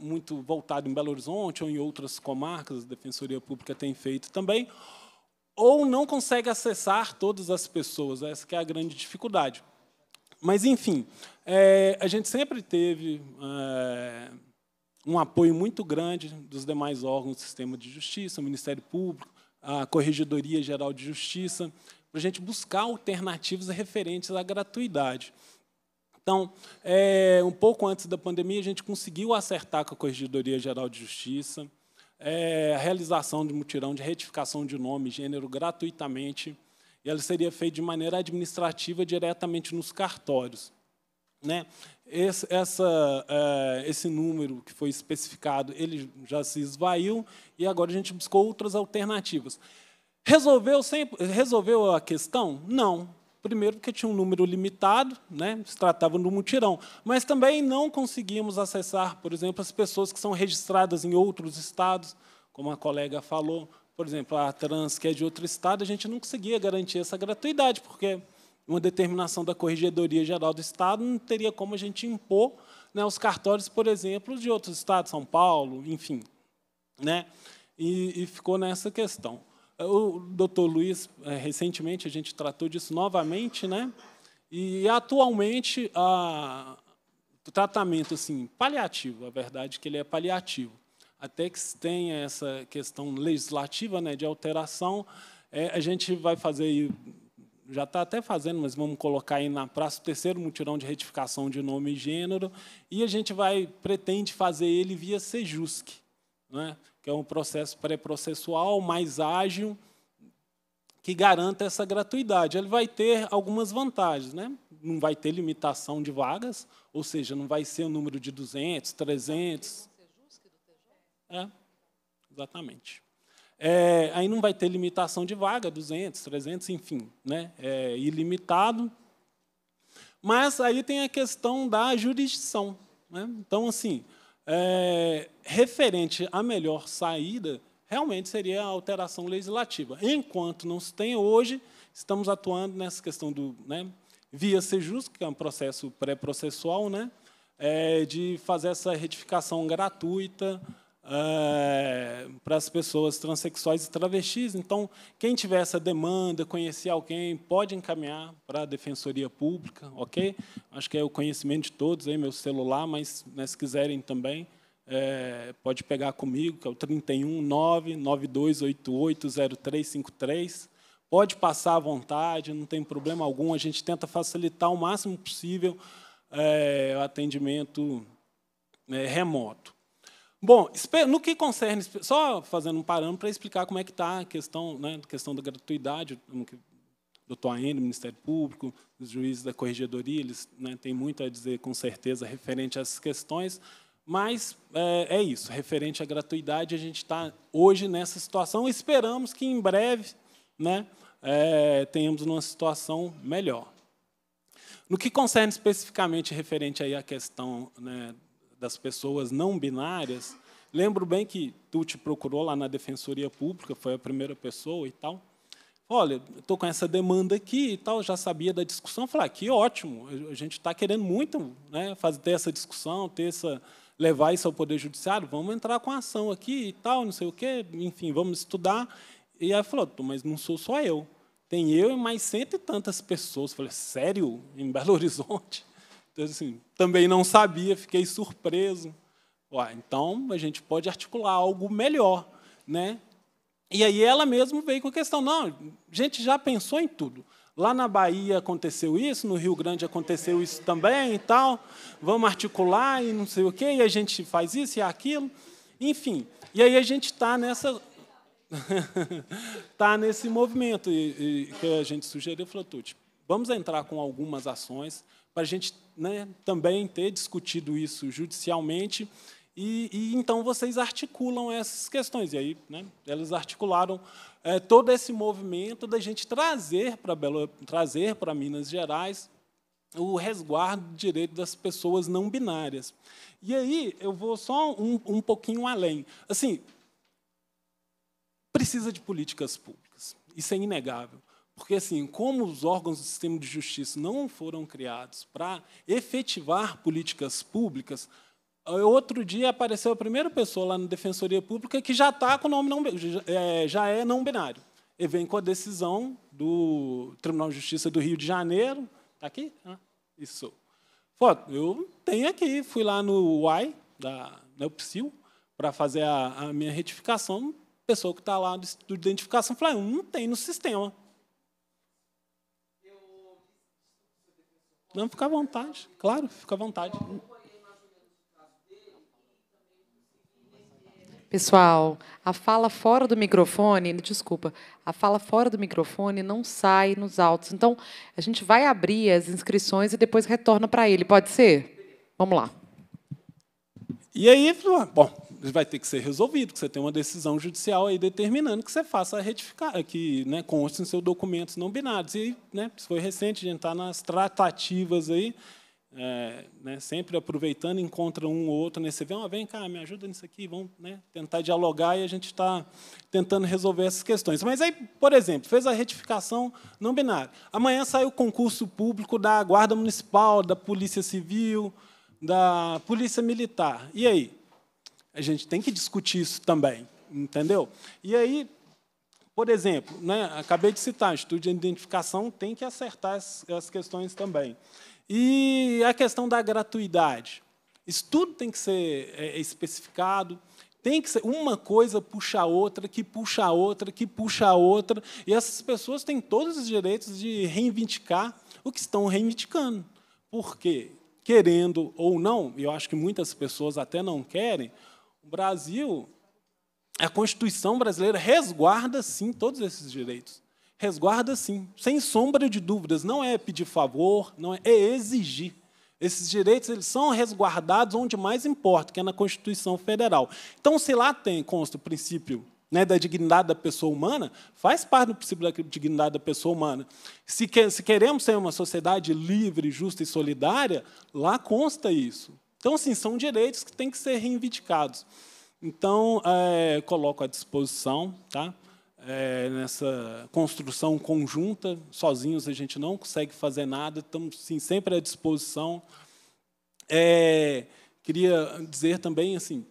muito voltada em Belo Horizonte ou em outras comarcas, a Defensoria Pública tem feito também, ou não consegue acessar todas as pessoas, essa é a grande dificuldade. Mas, enfim, é, a gente sempre teve é, um apoio muito grande dos demais órgãos do sistema de justiça, o Ministério Público, a Corregedoria Geral de Justiça, para a gente buscar alternativas referentes à gratuidade. Então, é, um pouco antes da pandemia, a gente conseguiu acertar com a Corregedoria Geral de Justiça é, a realização de mutirão de retificação de nome e gênero gratuitamente, e ela seria feita de maneira administrativa diretamente nos cartórios. Né? Esse, essa, é, esse número que foi especificado, ele já se esvaiu, e agora a gente buscou outras alternativas. Resolveu, sempre, resolveu a questão? Não. Primeiro, porque tinha um número limitado, né? se tratava de um mutirão. Mas também não conseguíamos acessar, por exemplo, as pessoas que são registradas em outros estados, como a colega falou, por exemplo, a trans que é de outro estado, a gente não conseguia garantir essa gratuidade, porque uma determinação da Corregedoria Geral do Estado não teria como a gente impor né, os cartórios, por exemplo, de outros estados, São Paulo, enfim. Né? E, e ficou nessa questão. O doutor Luiz, é, recentemente, a gente tratou disso novamente, né? E, atualmente, a, o tratamento assim, paliativo, a verdade é que ele é paliativo. Até que se tenha essa questão legislativa né, de alteração, é, a gente vai fazer, já está até fazendo, mas vamos colocar aí na praça o terceiro mutirão de retificação de nome e gênero, e a gente vai pretende fazer ele via Sejusque, Né? que é um processo pré-processual mais ágil, que garanta essa gratuidade. Ele vai ter algumas vantagens. Né? Não vai ter limitação de vagas, ou seja, não vai ser o um número de 200, 300. É, exatamente. É, aí não vai ter limitação de vaga, 200, 300, enfim, né? é ilimitado. Mas aí tem a questão da jurisdição. Né? Então, assim, é, referente à melhor saída, realmente seria a alteração legislativa. Enquanto não se tem hoje, estamos atuando nessa questão do né, via ser justo, que é um processo pré-processual, né, é, de fazer essa retificação gratuita é, para as pessoas transexuais e travestis. Então, quem tiver essa demanda, conhecer alguém, pode encaminhar para a Defensoria Pública, ok? Acho que é o conhecimento de todos, aí, meu celular, mas né, se quiserem também, é, pode pegar comigo, que é o 31992880353. Pode passar à vontade, não tem problema algum. A gente tenta facilitar o máximo possível é, o atendimento remoto. Bom, no que concerne, só fazendo um parâmetro para explicar como é que está a questão, né, questão da gratuidade, doutor Aene, Ministério Público, os juízes da corregedoria, eles né, têm muito a dizer, com certeza, referente a essas questões, mas é, é isso, referente à gratuidade, a gente está hoje nessa situação, esperamos que em breve né, é, tenhamos uma situação melhor. No que concerne especificamente referente aí à questão né, das pessoas não binárias. Lembro bem que tu te procurou lá na Defensoria Pública, foi a primeira pessoa e tal. Olha, estou com essa demanda aqui e tal, já sabia da discussão. Falei, ah, que ótimo, a gente está querendo muito né, fazer, ter essa discussão, ter essa, levar isso ao Poder Judiciário, vamos entrar com a ação aqui e tal, não sei o quê, enfim, vamos estudar. E aí falou, mas não sou só eu. Tem eu e mais cento e tantas pessoas. falei, sério? Em Belo Horizonte? Então, assim, também não sabia, fiquei surpreso. Ué, então, a gente pode articular algo melhor. Né? E aí ela mesma veio com a questão, não, a gente já pensou em tudo. Lá na Bahia aconteceu isso, no Rio Grande aconteceu isso também e tal. Vamos articular e não sei o quê, e a gente faz isso e aquilo. Enfim, e aí a gente está nessa está nesse movimento e, e, que a gente sugeriu, falou, Tuti, vamos entrar com algumas ações, para a gente né, também ter discutido isso judicialmente. E, e, então vocês articulam essas questões. E aí, né, elas articularam é, todo esse movimento da gente trazer para Belo, trazer para Minas Gerais o resguardo do direito das pessoas não binárias. E aí eu vou só um, um pouquinho além. Assim, precisa de políticas públicas. Isso é inegável. Porque, assim, como os órgãos do sistema de justiça não foram criados para efetivar políticas públicas, outro dia apareceu a primeira pessoa lá na Defensoria Pública que já está com o nome não, é, já é não binário. E vem com a decisão do Tribunal de Justiça do Rio de Janeiro. Está aqui? Ah, isso. Foto, eu tenho aqui, fui lá no UAI, da Neopsil, né, para fazer a, a, minha retificação. Pessoa que está lá do, de identificação falou: ah, não tem no sistema. Não, fica à vontade, claro, fica à vontade. Pessoal, a fala fora do microfone, desculpa, a fala fora do microfone não sai nos autos. Então, a gente vai abrir as inscrições e depois retorna para ele, pode ser? Vamos lá. E aí, bom, vai ter que ser resolvido, que você tem uma decisão judicial aí determinando que você faça a retificar, que né, conste em seus documentos não binários. E né, isso foi recente, a gente está nas tratativas aí, é, né, sempre aproveitando, encontra um ou outro nesse evento, ah, vem cá, me ajuda nisso aqui, vamos né, tentar dialogar e a gente está tentando resolver essas questões. Mas aí, por exemplo, fez a retificação não binária. Amanhã sai o concurso público da Guarda Municipal, da Polícia Civil, da Polícia Militar. E aí? A gente tem que discutir isso também, entendeu? E aí, por exemplo, né, acabei de citar, o estudo de identificação tem que acertar as questões também. E a questão da gratuidade. Isso tudo tem que ser é, é, especificado, tem que ser uma coisa puxa a outra, que puxa a outra, que puxa a outra, e essas pessoas têm todos os direitos de reivindicar o que estão reivindicando. Porque, querendo ou não, e eu acho que muitas pessoas até não querem, o Brasil, a Constituição brasileira resguarda sim todos esses direitos. Resguarda sim, sem sombra de dúvidas. Não é pedir favor, não é, é exigir. Esses direitos eles são resguardados onde mais importa, que é na Constituição Federal. Então, se lá tem, consta o princípio né, da dignidade da pessoa humana, faz parte do princípio da dignidade da pessoa humana. Se, que, se queremos ser uma sociedade livre, justa e solidária, lá consta isso. Então, assim, são direitos que têm que ser reivindicados. Então, é, coloco à disposição, tá? É, nessa construção conjunta, sozinhos a gente não consegue fazer nada, estamos sim, sempre à disposição. É, queria dizer também assim,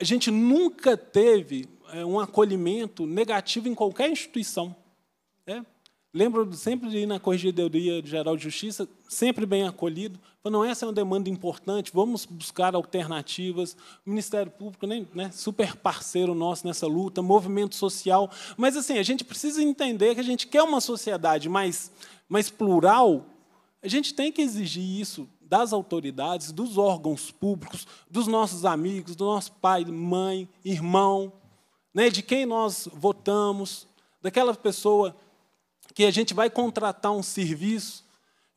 a gente nunca teve um acolhimento negativo em qualquer instituição. Né? Lembro sempre de ir na Corregedoria Geral de Justiça, sempre bem acolhido. Não essa é uma demanda importante, vamos buscar alternativas. O Ministério Público, nem, né, super parceiro nosso nessa luta, movimento social. Mas, assim, a gente precisa entender que a gente quer uma sociedade mais, mais plural. A gente tem que exigir isso das autoridades, dos órgãos públicos, dos nossos amigos, do nosso pai, mãe, irmão, né, de quem nós votamos, daquela pessoa que a gente vai contratar um serviço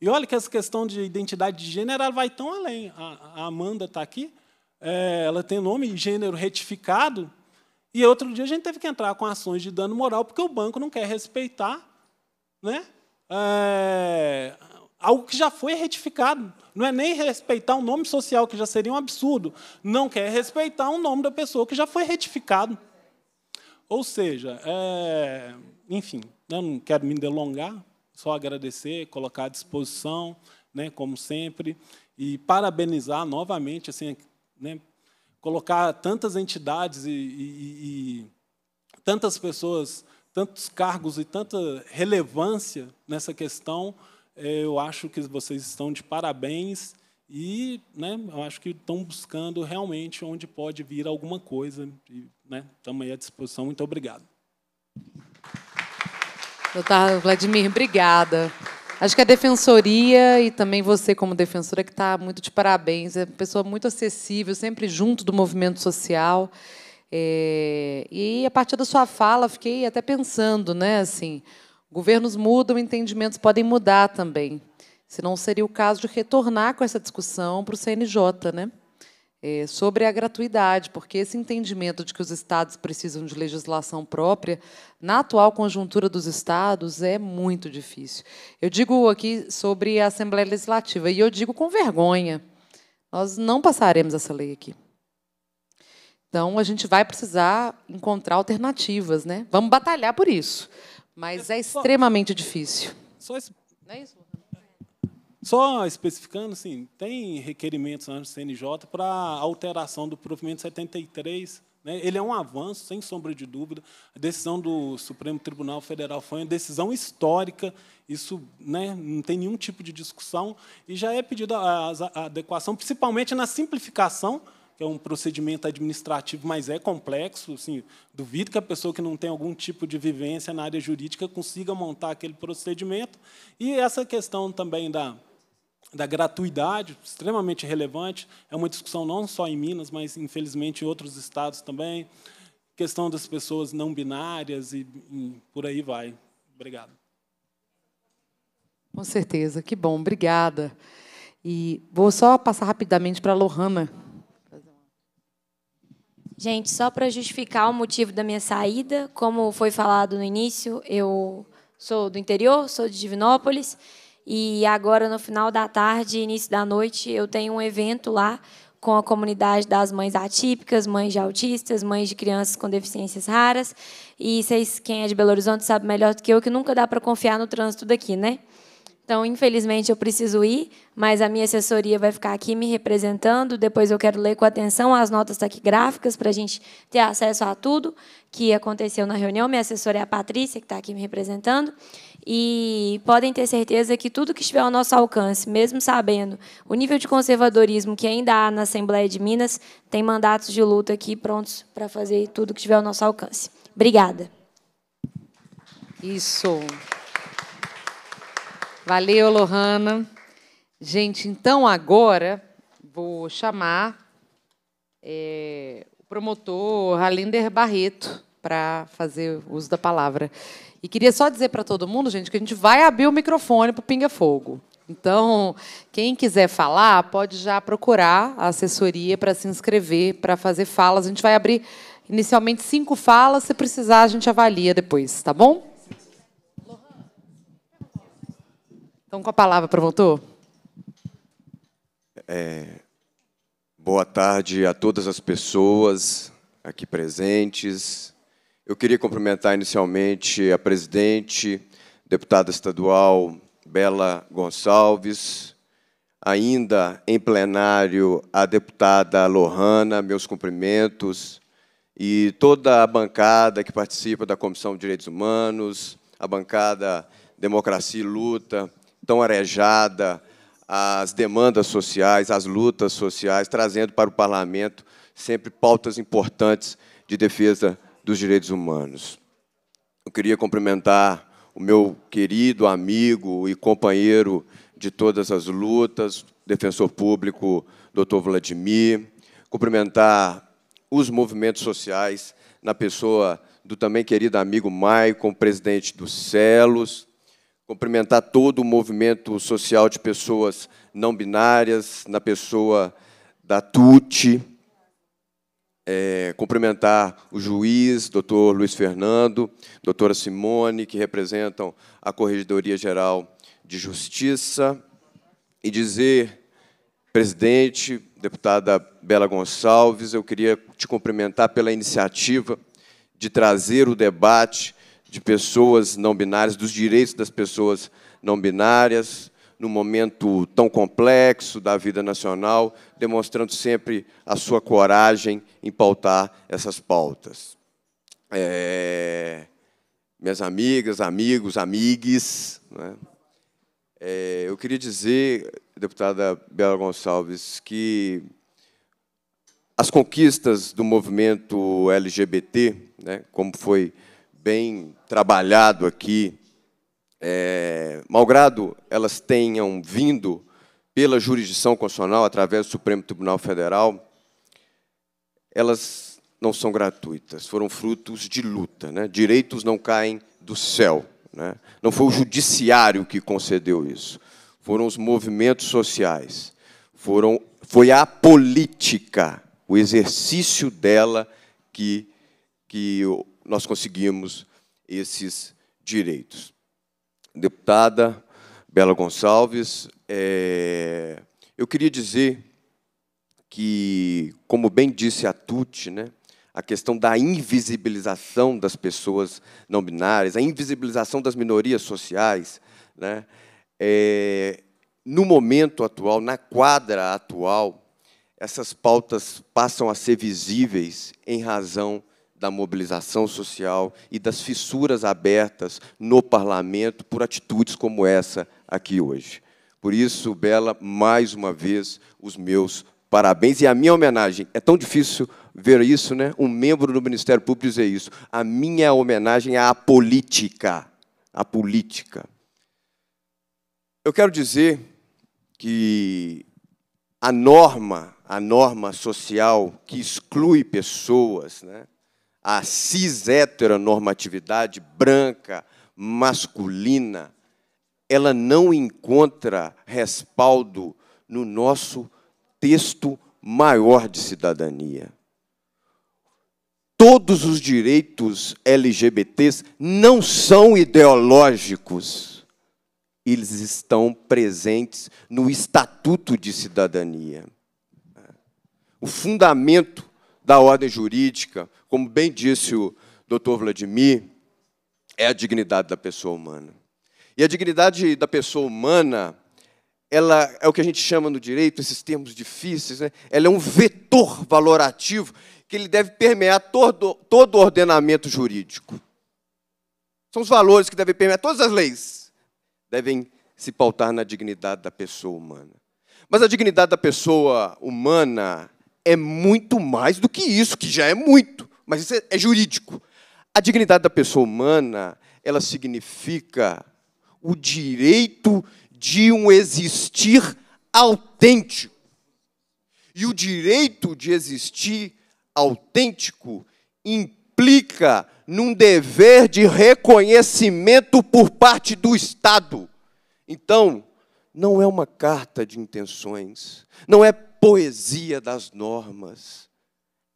e olha que essa questão de identidade de gênero ela vai tão além. A, a Amanda está aqui, é, ela tem nome e gênero retificado. E outro dia a gente teve que entrar com ações de dano moral porque o banco não quer respeitar né, é, algo que já foi retificado. Não é nem respeitar um nome social, que já seria um absurdo. Não quer respeitar o um nome da pessoa que já foi retificado. Ou seja, é, enfim, eu não quero me delongar, só agradecer, colocar à disposição, né, como sempre, e parabenizar novamente, assim, né, colocar tantas entidades e, e, e tantas pessoas, tantos cargos e tanta relevância nessa questão, é, eu acho que vocês estão de parabéns e né, eu acho que estão buscando realmente onde pode vir alguma coisa. E, né, estamos aí à disposição. Muito obrigado. Doutor tá, Vladimir, obrigada. Acho que a defensoria e também você, como defensora, que está muito de parabéns. É uma pessoa muito acessível, sempre junto do movimento social. É, e a partir da sua fala, fiquei até pensando, né? Assim, governos mudam, entendimentos podem mudar também. Se não seria o caso de retornar com essa discussão para o CNJ, né? é, sobre a gratuidade, porque esse entendimento de que os estados precisam de legislação própria, na atual conjuntura dos estados, é muito difícil. Eu digo aqui sobre a Assembleia Legislativa, e eu digo com vergonha: nós não passaremos essa lei aqui. Então, a gente vai precisar encontrar alternativas, né? Vamos batalhar por isso. Mas é extremamente difícil. Só esse... Não é isso? Só especificando, sim, tem requerimentos na CNJ para alteração do provimento 73. Né? Ele é um avanço, sem sombra de dúvida. A decisão do Supremo Tribunal Federal foi uma decisão histórica. Isso né, não tem nenhum tipo de discussão. E já é pedida a, a adequação, principalmente na simplificação, que é um procedimento administrativo, mas é complexo. Assim, duvido que a pessoa que não tem algum tipo de vivência na área jurídica consiga montar aquele procedimento. E essa questão também da da gratuidade, extremamente relevante. É uma discussão não só em Minas, mas, infelizmente, em outros estados também. Questão das pessoas não binárias e, e por aí vai. Obrigado. Com certeza. Que bom. Obrigada. E vou só passar rapidamente para a Lohana. Gente, só para justificar o motivo da minha saída, como foi falado no início, eu sou do interior, sou de Divinópolis, e agora, no final da tarde, início da noite, eu tenho um evento lá com a comunidade das mães atípicas, mães de autistas, mães de crianças com deficiências raras. E vocês, quem é de Belo Horizonte, sabe melhor do que eu que nunca dá para confiar no trânsito daqui, né? Então, infelizmente, eu preciso ir, mas a minha assessoria vai ficar aqui me representando. Depois eu quero ler com atenção as notas taquigráficas para a gente ter acesso a tudo que aconteceu na reunião. Minha assessora é a Patrícia, que está aqui me representando e podem ter certeza que tudo que estiver ao nosso alcance, mesmo sabendo o nível de conservadorismo que ainda há na Assembleia de Minas, tem mandatos de luta aqui prontos para fazer tudo que estiver ao nosso alcance. Obrigada. Isso. Valeu, Lohana. Gente, então agora vou chamar é, o promotor Alinder Barreto para fazer uso da palavra. E queria só dizer para todo mundo, gente, que a gente vai abrir o microfone para o Pinga Fogo. Então, quem quiser falar, pode já procurar a assessoria para se inscrever, para fazer falas. A gente vai abrir inicialmente cinco falas. Se precisar, a gente avalia depois, tá bom? Então, com a palavra, promotor. É, boa tarde a todas as pessoas aqui presentes, eu queria cumprimentar inicialmente a presidente, deputada estadual Bela Gonçalves, ainda em plenário a deputada Lohana, meus cumprimentos, e toda a bancada que participa da Comissão de Direitos Humanos, a bancada Democracia e Luta, tão arejada às demandas sociais, às lutas sociais, trazendo para o parlamento sempre pautas importantes de defesa dos Direitos Humanos. Eu queria cumprimentar o meu querido amigo e companheiro de todas as lutas, defensor público, doutor Vladimir, cumprimentar os movimentos sociais na pessoa do também querido amigo Maicon, presidente do CELOS, cumprimentar todo o movimento social de pessoas não binárias, na pessoa da Tuti é, cumprimentar o juiz, doutor Luiz Fernando, doutora Simone, que representam a Corregedoria Geral de Justiça, e dizer, presidente, deputada Bela Gonçalves, eu queria te cumprimentar pela iniciativa de trazer o debate de pessoas não binárias, dos direitos das pessoas não binárias, num momento tão complexo da vida nacional, demonstrando sempre a sua coragem em pautar essas pautas. É, minhas amigas, amigos, amigues, né? é, eu queria dizer, deputada Bela Gonçalves, que as conquistas do movimento LGBT, né, como foi bem trabalhado aqui é, malgrado elas tenham vindo pela jurisdição constitucional, através do Supremo Tribunal Federal, elas não são gratuitas, foram frutos de luta. Né? Direitos não caem do céu. Né? Não foi o judiciário que concedeu isso, foram os movimentos sociais, foram, foi a política, o exercício dela que, que nós conseguimos esses direitos deputada Bela Gonçalves, é, eu queria dizer que, como bem disse a Tuti, né, a questão da invisibilização das pessoas não binárias, a invisibilização das minorias sociais, né, é, no momento atual, na quadra atual, essas pautas passam a ser visíveis em razão da mobilização social e das fissuras abertas no parlamento por atitudes como essa aqui hoje. Por isso, Bela, mais uma vez, os meus parabéns e a minha homenagem. É tão difícil ver isso, né? Um membro do Ministério Público dizer isso. A minha homenagem à política. À política. Eu quero dizer que a norma, a norma social que exclui pessoas, né? a cis heteronormatividade branca, masculina, ela não encontra respaldo no nosso texto maior de cidadania. Todos os direitos LGBTs não são ideológicos. Eles estão presentes no Estatuto de Cidadania. O fundamento da ordem jurídica, como bem disse o doutor Vladimir, é a dignidade da pessoa humana. E a dignidade da pessoa humana, ela é o que a gente chama no direito, esses termos difíceis, né? ela é um vetor valorativo que ele deve permear todo, todo o ordenamento jurídico. São os valores que devem permear todas as leis. Devem se pautar na dignidade da pessoa humana. Mas a dignidade da pessoa humana é muito mais do que isso, que já é muito, mas isso é, é jurídico. A dignidade da pessoa humana, ela significa o direito de um existir autêntico. E o direito de existir autêntico implica num dever de reconhecimento por parte do Estado. Então, não é uma carta de intenções, não é poesia das normas,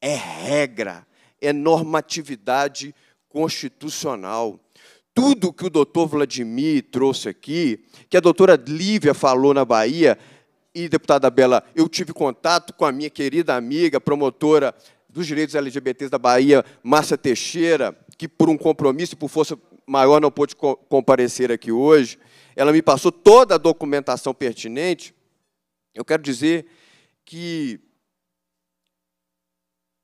é regra, é normatividade constitucional. Tudo que o doutor Vladimir trouxe aqui, que a doutora Lívia falou na Bahia, e deputada Bela, eu tive contato com a minha querida amiga, promotora dos direitos LGBTs da Bahia, Márcia Teixeira, que por um compromisso e por força maior não pôde comparecer aqui hoje. Ela me passou toda a documentação pertinente. Eu quero dizer que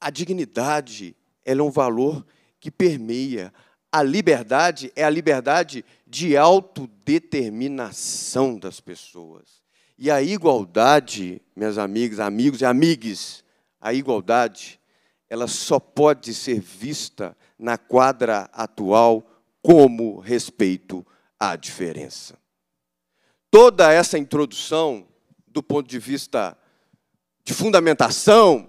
a dignidade ela é um valor que permeia. A liberdade é a liberdade de autodeterminação das pessoas. E a igualdade, minhas amigas, amigos e amigues, a igualdade, ela só pode ser vista na quadra atual como respeito à diferença. Toda essa introdução, do ponto de vista de fundamentação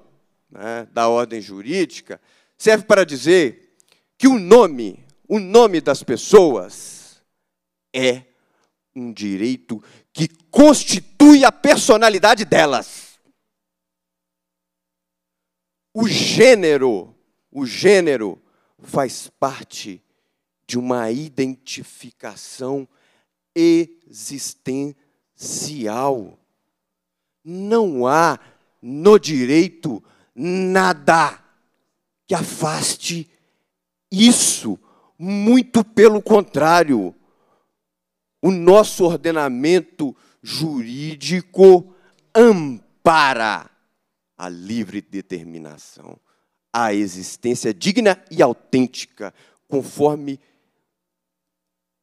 né, da ordem jurídica, serve para dizer que o nome, o nome das pessoas é um direito que constitui a personalidade delas. O gênero, o gênero faz parte de uma identificação existencial. Não há no direito nada que afaste isso. Muito pelo contrário, o nosso ordenamento jurídico ampara a livre determinação, a existência digna e autêntica, conforme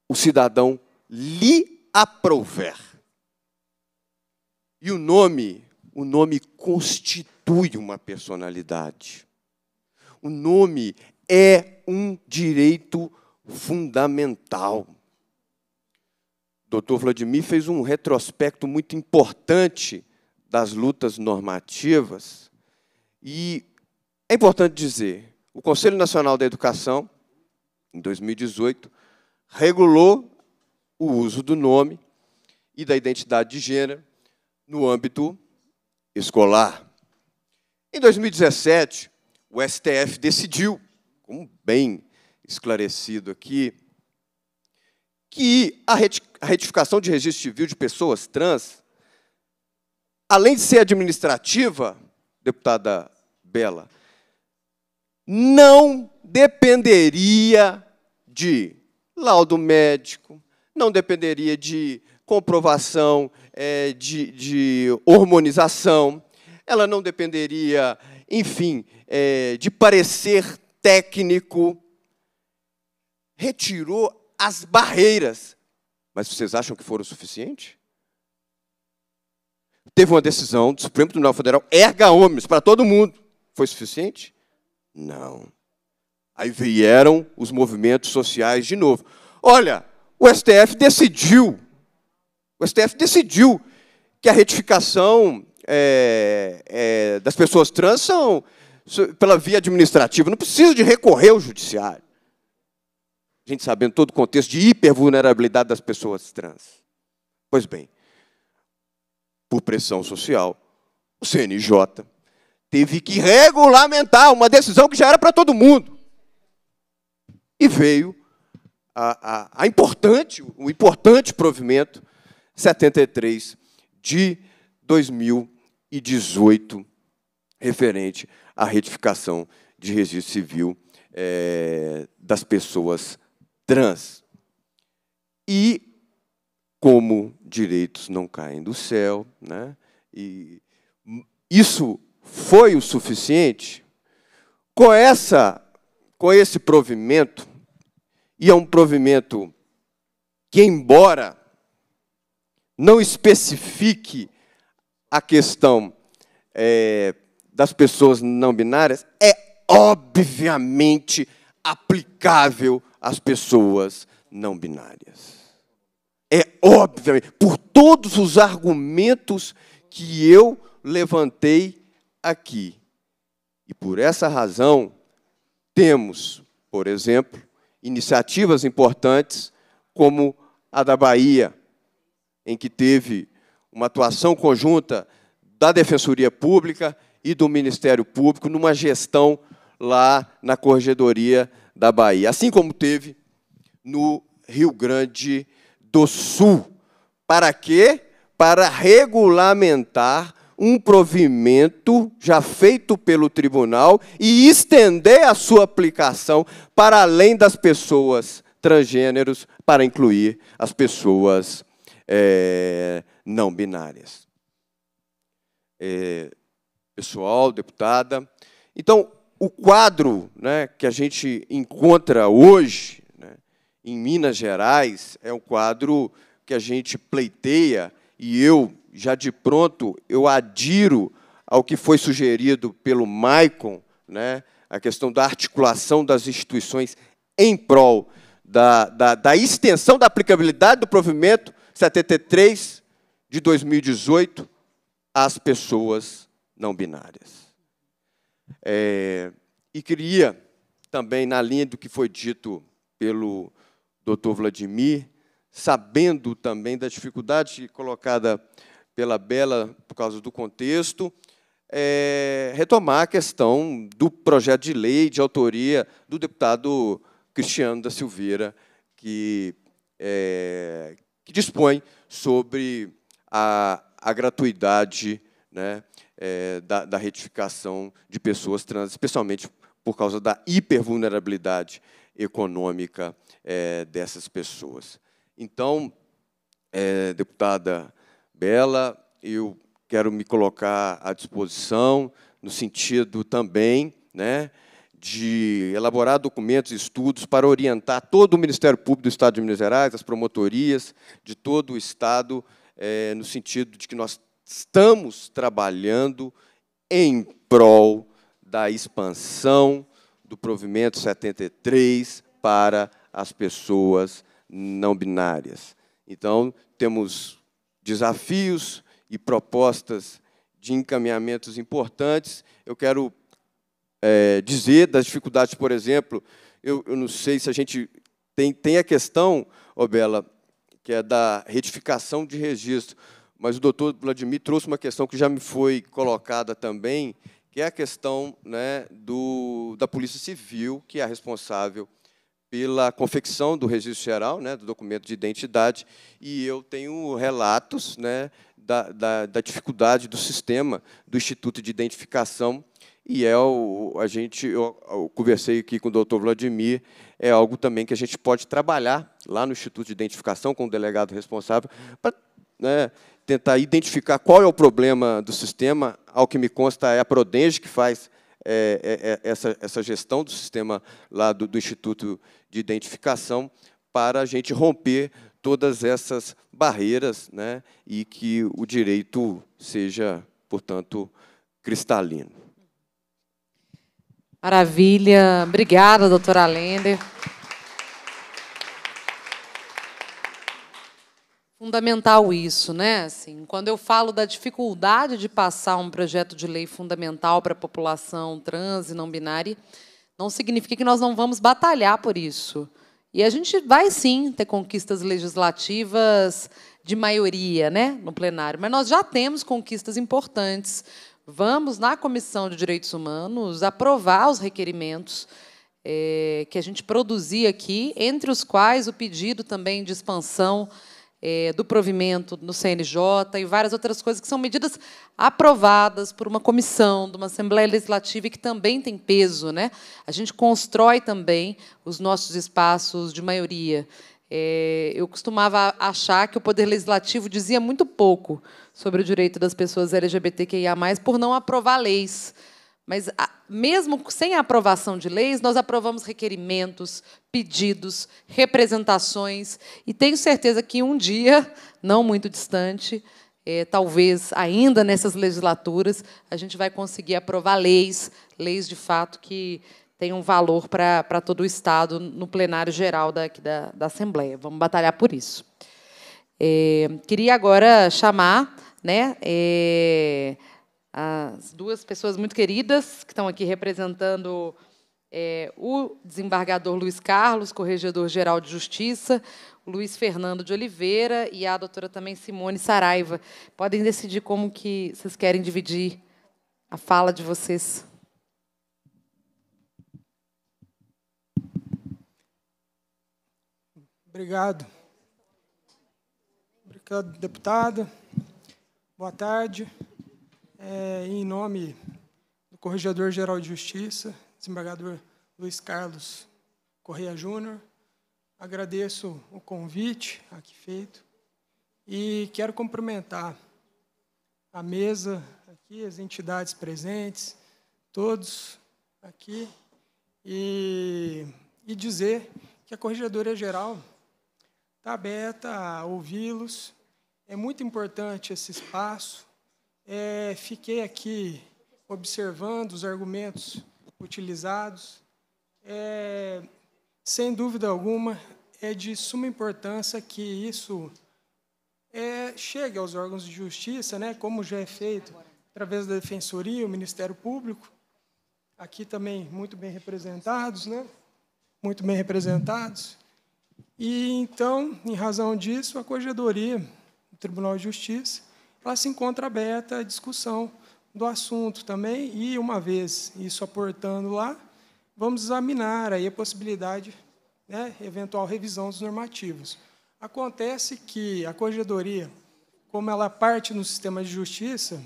o cidadão lhe aprouver. E o nome o nome constitui uma personalidade. O nome é um direito fundamental. Dr. Vladimir fez um retrospecto muito importante das lutas normativas e é importante dizer, o Conselho Nacional da Educação, em 2018, regulou o uso do nome e da identidade de gênero no âmbito escolar. Em 2017, o STF decidiu, como bem esclarecido aqui, que a retificação de registro civil de pessoas trans, além de ser administrativa, deputada Bela, não dependeria de laudo médico, não dependeria de comprovação é, de, de hormonização, ela não dependeria, enfim, é, de parecer técnico. Retirou as barreiras. Mas vocês acham que foram o suficiente? Teve uma decisão do Supremo Tribunal Federal, erga homens para todo mundo. Foi suficiente? Não. Aí vieram os movimentos sociais de novo. Olha, o STF decidiu o STF decidiu que a retificação é, é, das pessoas trans são pela via administrativa, não precisa de recorrer ao judiciário. A gente sabendo todo o contexto de hipervulnerabilidade das pessoas trans. Pois bem, por pressão social, o CNJ teve que regulamentar uma decisão que já era para todo mundo. E veio a, a, a importante, o importante provimento 73 de 2018, referente à retificação de registro civil é, das pessoas trans. E, como direitos não caem do céu, né, e isso foi o suficiente? Com, essa, com esse provimento, e é um provimento que, embora não especifique a questão é, das pessoas não binárias, é obviamente aplicável às pessoas não binárias. É obviamente, por todos os argumentos que eu levantei aqui. E por essa razão, temos, por exemplo, iniciativas importantes como a da Bahia, em que teve uma atuação conjunta da Defensoria Pública e do Ministério Público numa gestão lá na Corregedoria da Bahia, assim como teve no Rio Grande do Sul. Para quê? Para regulamentar um provimento já feito pelo tribunal e estender a sua aplicação para além das pessoas transgêneros, para incluir as pessoas é, não binárias. É, pessoal, deputada. Então, o quadro né, que a gente encontra hoje né, em Minas Gerais é um quadro que a gente pleiteia e eu, já de pronto, eu adiro ao que foi sugerido pelo Maicon, né, a questão da articulação das instituições em prol da, da, da extensão da aplicabilidade do provimento 73 de 2018 às pessoas não binárias. É, e queria também, na linha do que foi dito pelo doutor Vladimir, sabendo também da dificuldade colocada pela Bela por causa do contexto, é, retomar a questão do projeto de lei de autoria do deputado Cristiano da Silveira, que, é, que dispõe sobre a, a gratuidade né, é, da, da retificação de pessoas trans, especialmente por causa da hipervulnerabilidade econômica é, dessas pessoas. Então, é, deputada Bela, eu quero me colocar à disposição no sentido também né, de elaborar documentos e estudos para orientar todo o Ministério Público do Estado de Minas Gerais, as promotorias de todo o Estado, é, no sentido de que nós estamos trabalhando em prol da expansão do provimento 73 para as pessoas não binárias. Então, temos desafios e propostas de encaminhamentos importantes. Eu quero é, dizer das dificuldades, por exemplo, eu, eu, não sei se a gente tem, tem a questão, Obela, que é da retificação de registro, mas o doutor Vladimir trouxe uma questão que já me foi colocada também, que é a questão né, do, da Polícia Civil, que é a responsável pela confecção do registro geral, né, do documento de identidade, e eu tenho relatos né, da, da, da dificuldade do sistema do Instituto de Identificação e é o, a gente, eu, eu, conversei aqui com o doutor Vladimir, é algo também que a gente pode trabalhar lá no Instituto de Identificação com o delegado responsável para né, tentar identificar qual é o problema do sistema. Ao que me consta, é a Prodenge que faz é, é, é, essa, essa gestão do sistema lá do, do Instituto de Identificação para a gente romper todas essas barreiras né, e que o direito seja, portanto, cristalino. Maravilha. Obrigada, doutora Lender. Fundamental isso, né? Assim, quando eu falo da dificuldade de passar um projeto de lei fundamental para a população trans e não binária, não significa que nós não vamos batalhar por isso. E a gente vai sim ter conquistas legislativas de maioria né, no plenário, mas nós já temos conquistas importantes vamos, na Comissão de Direitos Humanos, aprovar os requerimentos é, que a gente produzir aqui, entre os quais o pedido também de expansão é, do provimento no CNJ e várias outras coisas, que são medidas aprovadas por uma comissão, de uma Assembleia Legislativa, que também tem peso. Né? A gente constrói também os nossos espaços de maioria. É, eu costumava achar que o Poder Legislativo dizia muito pouco sobre o direito das pessoas LGBTQIA, por não aprovar leis. Mas, mesmo sem a aprovação de leis, nós aprovamos requerimentos, pedidos, representações, e tenho certeza que um dia, não muito distante, é, talvez ainda nessas legislaturas, a gente vai conseguir aprovar leis, leis de fato que tenham valor para, para todo o Estado no plenário geral da, da, da Assembleia. Vamos batalhar por isso. É, queria agora chamar né? É, as duas pessoas muito queridas que estão aqui representando é, o desembargador Luiz Carlos, corregedor-geral de Justiça, Luiz Fernando de Oliveira e a doutora também Simone Saraiva. Podem decidir como que vocês querem dividir a fala de vocês. Obrigado. Obrigado, deputada. Boa tarde. É, em nome do Corregedor-Geral de Justiça, desembargador Luiz Carlos Correia Júnior, agradeço o convite aqui feito e quero cumprimentar a mesa aqui, as entidades presentes, todos aqui, e, e dizer que a Corregedoria Geral está aberta a ouvi-los, é muito importante esse espaço. É, fiquei aqui observando os argumentos utilizados. É, sem dúvida alguma, é de suma importância que isso é, chegue aos órgãos de justiça, né, como já é feito através da Defensoria, o Ministério Público, aqui também muito bem representados, né? muito bem representados. E, então, em razão disso, a corregedoria no Tribunal de Justiça, ela se encontra aberta à discussão do assunto também, e uma vez isso aportando lá, vamos examinar aí a possibilidade, né, eventual revisão dos normativos. Acontece que a corregedoria, como ela parte no sistema de justiça,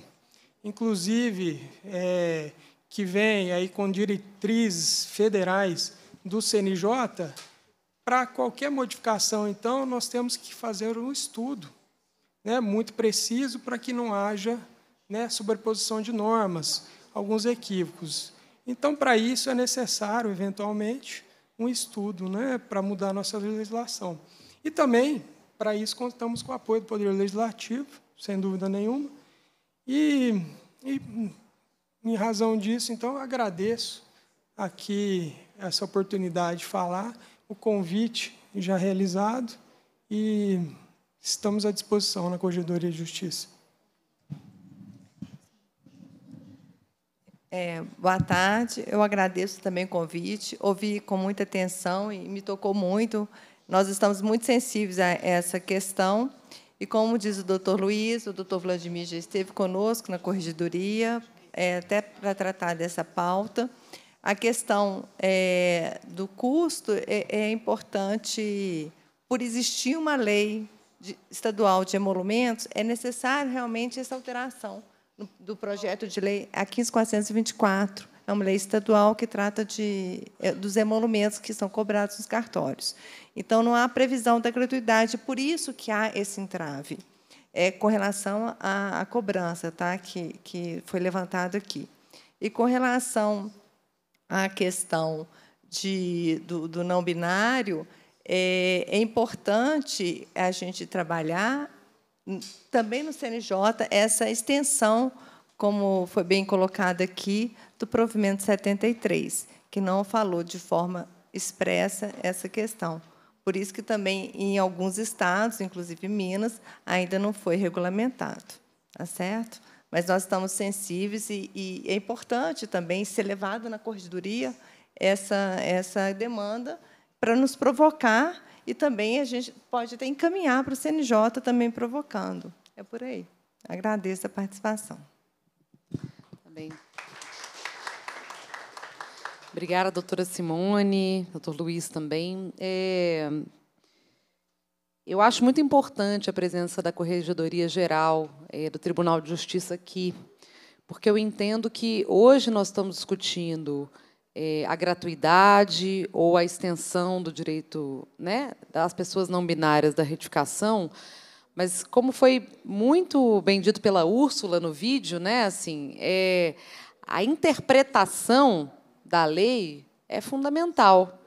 inclusive é, que vem aí com diretrizes federais do CNJ, para qualquer modificação, então, nós temos que fazer um estudo né, muito preciso para que não haja né, sobreposição de normas, alguns equívocos. Então, para isso, é necessário, eventualmente, um estudo né, para mudar nossa legislação. E também, para isso, contamos com o apoio do Poder Legislativo, sem dúvida nenhuma. E, e em razão disso, então, agradeço aqui essa oportunidade de falar, o convite já realizado e Estamos à disposição na Corregedoria de Justiça. É, boa tarde. Eu agradeço também o convite. Ouvi com muita atenção e me tocou muito. Nós estamos muito sensíveis a essa questão. E, como diz o doutor Luiz, o doutor Vladimir já esteve conosco na corregedoria, é, até para tratar dessa pauta. A questão é, do custo é, é importante, por existir uma lei de, estadual de emolumentos, é necessário realmente essa alteração no, do projeto de lei a 15424. É uma lei estadual que trata de, é, dos emolumentos que são cobrados nos cartórios. Então, não há previsão da gratuidade, por isso que há esse entrave é, com relação à, à cobrança tá, que, que foi levantado aqui. E com relação à questão de, do, do não binário, é, é importante a gente trabalhar também no CNJ essa extensão, como foi bem colocado aqui, do provimento 73, que não falou de forma expressa essa questão. Por isso que também em alguns estados, inclusive Minas, ainda não foi regulamentado, tá certo? Mas nós estamos sensíveis e, e é importante também ser levado na corregedoria essa essa demanda para nos provocar e também a gente pode até encaminhar para o CNJ também provocando. É por aí. Agradeço a participação. Também. Obrigada, doutora Simone, doutor Luiz também. É... Eu acho muito importante a presença da Corregedoria Geral, é, do Tribunal de Justiça aqui, porque eu entendo que hoje nós estamos discutindo é, a gratuidade ou a extensão do direito né, das pessoas não binárias da retificação, mas como foi muito bem dito pela Úrsula no vídeo, né, assim, é, a interpretação da lei é fundamental.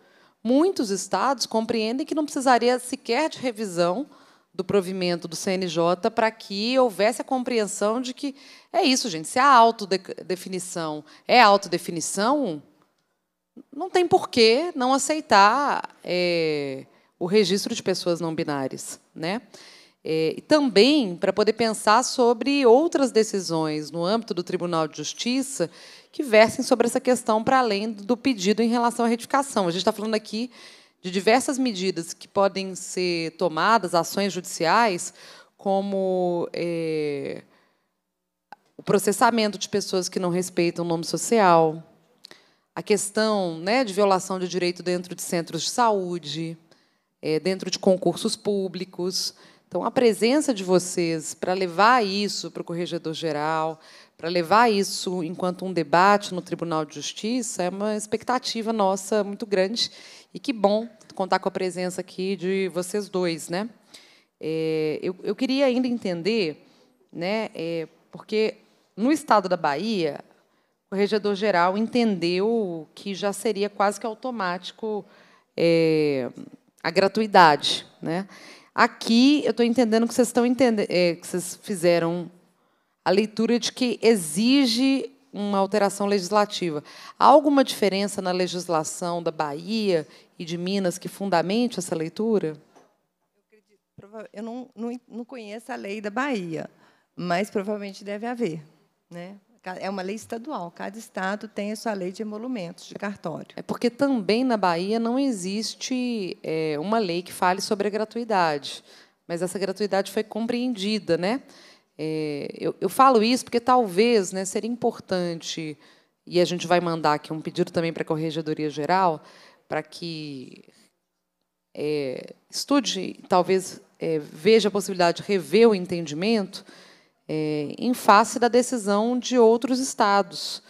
Muitos estados compreendem que não precisaria sequer de revisão do provimento do CNJ para que houvesse a compreensão de que é isso, gente, se a autodefinição é autodefinição, não tem por que não aceitar é, o registro de pessoas não binárias. Né? É, e também para poder pensar sobre outras decisões no âmbito do Tribunal de Justiça que versem sobre essa questão para além do pedido em relação à retificação. A gente está falando aqui de diversas medidas que podem ser tomadas, ações judiciais, como é, o processamento de pessoas que não respeitam o nome social, a questão né, de violação de direito dentro de centros de saúde, é, dentro de concursos públicos. Então, a presença de vocês para levar isso para o Corregedor-Geral, para levar isso enquanto um debate no Tribunal de Justiça, é uma expectativa nossa muito grande. E que bom contar com a presença aqui de vocês dois. Né? É, eu, eu, queria ainda entender, né, é, porque no estado da Bahia, o regedor geral entendeu que já seria quase que automático é, a gratuidade. Né? Aqui, eu estou entendendo que vocês, estão entendendo, é, que vocês fizeram a leitura de que exige uma alteração legislativa. Há alguma diferença na legislação da Bahia e de Minas que fundamente essa leitura? Eu não, não, não conheço a lei da Bahia, mas provavelmente deve haver. Né? É uma lei estadual, cada estado tem a sua lei de emolumentos de cartório. É porque também na Bahia não existe é, uma lei que fale sobre a gratuidade, mas essa gratuidade foi compreendida. Né? É, eu, eu, falo isso porque talvez né, seria importante, e a gente vai mandar aqui um pedido também para a Corregedoria Geral, para que é, estude, talvez é, veja a possibilidade de rever o entendimento é, em face da decisão de outros estados.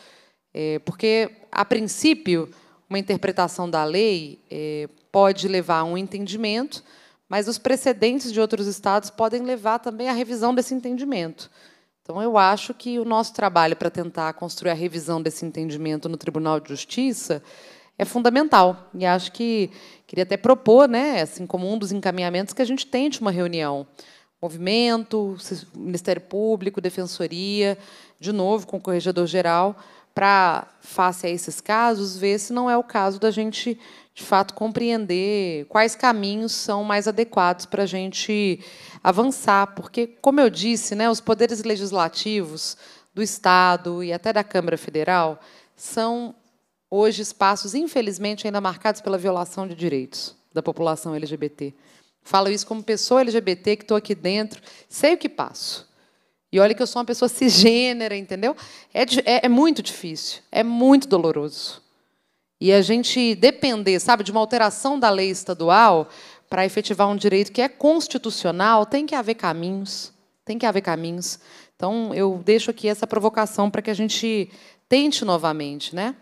É, porque, a princípio, uma interpretação da lei é, pode levar a um entendimento, mas os precedentes de outros estados podem levar também à revisão desse entendimento. Então, eu acho que o nosso trabalho para tentar construir a revisão desse entendimento no Tribunal de Justiça é fundamental. E acho que queria até propor, né, assim como um dos encaminhamentos, que a gente tente uma reunião movimento, Ministério Público, Defensoria, de novo com o Corregedor-Geral, para, face a esses casos, ver se não é o caso da gente, de fato, compreender quais caminhos são mais adequados para a gente avançar. Porque, como eu disse, né, os poderes legislativos do Estado e até da Câmara Federal são, hoje, espaços, infelizmente, ainda marcados pela violação de direitos da população LGBT. Falo isso como pessoa LGBT que estou aqui dentro, sei o que passo. E olha que eu sou uma pessoa cisgênera, entendeu? É, é, é muito difícil, é muito doloroso. E a gente depender, sabe, de uma alteração da lei estadual para efetivar um direito que é constitucional, tem que haver caminhos, tem que haver caminhos. Então, eu deixo aqui essa provocação para que a gente tente novamente, né?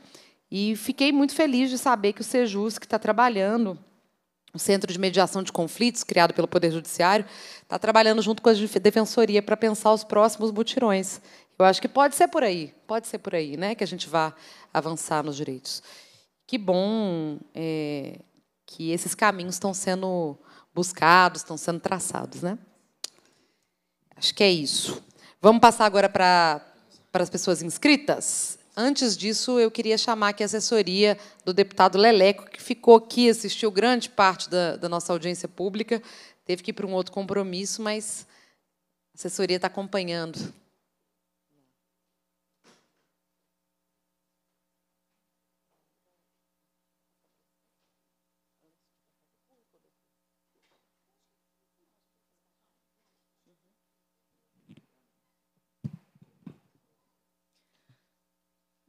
E fiquei muito feliz de saber que o Sejus, que está trabalhando o Centro de Mediação de Conflitos, criado pelo Poder Judiciário, está trabalhando junto com a Defensoria para pensar os próximos mutirões. Eu acho que pode ser por aí, pode ser por aí, né, que a gente vá avançar nos direitos. Que bom é, que esses caminhos estão sendo buscados, estão sendo traçados, né? Acho que é isso. Vamos passar agora para para as pessoas inscritas. Antes disso, eu queria chamar aqui a assessoria do deputado Leleco, que ficou aqui, assistiu grande parte da, da nossa audiência pública, teve que ir para um outro compromisso, mas a assessoria está acompanhando.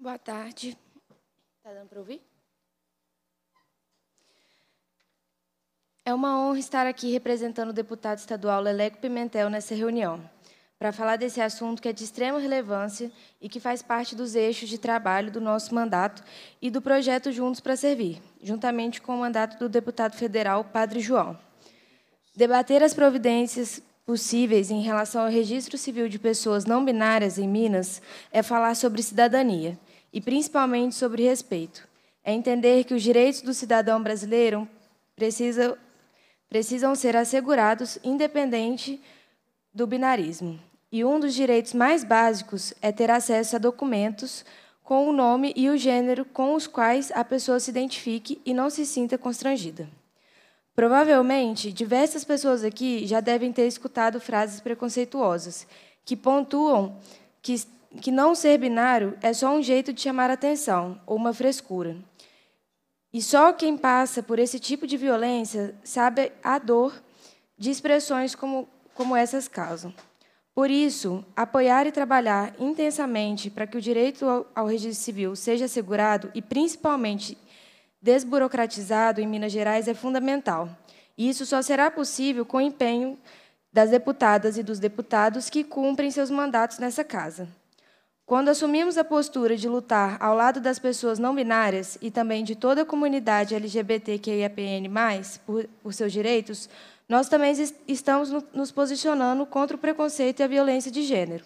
Boa tarde. Está dando para ouvir? É uma honra estar aqui representando o deputado estadual Leleco Pimentel nessa reunião, para falar desse assunto que é de extrema relevância e que faz parte dos eixos de trabalho do nosso mandato e do projeto Juntos para Servir, juntamente com o mandato do deputado federal Padre João. Debater as providências possíveis em relação ao registro civil de pessoas não binárias em Minas é falar sobre cidadania e principalmente sobre respeito. É entender que os direitos do cidadão brasileiro precisam ser assegurados independente do binarismo. E um dos direitos mais básicos é ter acesso a documentos com o nome e o gênero com os quais a pessoa se identifique e não se sinta constrangida. Provavelmente, diversas pessoas aqui já devem ter escutado frases preconceituosas que pontuam que que não ser binário é só um jeito de chamar atenção ou uma frescura. E só quem passa por esse tipo de violência sabe a dor de expressões como, como essas causam. Por isso, apoiar e trabalhar intensamente para que o direito ao, ao registro civil seja assegurado e, principalmente, desburocratizado em Minas Gerais é fundamental. E isso só será possível com o empenho das deputadas e dos deputados que cumprem seus mandatos nessa casa. Quando assumimos a postura de lutar ao lado das pessoas não binárias e também de toda a comunidade LGBTQIAPN+, por, por seus direitos, nós também estamos nos posicionando contra o preconceito e a violência de gênero.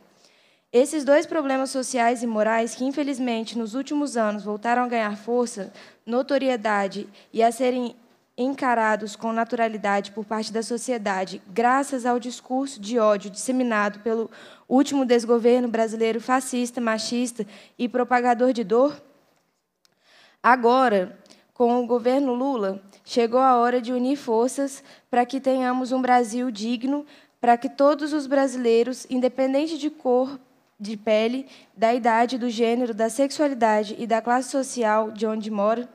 Esses dois problemas sociais e morais que, infelizmente, nos últimos anos voltaram a ganhar força, notoriedade e a serem encarados com naturalidade por parte da sociedade, graças ao discurso de ódio disseminado pelo último desgoverno brasileiro fascista, machista e propagador de dor? Agora, com o governo Lula, chegou a hora de unir forças para que tenhamos um Brasil digno, para que todos os brasileiros, independente de cor, de pele, da idade, do gênero, da sexualidade e da classe social de onde moram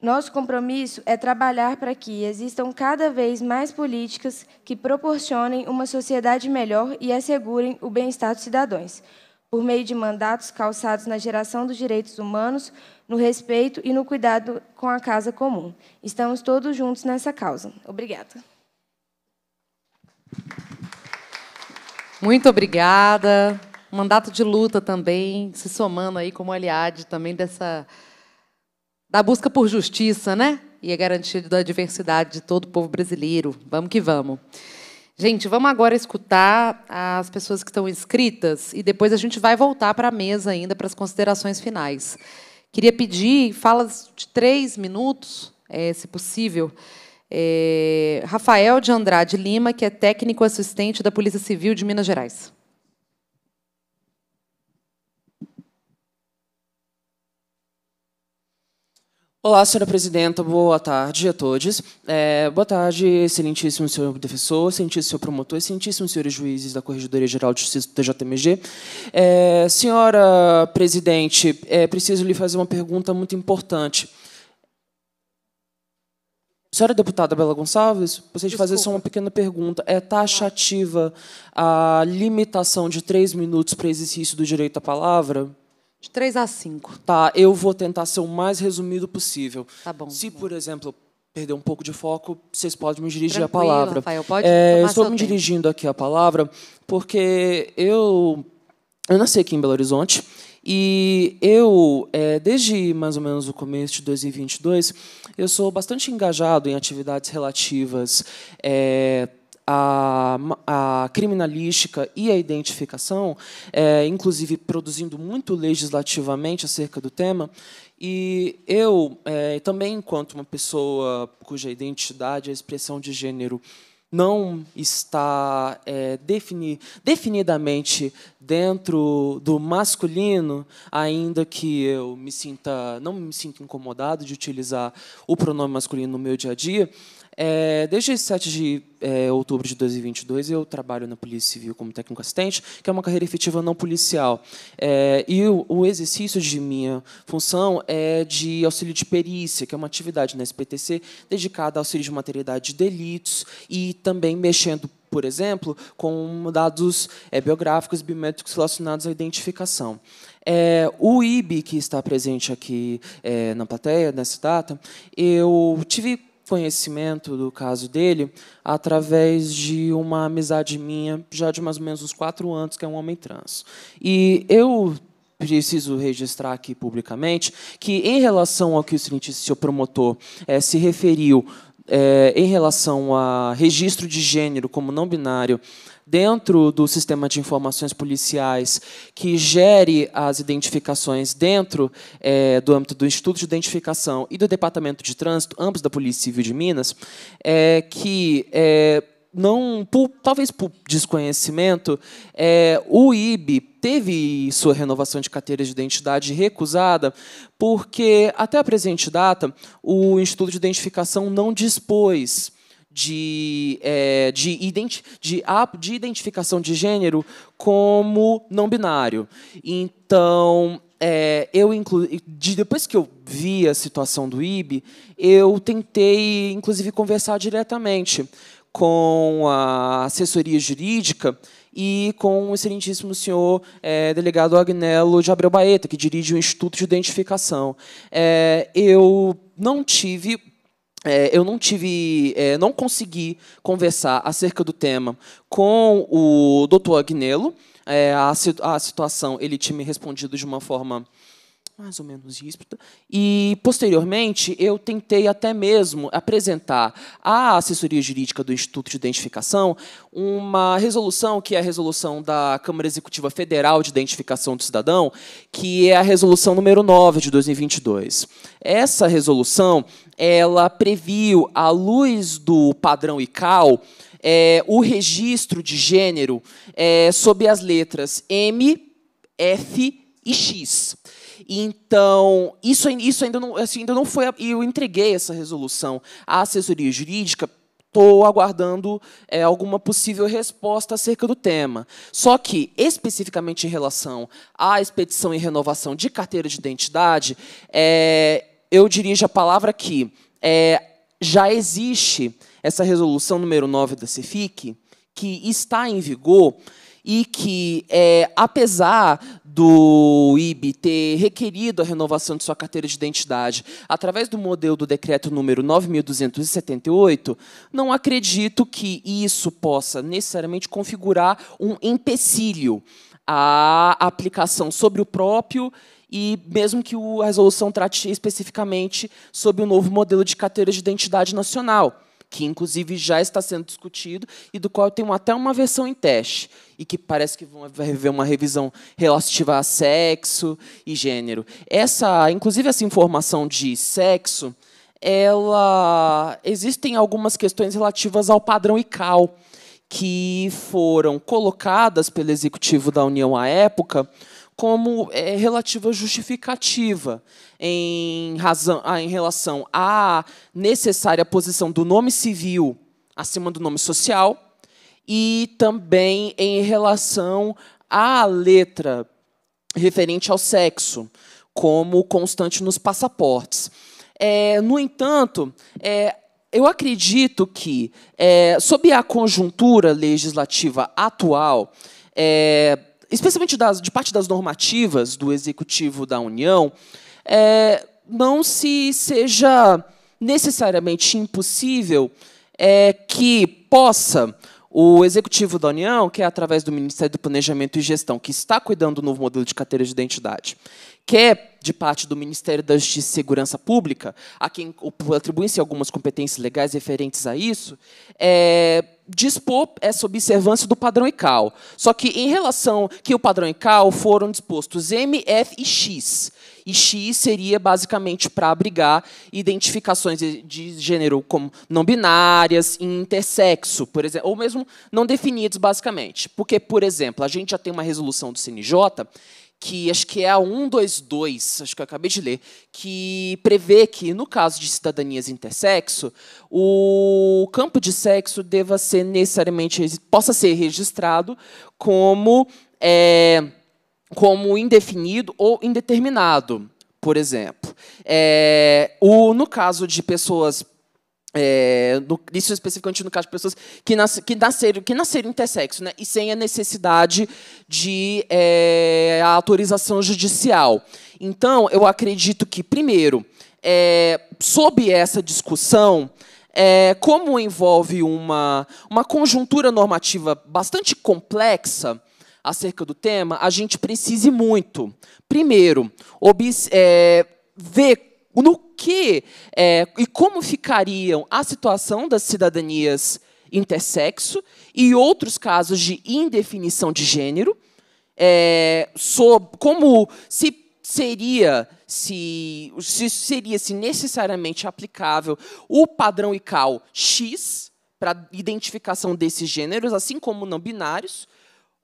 nosso compromisso é trabalhar para que existam cada vez mais políticas que proporcionem uma sociedade melhor e assegurem o bem-estar dos cidadãos, por meio de mandatos calçados na geração dos direitos humanos, no respeito e no cuidado com a casa comum. Estamos todos juntos nessa causa. Obrigada. Muito obrigada. Mandato de luta também, se somando aí como aliado também dessa da busca por justiça, né? E a garantia da diversidade de todo o povo brasileiro. Vamos que vamos. Gente, vamos agora escutar as pessoas que estão inscritas e depois a gente vai voltar para a mesa ainda para as considerações finais. Queria pedir falas de três minutos, é, se possível. É, Rafael de Andrade Lima, que é técnico assistente da Polícia Civil de Minas Gerais. Olá, senhora presidenta, boa tarde a todos. É, boa tarde, excelentíssimo senhor defensor, excelentíssimo promotor, excelentíssimos senhores juízes da Corregedoria Geral de Justiça do TJMG. É, senhora presidente, é, preciso lhe fazer uma pergunta muito importante. Senhora deputada Bela Gonçalves, vocês de fazer só uma pequena pergunta. É taxativa a limitação de três minutos para exercício do direito à palavra? De 3 a 5. Tá, eu vou tentar ser o mais resumido possível. Tá bom. Se, por exemplo, perder um pouco de foco, vocês podem me dirigir Tranquilo, a palavra. Rafael, pode é, estou me tempo. dirigindo aqui a palavra porque eu, eu nasci aqui em Belo Horizonte e eu, é, desde mais ou menos o começo de 2022, eu sou bastante engajado em atividades relativas. É, a, a, criminalística e a identificação, é, inclusive produzindo muito legislativamente acerca do tema. E eu, é, também enquanto uma pessoa cuja identidade, a expressão de gênero, não está é, defini definidamente dentro do masculino, ainda que eu me sinta não me sinta incomodado de utilizar o pronome masculino no meu dia a dia, é, desde 7 de é, outubro de 2022, eu trabalho na Polícia Civil como técnico assistente, que é uma carreira efetiva não policial. É, e o, o, exercício de minha função é de auxílio de perícia, que é uma atividade na SPTC dedicada ao auxílio de materialidade de delitos e também mexendo por exemplo, com dados é, biográficos biométricos relacionados à identificação. É, o IB, que está presente aqui é, na plateia, nessa data, eu tive conhecimento do caso dele através de uma amizade minha, já de mais ou menos uns quatro anos, que é um homem trans. E eu preciso registrar aqui publicamente que, em relação ao que o senhor seu promotor, é, se referiu é, em relação a registro de gênero como não binário dentro do sistema de informações policiais que gere as identificações dentro é, do âmbito do Instituto de Identificação e do Departamento de Trânsito, ambos da Polícia Civil de Minas, é, que é, não, por, talvez por desconhecimento, é, o IB teve sua renovação de carteira de identidade recusada, porque até a presente data o Instituto de Identificação não dispôs de, é, de, identi de, de identificação de gênero como não binário. Então, é, eu de, depois que eu vi a situação do IB, eu tentei, inclusive, conversar diretamente com a assessoria jurídica e com o excelentíssimo senhor é, delegado Agnello de Abreu Baeta, que dirige o Instituto de Identificação. É, eu não tive é, eu não tive, é, não consegui conversar acerca do tema com o doutor Agnello. É, a, a, situação ele tinha me respondido de uma forma mais ou menos ríspida. E, posteriormente, eu tentei até mesmo apresentar à assessoria jurídica do Instituto de Identificação uma resolução, que é a resolução da Câmara Executiva Federal de Identificação do Cidadão, que é a resolução número 9 de 2022. Essa resolução ela previu, à luz do padrão ICAO, é, o registro de gênero é, sob as letras M, F e X. Então, isso, isso ainda, não, assim, ainda não foi. Eu entreguei essa resolução à assessoria jurídica. Estou aguardando é, alguma possível resposta acerca do tema. Só que, especificamente em relação à expedição e renovação de carteira de identidade, é, eu dirijo a palavra que é, já existe essa resolução número 9 da CEFIC, que está em vigor e que, é, apesar do IB ter requerido a renovação de sua carteira de identidade através do modelo do decreto número 9.278, não acredito que isso possa necessariamente configurar um empecilho à aplicação sobre o próprio e mesmo que a resolução trate especificamente sobre o novo modelo de carteira de identidade nacional, que inclusive já está sendo discutido e do qual tem até uma versão em teste, e que parece que vai haver uma revisão relativa a sexo e gênero. Essa, inclusive essa informação de sexo, ela existem algumas questões relativas ao padrão ICAO que foram colocadas pelo executivo da União à época como é, relativa justificativa em, razão, ah, em relação à necessária posição do nome civil acima do nome social e também em relação à letra referente ao sexo, como constante nos passaportes. É, no entanto, é, eu acredito que, é, sob a conjuntura legislativa atual, é, especialmente das, de parte das normativas do Executivo da União, é, não se seja necessariamente impossível é, que possa o Executivo da União, que é através do Ministério do Planejamento e Gestão, que está cuidando do novo modelo de carteira de identidade, quer é de parte do Ministério da Justiça e Segurança Pública, a quem atribuem-se algumas competências legais referentes a isso, é, dispor essa é observância do padrão ICAO. Só que em relação que o padrão ICAO foram dispostos M, F e X. E X seria basicamente para abrigar identificações de gênero como não binárias, intersexo, por exemplo, ou mesmo não definidos basicamente. Porque, por exemplo, a gente já tem uma resolução do CNJ que acho que é a 122, acho que eu acabei de ler, que prevê que, no caso de cidadanias intersexo, o campo de sexo deva ser necessariamente possa ser registrado como é, como indefinido ou indeterminado, por exemplo. É, o, no caso de pessoas é, no, isso especificamente no caso de pessoas que, nas, que, nasceram, que nasceram intersexo, né, e sem a necessidade de é, autorização judicial. Então, eu acredito que, primeiro, é, sob essa discussão, é, como envolve uma, uma conjuntura normativa bastante complexa acerca do tema, a gente precise muito, primeiro, é, ver no que é, e como ficariam a situação das cidadanias intersexo e outros casos de indefinição de gênero, é, como se seria se, se seria se necessariamente aplicável o padrão ICAO X para identificação desses gêneros, assim como não binários,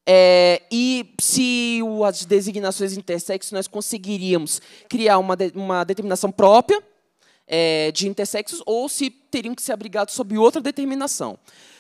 é, e se as designações intersexo, nós conseguiríamos criar uma, de, uma determinação própria é, de intersexos ou se teriam que ser abrigados sob outra determinação.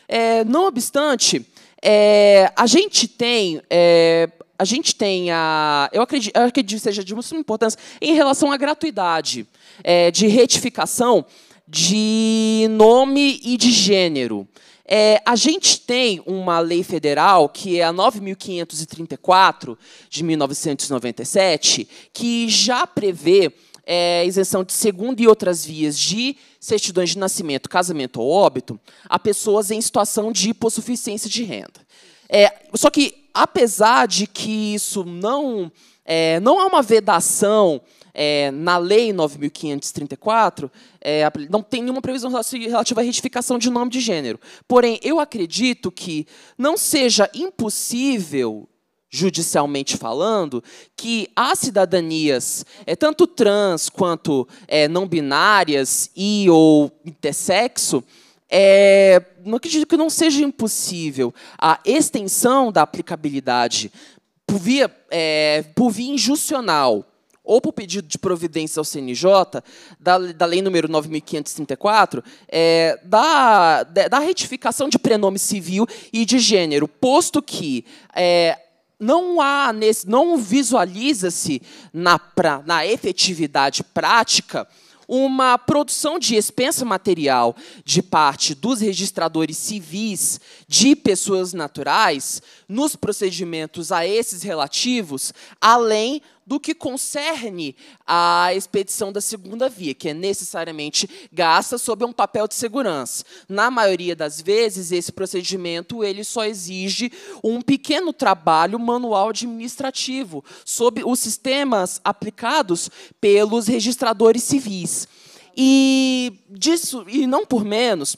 É, não obstante, é, a gente tem é, a gente tem a. Eu acredito, eu acredito que seja de muita importância em relação à gratuidade é, de retificação de nome e de gênero. É, a gente tem uma lei federal, que é a 9.534, de 1997, que já prevê é, isenção de segunda e outras vias de certidões de nascimento, casamento ou óbito a pessoas em situação de hipossuficiência de renda. É, só que, apesar de que isso não, é, não há é uma vedação é, na Lei 9.534, é, não tem nenhuma previsão relativa à retificação de nome de gênero. Porém, eu acredito que não seja impossível judicialmente falando, que as cidadanias, é, tanto trans quanto é, não binárias e ou intersexo, é, não acredito que não seja impossível a extensão da aplicabilidade por via, é, por via injucional ou por pedido de providência ao CNJ, da, da lei número 9.534, é, da, da retificação de prenome civil e de gênero, posto que é, não há nesse, não visualiza-se na, pra, na efetividade prática uma produção de expensa material de parte dos registradores civis de pessoas naturais nos procedimentos a esses relativos, além do que concerne à expedição da segunda via, que é necessariamente gasta sob um papel de segurança. Na maioria das vezes, esse procedimento ele só exige um pequeno trabalho manual administrativo sob os sistemas aplicados pelos registradores civis. E disso e não por menos,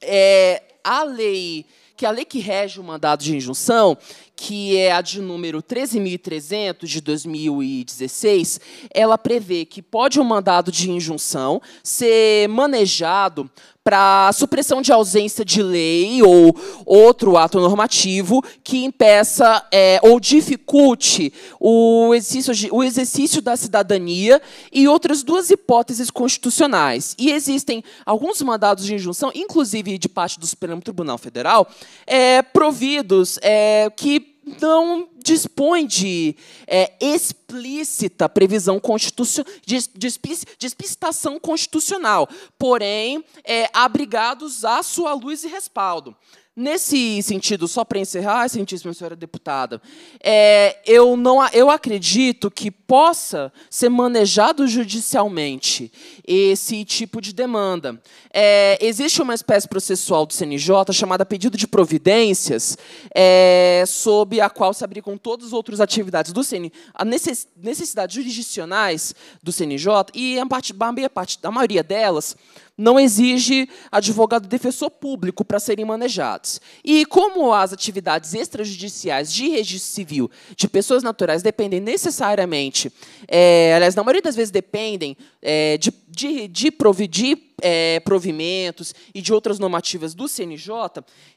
é, a lei que é a lei que rege o mandado de injunção, que é a de número 13.300 de 2016, ela prevê que pode um mandado de injunção ser manejado para supressão de ausência de lei ou outro ato normativo que impeça é, ou dificulte o exercício, de, o exercício da cidadania e outras duas hipóteses constitucionais. E existem alguns mandados de injunção, inclusive de parte do Supremo Tribunal Federal, é, providos é, que não dispõe de é, explícita previsão constitucional, de, de explicitação constitucional, porém, é, abrigados à sua luz e respaldo. Nesse sentido, só para encerrar, excelentíssima senhora deputada, é, eu, não, eu acredito que possa ser manejado judicialmente esse tipo de demanda. É, existe uma espécie processual do CNJ chamada pedido de providências, é, sob a qual se abrigam todas as outras atividades do CNJ, necessidades jurisdicionais do CNJ, e a, parte, a maioria delas não exige advogado defensor público para serem manejados. E como as atividades extrajudiciais de registro civil de pessoas naturais dependem necessariamente, é, aliás, na maioria das vezes dependem é, de, de, de, provi, de é, provimentos e de outras normativas do CNJ,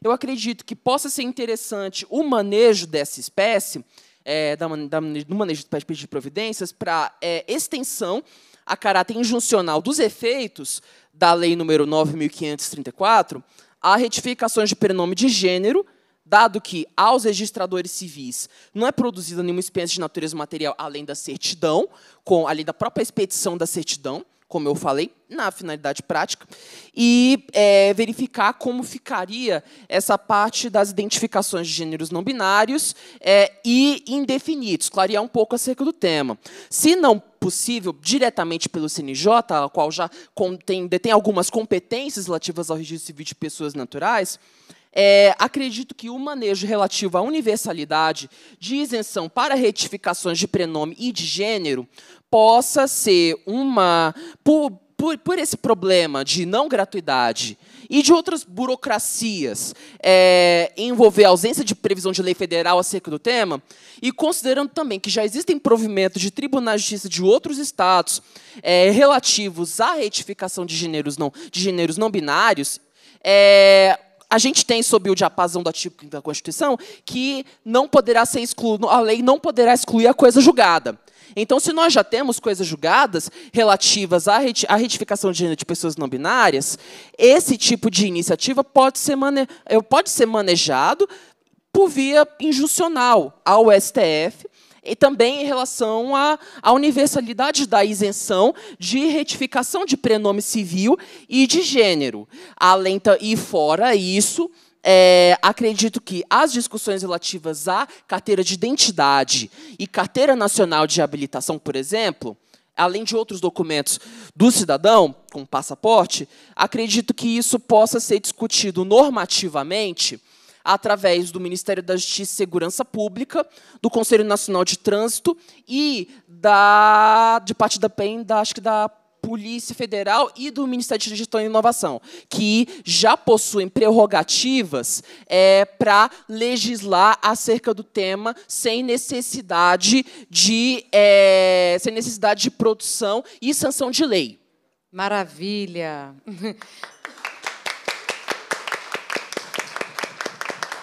eu acredito que possa ser interessante o manejo dessa espécie, é, da, da, do manejo de pedido de providências, para é, extensão a caráter injuncional dos efeitos da Lei número 9534, há retificações de prenome de gênero, dado que aos registradores civis não é produzida nenhuma espécie de natureza material além da certidão, com além da própria expedição da certidão, como eu falei, na finalidade prática, e é, verificar como ficaria essa parte das identificações de gêneros não binários é, e indefinidos, clarear um pouco acerca do tema. Se não possível diretamente pelo CNJ, a qual já contém, detém algumas competências relativas ao registro civil de pessoas naturais, é, acredito que o manejo relativo à universalidade de isenção para retificações de prenome e de gênero possa ser uma. Por, por, por esse problema de não gratuidade e de outras burocracias é, envolver a ausência de previsão de lei federal acerca do tema, e considerando também que já existem provimentos de tribunais de justiça de outros estados é, relativos à retificação de gêneros não, de gêneros não binários, é, a gente tem sob o diapasão do artigo 5 da Constituição que não poderá ser excluído, a lei não poderá excluir a coisa julgada. Então, se nós já temos coisas julgadas relativas à retificação de gênero de pessoas não binárias, esse tipo de iniciativa pode ser, mane eh, pode ser manejado por via injuncional ao STF e também em relação à, à universalidade da isenção de retificação de prenome civil e de gênero. Além, e fora isso, é, acredito que as discussões relativas à carteira de identidade e carteira nacional de habilitação, por exemplo, além de outros documentos do cidadão, com passaporte, acredito que isso possa ser discutido normativamente através do Ministério da Justiça e Segurança Pública, do Conselho Nacional de Trânsito e da de parte da PEN, da, acho que da Polícia Federal e do Ministério de Gestão e Inovação, que já possuem prerrogativas é, para legislar acerca do tema sem necessidade de é, sem necessidade de produção e sanção de lei. Maravilha.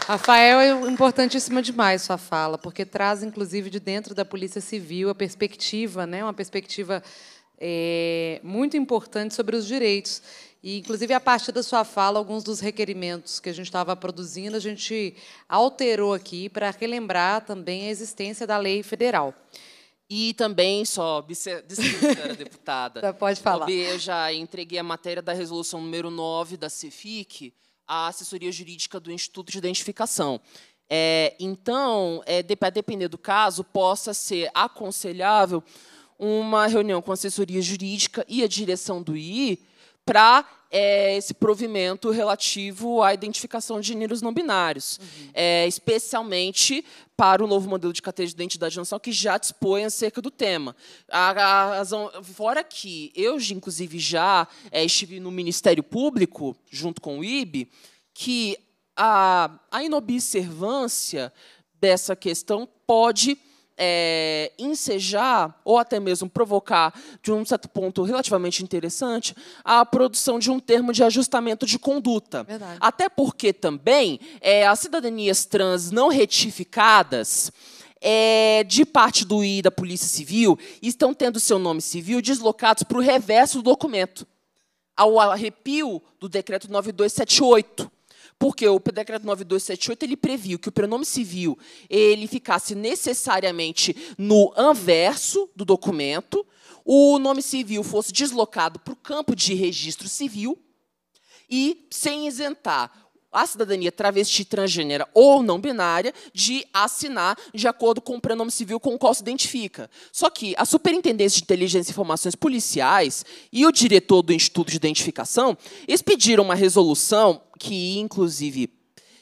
Rafael, é importantíssima demais sua fala, porque traz, inclusive, de dentro da Polícia Civil a perspectiva, né, uma perspectiva é, muito importante sobre os direitos. E, inclusive, a partir da sua fala, alguns dos requerimentos que a gente estava produzindo, a gente alterou aqui para relembrar também a existência da lei federal. E também, só, senhora deputada. Já tá, pode falar. eu já entreguei a matéria da resolução número 9 da CEFIC à assessoria jurídica do Instituto de Identificação. É, então, é, a depender do caso, possa ser aconselhável uma reunião com a assessoria jurídica e a direção do I para é, esse provimento relativo à identificação de gêneros não binários, uhum. é, especialmente para o novo modelo de carteira de identidade nacional que já dispõe acerca do tema. A, a, fora que eu, inclusive, já é, estive no Ministério Público, junto com o IB, que a, a inobservância dessa questão pode é, ensejar ou até mesmo provocar, de um certo ponto relativamente interessante, a produção de um termo de ajustamento de conduta. Verdade. Até porque também é, as cidadanias trans não retificadas. É, de parte do I da Polícia Civil estão tendo seu nome civil deslocados para o reverso do documento, ao arrepio do decreto 9278. Porque o decreto 9278 ele previu que o pronome civil ele ficasse necessariamente no anverso do documento, o nome civil fosse deslocado para o campo de registro civil e sem isentar a cidadania travesti, transgênera ou não binária de assinar de acordo com o pronome civil com o qual se identifica. Só que a Superintendência de Inteligência e Informações Policiais e o diretor do Instituto de Identificação, expediram pediram uma resolução que, inclusive,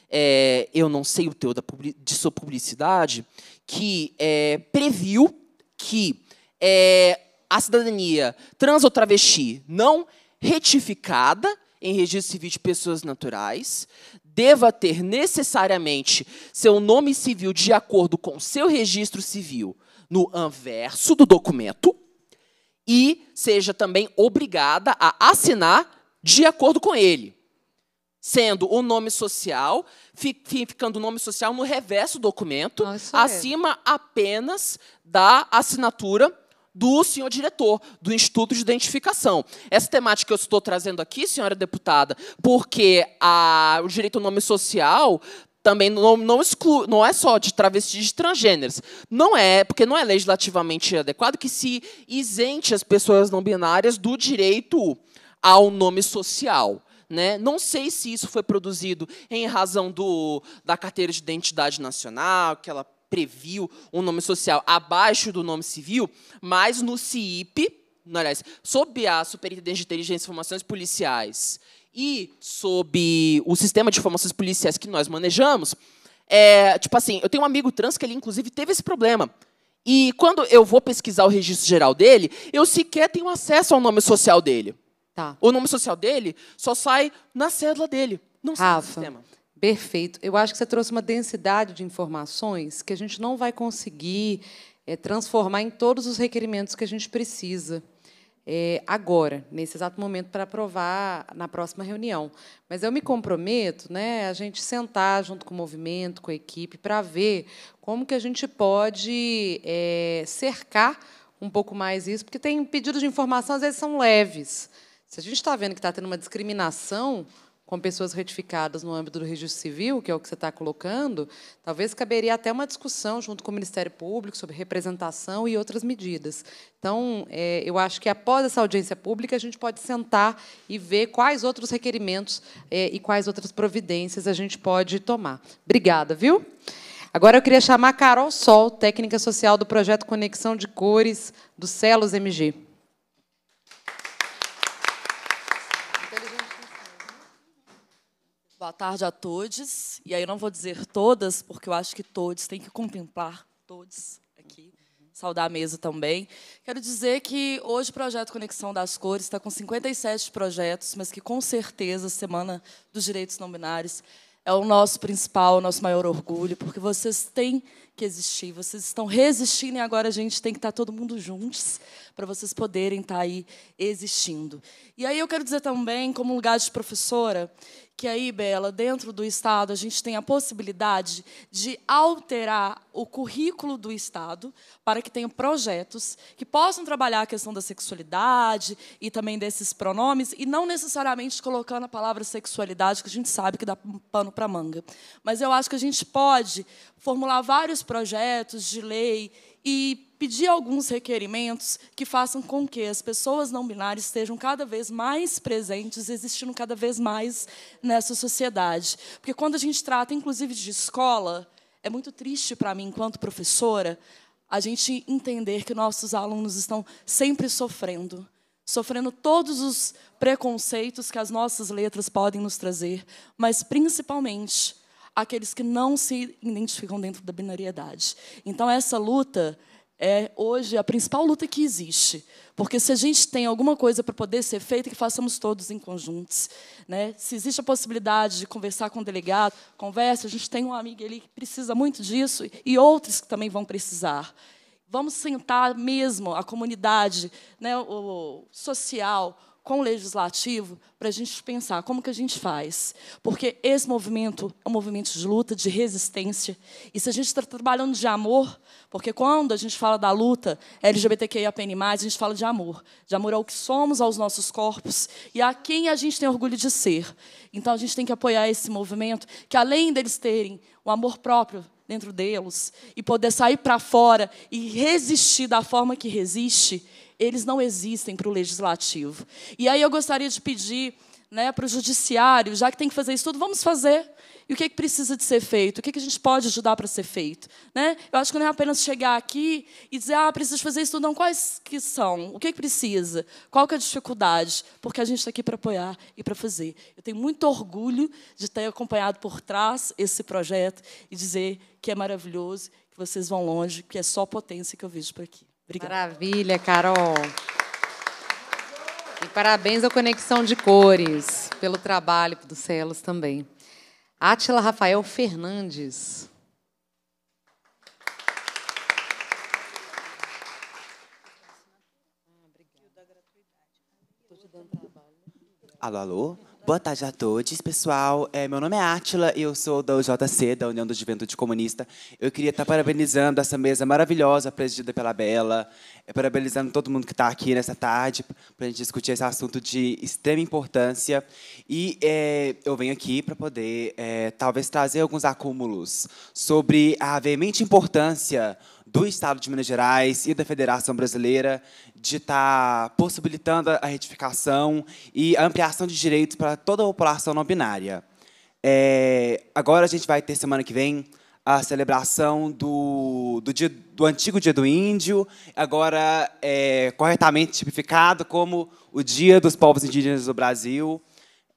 é, eu não sei o teu da, de sua publicidade, que é, previu que é, a cidadania trans ou travesti não retificada em registro civil de pessoas naturais, deva ter necessariamente seu nome civil de acordo com seu registro civil no anverso do documento e seja também obrigada a assinar de acordo com ele, sendo o nome social, ficando o nome social no reverso do documento, Nossa, ah, acima é. apenas da assinatura do senhor diretor do Instituto de Identificação. Essa temática que eu estou trazendo aqui, senhora deputada, porque a, o direito ao nome social também não, não, exclui, não é só de travestis e transgêneros. Não é, porque não é legislativamente adequado que se isente as pessoas não binárias do direito ao nome social. Né? Não sei se isso foi produzido em razão do, da carteira de identidade nacional, que ela previu um nome social abaixo do nome civil, mas no CIP, não, aliás, sob a Superintendência de Inteligência e Informações Policiais e sob o sistema de informações policiais que nós manejamos, é, tipo assim, eu tenho um amigo trans que ele inclusive teve esse problema. E quando eu vou pesquisar o registro geral dele, eu sequer tenho acesso ao nome social dele. Tá. O nome social dele só sai na cédula dele, não sai Rafa. no sistema. Perfeito. Eu acho que você trouxe uma densidade de informações que a gente não vai conseguir é, transformar em todos os requerimentos que a gente precisa é, agora, nesse exato momento, para aprovar na próxima reunião. Mas eu me comprometo né, a gente sentar junto com o movimento, com a equipe, para ver como que a gente pode é, cercar um pouco mais isso, porque tem pedidos de informação, às vezes, são leves. Se a gente está vendo que está tendo uma discriminação com pessoas retificadas no âmbito do registro civil, que é o que você está colocando, talvez caberia até uma discussão junto com o Ministério Público sobre representação e outras medidas. Então, é, eu acho que após essa audiência pública, a gente pode sentar e ver quais outros requerimentos é, e quais outras providências a gente pode tomar. Obrigada, viu? Agora eu queria chamar a Carol Sol, técnica social do projeto Conexão de Cores do Celos MG. Boa tarde a todos. E aí eu não vou dizer todas, porque eu acho que todos tem que contemplar todos aqui. Saudar a mesa também. Quero dizer que hoje o projeto Conexão das Cores está com 57 projetos, mas que com certeza a Semana dos Direitos Não Binários é o nosso principal, o nosso maior orgulho, porque vocês têm que existir, vocês estão resistindo e agora a gente tem que estar todo mundo juntos para vocês poderem estar aí existindo. E aí eu quero dizer também, como lugar de professora, que aí, Bela, dentro do Estado, a gente tem a possibilidade de alterar o currículo do Estado para que tenha projetos que possam trabalhar a questão da sexualidade e também desses pronomes, e não necessariamente colocando a palavra sexualidade, que a gente sabe que dá pano para manga. Mas eu acho que a gente pode formular vários projetos de lei e pedir alguns requerimentos que façam com que as pessoas não binárias estejam cada vez mais presentes, existindo cada vez mais nessa sociedade. Porque quando a gente trata, inclusive, de escola, é muito triste para mim, enquanto professora, a gente entender que nossos alunos estão sempre sofrendo sofrendo todos os preconceitos que as nossas letras podem nos trazer, mas principalmente aqueles que não se identificam dentro da binariedade. Então essa luta é hoje a principal luta que existe. Porque se a gente tem alguma coisa para poder ser feita, que façamos todos em conjuntos. Né? Se existe a possibilidade de conversar com o delegado, conversa, a gente tem um amigo ali que precisa muito disso e outros que também vão precisar. Vamos sentar mesmo a comunidade, né, o social, com o legislativo para a gente pensar como que a gente faz. Porque esse movimento é um movimento de luta, de resistência. E se a gente está trabalhando de amor, porque quando a gente fala da luta LGBTQIAPN+, a gente fala de amor. De amor ao que somos, aos nossos corpos e a quem a gente tem orgulho de ser. Então, a gente tem que apoiar esse movimento, que além deles terem o amor próprio dentro deles e poder sair para fora e resistir da forma que resiste, eles não existem para o legislativo. E aí eu gostaria de pedir né, para o judiciário, já que tem que fazer isso tudo, vamos fazer. E o que, é que precisa de ser feito? O que, é que a gente pode ajudar para ser feito? Né? Eu acho que não é apenas chegar aqui e dizer, ah, preciso fazer isso tudo. Não, quais que são? O que, é que precisa? Qual que é a dificuldade? Porque a gente está aqui para apoiar e para fazer. Eu tenho muito orgulho de ter acompanhado por trás esse projeto e dizer que é maravilhoso, que vocês vão longe, que é só potência que eu vejo por aqui. Obrigada. Maravilha, Carol. E parabéns à Conexão de Cores pelo trabalho do Celos também. Átila Rafael Fernandes. Alô, alô? Boa tarde a todos, pessoal. É, meu nome é Átila e eu sou da UJC, da União do Juventude Comunista. Eu queria estar parabenizando essa mesa maravilhosa presidida pela Bela, é, parabenizando todo mundo que está aqui nessa tarde para a gente discutir esse assunto de extrema importância. E é, eu venho aqui para poder, é, talvez, trazer alguns acúmulos sobre a veemente importância do Estado de Minas Gerais e da Federação Brasileira de estar tá possibilitando a retificação e a ampliação de direitos para toda a população não binária. É, agora a gente vai ter, semana que vem, a celebração do, do, dia, do antigo Dia do Índio, agora é, corretamente tipificado como o Dia dos Povos Indígenas do Brasil.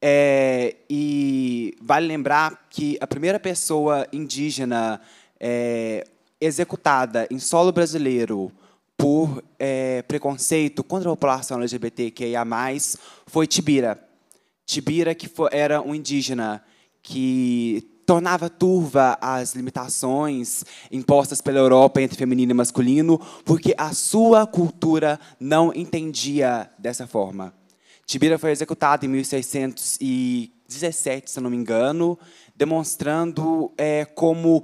É, e vale lembrar que a primeira pessoa indígena é, executada em solo brasileiro por é, preconceito contra a população LGBTQIA+, foi Tibira. Tibira, que foi, era um indígena que tornava turva as limitações impostas pela Europa entre feminino e masculino, porque a sua cultura não entendia dessa forma. Tibira foi executado em 1617, se não me engano, demonstrando é, como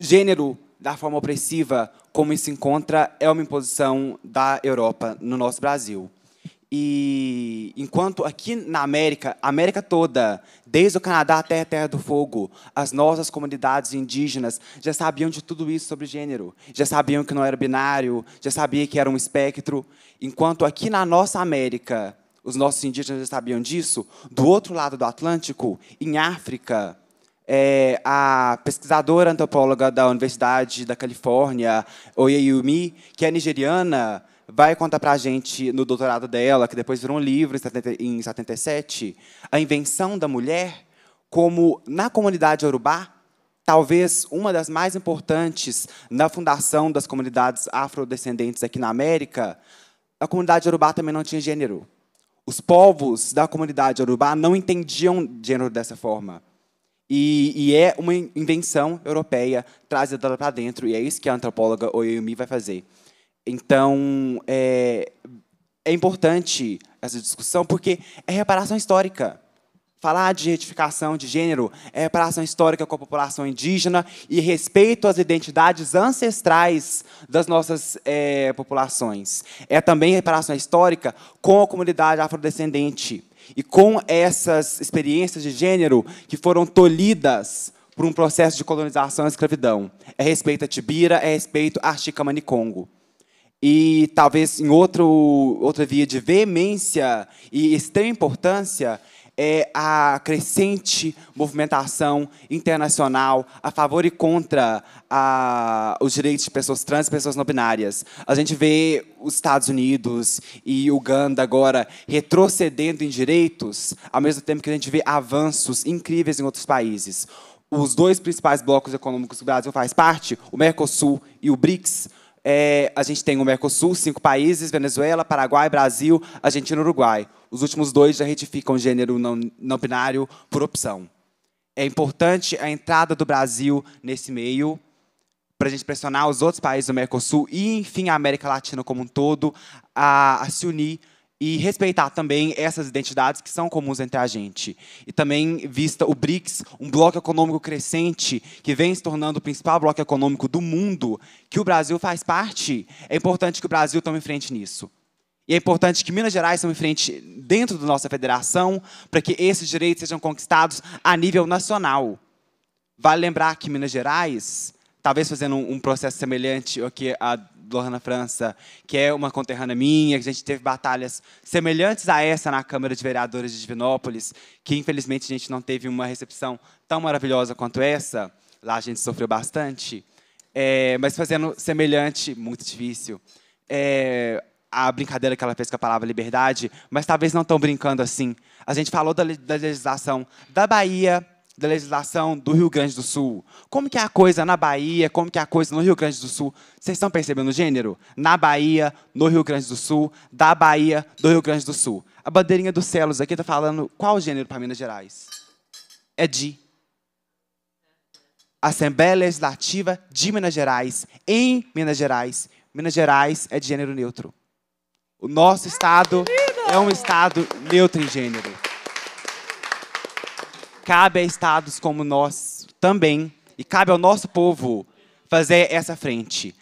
gênero da forma opressiva como se encontra é uma imposição da Europa no nosso Brasil. E enquanto aqui na América, América toda, desde o Canadá até a Terra do Fogo, as nossas comunidades indígenas já sabiam de tudo isso sobre gênero, já sabiam que não era binário, já sabiam que era um espectro. Enquanto aqui na nossa América, os nossos indígenas já sabiam disso, do outro lado do Atlântico, em África, é, a pesquisadora antropóloga da Universidade da Califórnia, Oyeyumi, que é nigeriana, vai contar para a gente, no doutorado dela, que depois virou um livro em 77, a invenção da mulher como, na comunidade urubá, talvez uma das mais importantes na fundação das comunidades afrodescendentes aqui na América, a comunidade urubá também não tinha gênero. Os povos da comunidade urubá não entendiam gênero dessa forma. E, e, é uma invenção europeia trazida para dentro, e é isso que a antropóloga Oyumi vai fazer. Então, é, é importante essa discussão porque é reparação histórica. Falar de retificação de gênero é reparação histórica com a população indígena e respeito às identidades ancestrais das nossas é, populações. É também reparação histórica com a comunidade afrodescendente e com essas experiências de gênero que foram tolhidas por um processo de colonização e escravidão. É respeito a Tibira, é respeito a Congo E talvez em outro, outra via de veemência e extrema importância é, a crescente movimentação internacional a favor e contra a, os direitos de pessoas trans e pessoas não binárias. A gente vê os Estados Unidos e Uganda agora retrocedendo em direitos, ao mesmo tempo que a gente vê avanços incríveis em outros países. Os dois principais blocos econômicos que o Brasil faz parte, o Mercosul e o BRICS, é, a gente tem o Mercosul, cinco países, Venezuela, Paraguai, Brasil, Argentina e Uruguai. Os últimos dois já retificam gênero não, não binário por opção. É importante a entrada do Brasil nesse meio para a gente pressionar os outros países do Mercosul e, enfim, a América Latina como um todo a, a se unir e respeitar também essas identidades que são comuns entre a gente. E também vista o BRICS, um bloco econômico crescente que vem se tornando o principal bloco econômico do mundo, que o Brasil faz parte, é importante que o Brasil tome frente nisso. E é importante que Minas Gerais tome frente dentro da nossa federação para que esses direitos sejam conquistados a nível nacional. Vale lembrar que Minas Gerais, talvez fazendo um processo semelhante ao que a Lorna França, que é uma conterrânea minha, que a gente teve batalhas semelhantes a essa na Câmara de Vereadores de Divinópolis, que infelizmente a gente não teve uma recepção tão maravilhosa quanto essa. Lá a gente sofreu bastante. É, mas fazendo semelhante, muito difícil, é, a brincadeira que ela fez com a palavra liberdade, mas talvez não tão brincando assim. A gente falou da, da legislação da Bahia, da legislação do Rio Grande do Sul. Como que é a coisa na Bahia, como que é a coisa no Rio Grande do Sul. Vocês estão percebendo o gênero? Na Bahia, no Rio Grande do Sul, da Bahia, do Rio Grande do Sul. A bandeirinha dos celos aqui está falando qual gênero para Minas Gerais? É de. Assembleia Legislativa de Minas Gerais, em Minas Gerais. Minas Gerais é de gênero neutro. O nosso estado é um estado neutro em gênero. Cabe a estados como nós também, e cabe ao nosso povo fazer essa frente.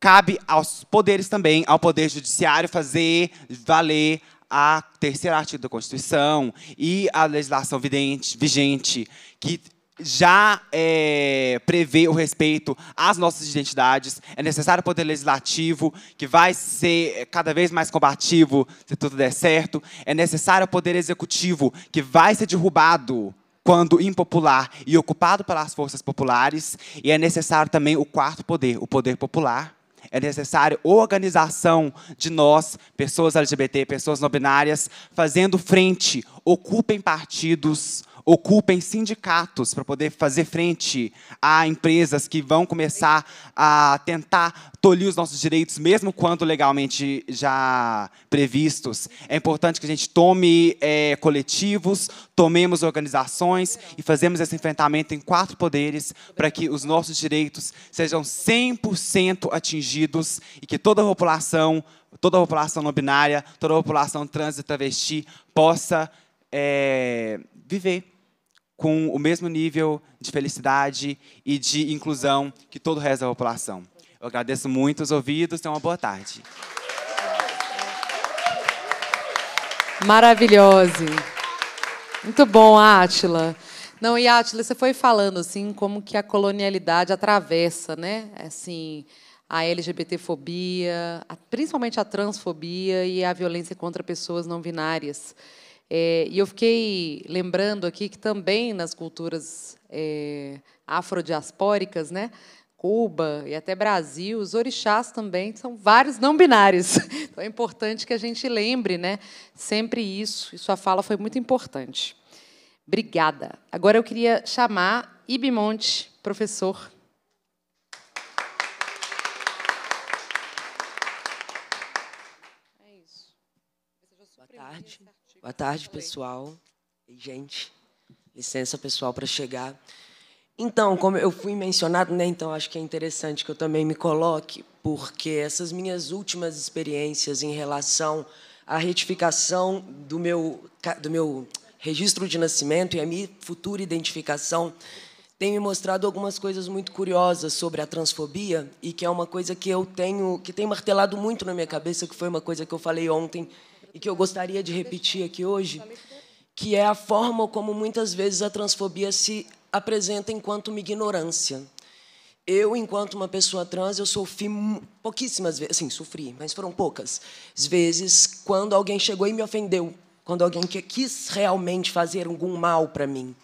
Cabe aos poderes também, ao poder judiciário fazer valer a terceira artigo da Constituição e a legislação vidente, vigente, que já é, prevê o respeito às nossas identidades. É necessário o poder legislativo, que vai ser cada vez mais combativo se tudo der certo. É necessário o poder executivo, que vai ser derrubado quando impopular e ocupado pelas forças populares, e é necessário também o quarto poder, o poder popular. É necessário organização de nós, pessoas LGBT, pessoas não binárias, fazendo frente, ocupem partidos, ocupem sindicatos para poder fazer frente a empresas que vão começar a tentar tolir os nossos direitos, mesmo quando legalmente já previstos. É importante que a gente tome é, coletivos, tomemos organizações e fazemos esse enfrentamento em quatro poderes para que os nossos direitos sejam 100% atingidos e que toda a população, toda a população não binária, toda a população trans e travesti possa é, viver com o mesmo nível de felicidade e de inclusão que todo o resto da população. Eu agradeço muito os ouvidos, tenham uma boa tarde. Maravilhose. Muito bom, Átila. Não, e Átila, você foi falando assim como que a colonialidade atravessa, né? Assim, a LGBTfobia, principalmente a transfobia e a violência contra pessoas não binárias. É, e eu fiquei lembrando aqui que também nas culturas é, afrodiaspóricas, né, Cuba e até Brasil, os orixás também são vários não binários. Então é importante que a gente lembre né, sempre isso. E sua fala foi muito importante. Obrigada. Agora eu queria chamar Ibimonte, professor Boa tarde, pessoal. E, gente, licença pessoal para chegar. Então, como eu fui mencionado, né, então acho que é interessante que eu também me coloque, porque essas minhas últimas experiências em relação à retificação do meu, do meu registro de nascimento e a minha futura identificação têm me mostrado algumas coisas muito curiosas sobre a transfobia e que é uma coisa que eu tenho que tem martelado muito na minha cabeça, que foi uma coisa que eu falei ontem e que eu gostaria de repetir aqui hoje, que é a forma como muitas vezes a transfobia se apresenta enquanto uma ignorância. Eu, enquanto uma pessoa trans, eu sofri pouquíssimas vezes, sim, sofri, mas foram poucas vezes quando alguém chegou e me ofendeu, quando alguém que quis realmente fazer algum mal para mim.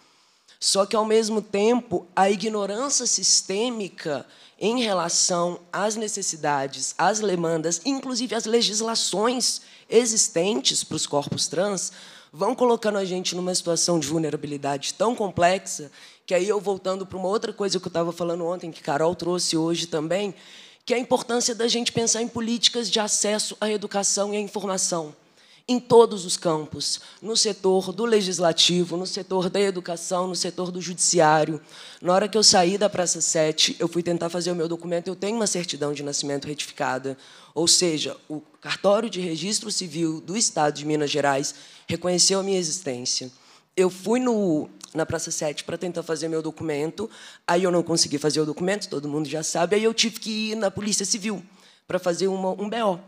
Só que, ao mesmo tempo, a ignorância sistêmica em relação às necessidades, às demandas, inclusive às legislações existentes para os corpos trans vão colocando a gente numa situação de vulnerabilidade tão complexa que aí eu voltando para uma outra coisa que eu estava falando ontem que Carol trouxe hoje também, que é a importância da gente pensar em políticas de acesso à educação e à informação em todos os campos, no setor do legislativo, no setor da educação, no setor do judiciário. Na hora que eu saí da Praça 7, eu fui tentar fazer o meu documento, eu tenho uma certidão de nascimento retificada, ou seja, o cartório de registro civil do Estado de Minas Gerais reconheceu a minha existência. Eu fui no, na Praça 7 para tentar fazer meu documento, aí eu não consegui fazer o documento, todo mundo já sabe, aí eu tive que ir na Polícia Civil para fazer uma, um BO.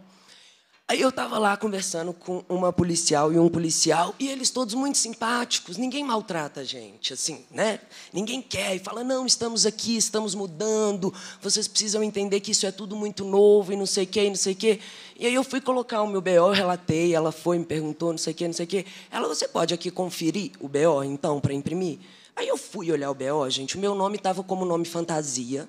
Aí eu estava lá conversando com uma policial e um policial, e eles todos muito simpáticos, ninguém maltrata a gente, assim, né? Ninguém quer e fala: não, estamos aqui, estamos mudando, vocês precisam entender que isso é tudo muito novo e não sei o quê, e não sei o quê. E aí eu fui colocar o meu BO, eu relatei, ela foi, me perguntou, não sei o quê, não sei o quê. Ela, você pode aqui conferir o BO, então, para imprimir? Aí eu fui olhar o BO, gente, o meu nome estava como nome fantasia,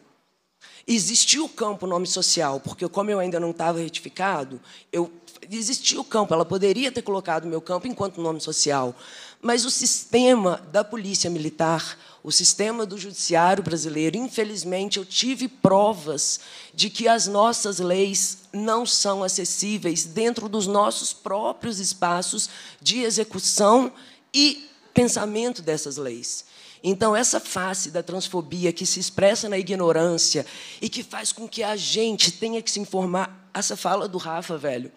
Existia o campo nome social, porque como eu ainda não estava retificado, eu existia o campo, ela poderia ter colocado o meu campo enquanto nome social, mas o sistema da polícia militar, o sistema do judiciário brasileiro, infelizmente, eu tive provas de que as nossas leis não são acessíveis dentro dos nossos próprios espaços de execução e pensamento dessas leis. Então, essa face da transfobia que se expressa na ignorância e que faz com que a gente tenha que se informar, essa fala do Rafa, velho,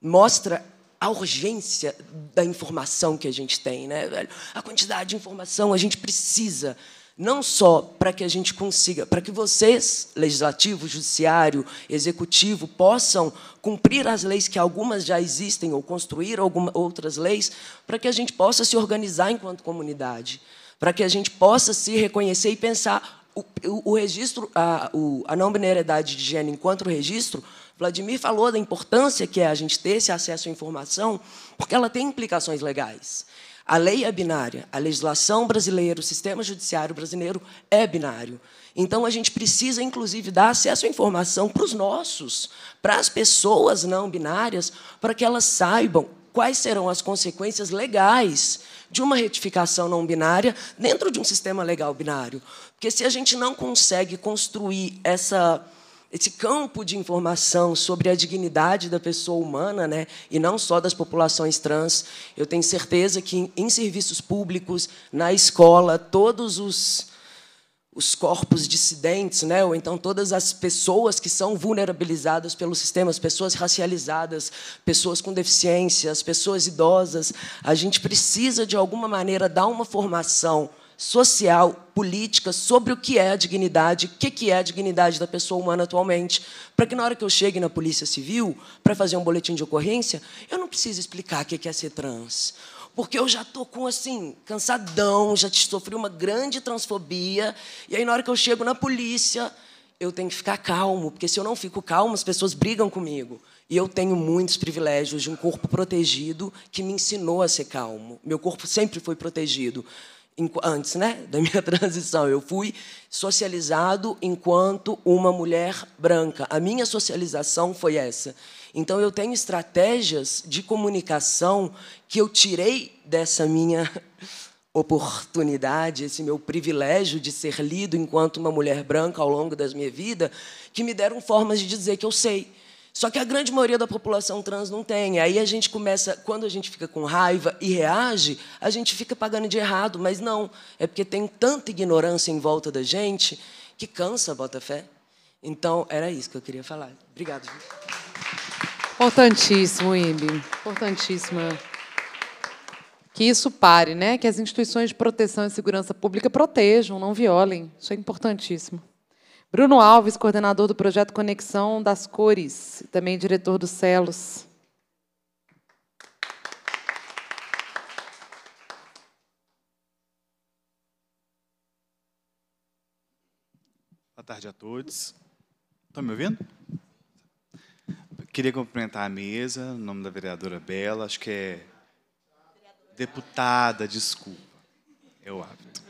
mostra a urgência da informação que a gente tem, né, velho? A quantidade de informação a gente precisa, não só para que a gente consiga, para que vocês, legislativo, judiciário, executivo, possam cumprir as leis que algumas já existem ou construir algumas outras leis, para que a gente possa se organizar enquanto comunidade para que a gente possa se reconhecer e pensar o, o registro, a, o, a não binariedade de gênero enquanto registro. Vladimir falou da importância que é a gente ter esse acesso à informação, porque ela tem implicações legais. A lei é binária, a legislação brasileira, o sistema judiciário brasileiro é binário. Então, a gente precisa, inclusive, dar acesso à informação para os nossos, para as pessoas não binárias, para que elas saibam quais serão as consequências legais de uma retificação não binária dentro de um sistema legal binário. Porque se a gente não consegue construir essa esse campo de informação sobre a dignidade da pessoa humana, né, e não só das populações trans, eu tenho certeza que em serviços públicos, na escola, todos os os corpos dissidentes, né? ou então todas as pessoas que são vulnerabilizadas pelo sistema, as pessoas racializadas, pessoas com deficiência, as pessoas idosas. A gente precisa, de alguma maneira, dar uma formação social, política, sobre o que é a dignidade, o que é a dignidade da pessoa humana atualmente, para que, na hora que eu chegue na Polícia Civil para fazer um boletim de ocorrência, eu não precise explicar o que é ser trans porque eu já tô com assim, cansadão, já sofri uma grande transfobia, e aí na hora que eu chego na polícia, eu tenho que ficar calmo, porque se eu não fico calmo, as pessoas brigam comigo. E eu tenho muitos privilégios de um corpo protegido que me ensinou a ser calmo. Meu corpo sempre foi protegido. Antes né, da minha transição, eu fui socializado enquanto uma mulher branca. A minha socialização foi essa. Então, eu tenho estratégias de comunicação que eu tirei dessa minha oportunidade, esse meu privilégio de ser lido enquanto uma mulher branca ao longo da minha vida, que me deram formas de dizer que eu sei. Só que a grande maioria da população trans não tem. Aí a gente começa, quando a gente fica com raiva e reage, a gente fica pagando de errado, mas não. É porque tem tanta ignorância em volta da gente que cansa, Botafé. Então, era isso que eu queria falar. Obrigado. Gente. Importantíssimo, Ibe. Importantíssima. Que isso pare, né? Que as instituições de proteção e segurança pública protejam, não violem. Isso é importantíssimo. Bruno Alves, coordenador do projeto Conexão das Cores, também diretor do CELOS. Boa tarde a todos. Estão tá me ouvindo? Queria cumprimentar a mesa, em nome da vereadora Bela, acho que é deputada, desculpa, é o hábito.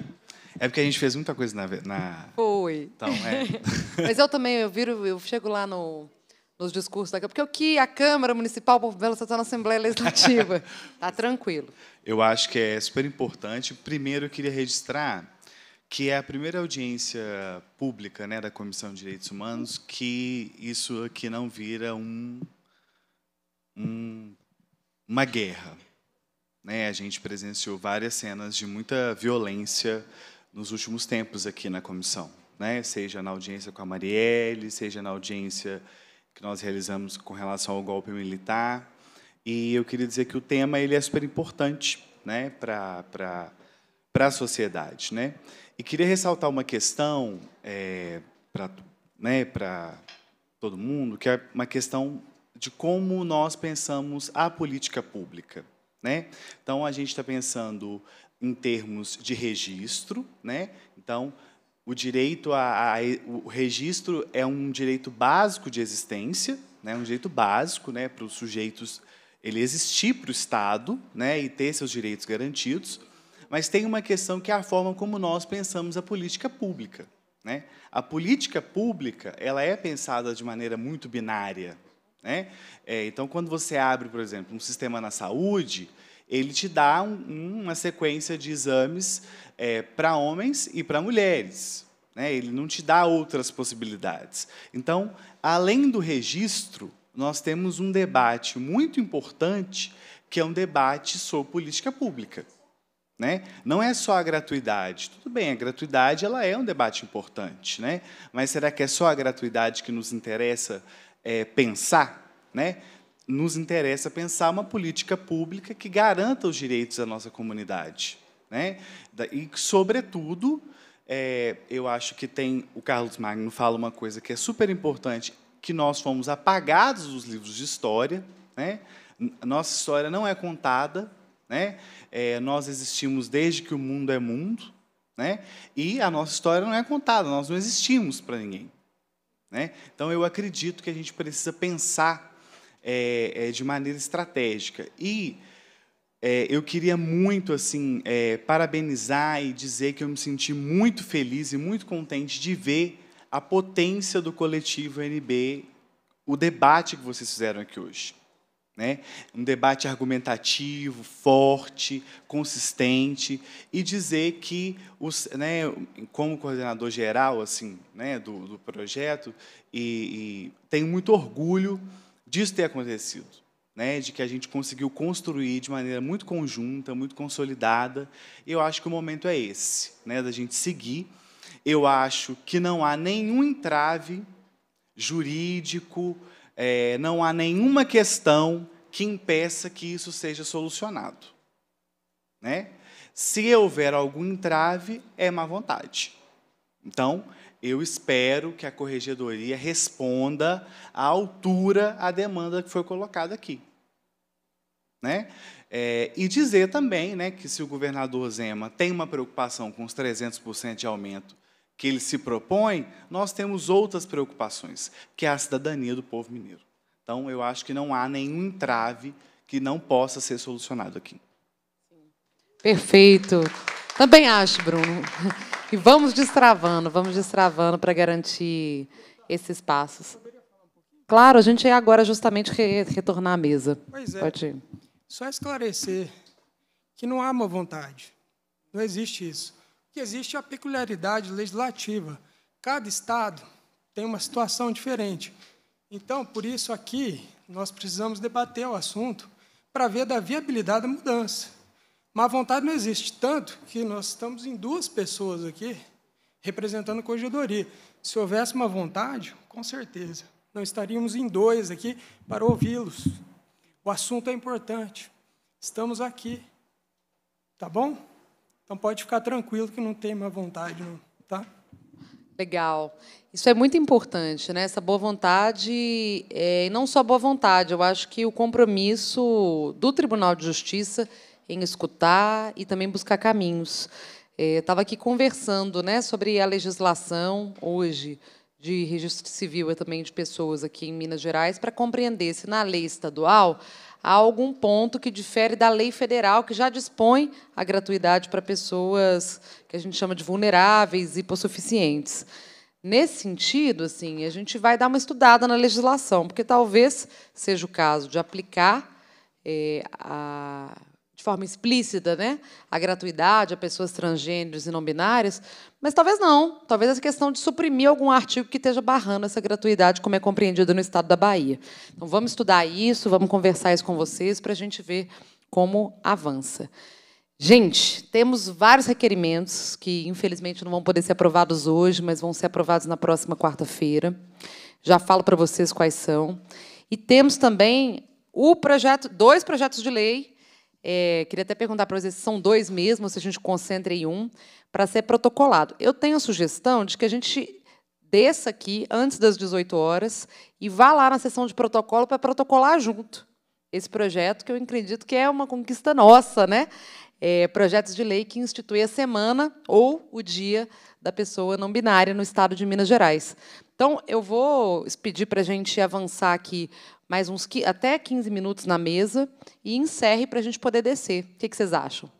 É porque a gente fez muita coisa na... na... Foi. Então, é. Mas eu também, eu viro, eu chego lá no, nos discursos daqui, porque o que a Câmara Municipal Porto Belo está na Assembleia Legislativa. Está tranquilo. Eu acho que é super importante. Primeiro, eu queria registrar que é a primeira audiência pública né, da Comissão de Direitos Humanos que isso aqui não vira um, um, uma guerra. Né? A gente presenciou várias cenas de muita violência nos últimos tempos aqui na comissão, né? seja na audiência com a Marielle, seja na audiência que nós realizamos com relação ao golpe militar. E eu queria dizer que o tema ele é super importante né? para a sociedade. Né? E queria ressaltar uma questão é, para né, todo mundo, que é uma questão de como nós pensamos a política pública. Né? Então, a gente está pensando em termos de registro. Né? Então, o direito a, a, o registro é um direito básico de existência, né? um direito básico né, para os sujeitos ele existir para o Estado né, e ter seus direitos garantidos. Mas tem uma questão que é a forma como nós pensamos a política pública. Né? A política pública ela é pensada de maneira muito binária. Né? É, então, quando você abre, por exemplo, um sistema na saúde, ele te dá um, uma sequência de exames é, para homens e para mulheres. Né? Ele não te dá outras possibilidades. Então, além do registro, nós temos um debate muito importante, que é um debate sobre política pública. Né? Não é só a gratuidade. Tudo bem, a gratuidade ela é um debate importante, né? mas será que é só a gratuidade que nos interessa é, pensar? Né? Nos interessa pensar uma política pública que garanta os direitos da nossa comunidade. Né? E, sobretudo, é, eu acho que tem. O Carlos Magno fala uma coisa que é super importante: que nós fomos apagados dos livros de história. Né? Nossa história não é contada né? É, nós existimos desde que o mundo é mundo, né? E a nossa história não é contada, nós não existimos para ninguém, né? Então eu acredito que a gente precisa pensar é, é, de maneira estratégica e é, eu queria muito assim é, parabenizar e dizer que eu me senti muito feliz e muito contente de ver a potência do coletivo NB, o debate que vocês fizeram aqui hoje. Né? Um debate argumentativo, forte, consistente e dizer que, os, né, como coordenador geral assim, né, do, do, projeto, e, e, tenho muito orgulho disso ter acontecido, né? de que a gente conseguiu construir de maneira muito conjunta, muito consolidada. Eu acho que o momento é esse, né, da gente seguir. Eu acho que não há nenhum entrave jurídico, é, não há nenhuma questão que impeça que isso seja solucionado. Né? Se houver algum entrave, é má vontade. Então, eu espero que a corregedoria responda à altura à demanda que foi colocada aqui. Né? É, e dizer também né, que se o governador Zema tem uma preocupação com os 300% de aumento que ele se propõe, nós temos outras preocupações, que é a cidadania do povo mineiro. Então, eu acho que não há nenhum entrave que não possa ser solucionado aqui. Perfeito. Também acho, Bruno. E vamos destravando, vamos destravando para garantir esses passos. Claro, a gente ia é agora justamente re retornar à mesa. Pois é. Pode ir. Só esclarecer que não há uma vontade. Não existe isso que existe a peculiaridade legislativa. Cada estado tem uma situação diferente. Então, por isso aqui nós precisamos debater o assunto para ver da viabilidade da mudança. Mas a vontade não existe, tanto que nós estamos em duas pessoas aqui representando a corregedoria. Se houvesse uma vontade, com certeza, não estaríamos em dois aqui para ouvi-los. O assunto é importante. Estamos aqui. Tá bom? Então pode ficar tranquilo que não tem má vontade, não, tá? Legal. Isso é muito importante, né? Essa boa vontade, é, e não só boa vontade, eu acho que o compromisso do Tribunal de Justiça em escutar e também buscar caminhos. É, Estava aqui conversando né, sobre a legislação hoje de registro civil e também de pessoas aqui em Minas Gerais para compreender se na lei estadual há algum ponto que difere da lei federal, que já dispõe a gratuidade para pessoas que a gente chama de vulneráveis e hipossuficientes. Nesse sentido, assim, a gente vai dar uma estudada na legislação, porque talvez seja o caso de aplicar é, a de forma explícita né, a gratuidade a pessoas transgêneros e não binárias, mas talvez não. Talvez essa questão de suprimir algum artigo que esteja barrando essa gratuidade, como é compreendido no Estado da Bahia. Então, vamos estudar isso, vamos conversar isso com vocês para a gente ver como avança. Gente, temos vários requerimentos que, infelizmente, não vão poder ser aprovados hoje, mas vão ser aprovados na próxima quarta-feira. Já falo para vocês quais são. E temos também o projeto, dois projetos de lei é, queria até perguntar para vocês se são dois mesmo, se a gente concentra em um, para ser protocolado. Eu tenho a sugestão de que a gente desça aqui antes das 18 horas e vá lá na sessão de protocolo para protocolar junto esse projeto, que eu acredito que é uma conquista nossa, né? É, projetos de lei que instituem a semana ou o dia da pessoa não binária no estado de Minas Gerais. Então, eu vou pedir para a gente avançar aqui mais uns até 15 minutos na mesa e encerre para a gente poder descer. O que, vocês acham?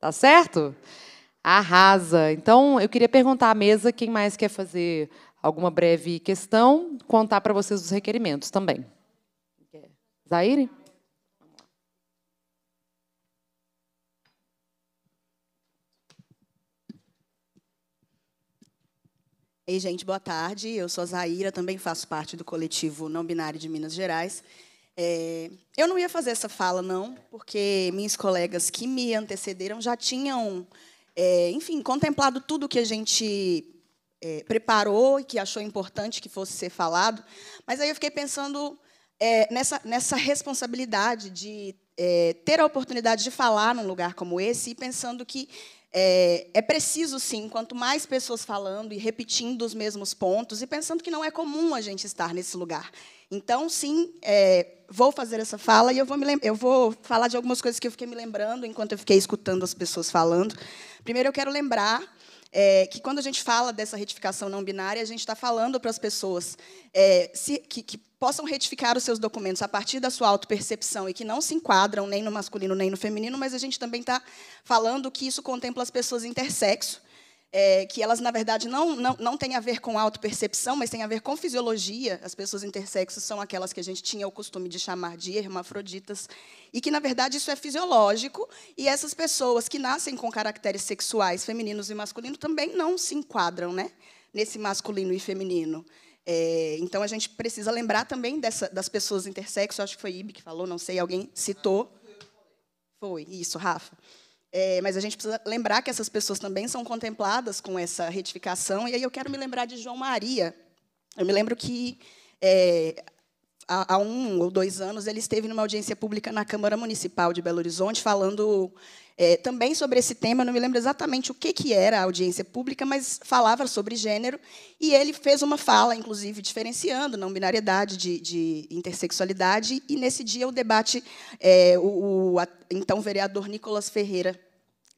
Tá certo? Arrasa! Então, eu queria perguntar à mesa quem mais quer fazer alguma breve questão, contar para vocês os requerimentos também. Zaire? Ei, gente, boa tarde. Eu sou a Zaira, também faço parte do coletivo Não Binário de Minas Gerais. É, eu não ia fazer essa fala, não, porque minhas colegas que me antecederam já tinham, é, enfim, contemplado tudo que a gente é, preparou e que achou importante que fosse ser falado. Mas aí eu fiquei pensando é, nessa, nessa responsabilidade de é, ter a oportunidade de falar num lugar como esse e pensando que é, é, preciso, sim, quanto mais pessoas falando e repetindo os mesmos pontos e pensando que não é comum a gente estar nesse lugar. Então, sim, é, vou fazer essa fala e eu vou, me eu vou falar de algumas coisas que eu fiquei me lembrando enquanto eu fiquei escutando as pessoas falando. Primeiro, eu quero lembrar é, que quando a gente fala dessa retificação não binária, a gente está falando para as pessoas é, se, que, que, possam retificar os seus documentos a partir da sua autopercepção e que não se enquadram nem no masculino nem no feminino, mas a gente também está falando que isso contempla as pessoas intersexo, é, que elas, na verdade, não, não, não têm a ver com autopercepção, mas têm a ver com fisiologia. As pessoas intersexos são aquelas que a gente tinha o costume de chamar de hermafroditas, e que, na verdade, isso é fisiológico, e essas pessoas que nascem com caracteres sexuais femininos e masculinos também não se enquadram né, nesse masculino e feminino. É, então, a gente precisa lembrar também dessa, das pessoas intersexo. Acho que foi Ibe que falou, não sei, alguém citou. Foi, isso, Rafa. É, mas a gente precisa lembrar que essas pessoas também são contempladas com essa retificação. E aí eu quero me lembrar de João Maria. Eu me lembro que é, há, há um ou dois anos, ele esteve numa audiência pública na Câmara Municipal de Belo Horizonte, falando é, também sobre esse tema, não me lembro exatamente o que, que era a audiência pública, mas falava sobre gênero, e ele fez uma fala, inclusive, diferenciando não binariedade de, de intersexualidade, e nesse dia o debate, é, o, o a, então vereador Nicolas Ferreira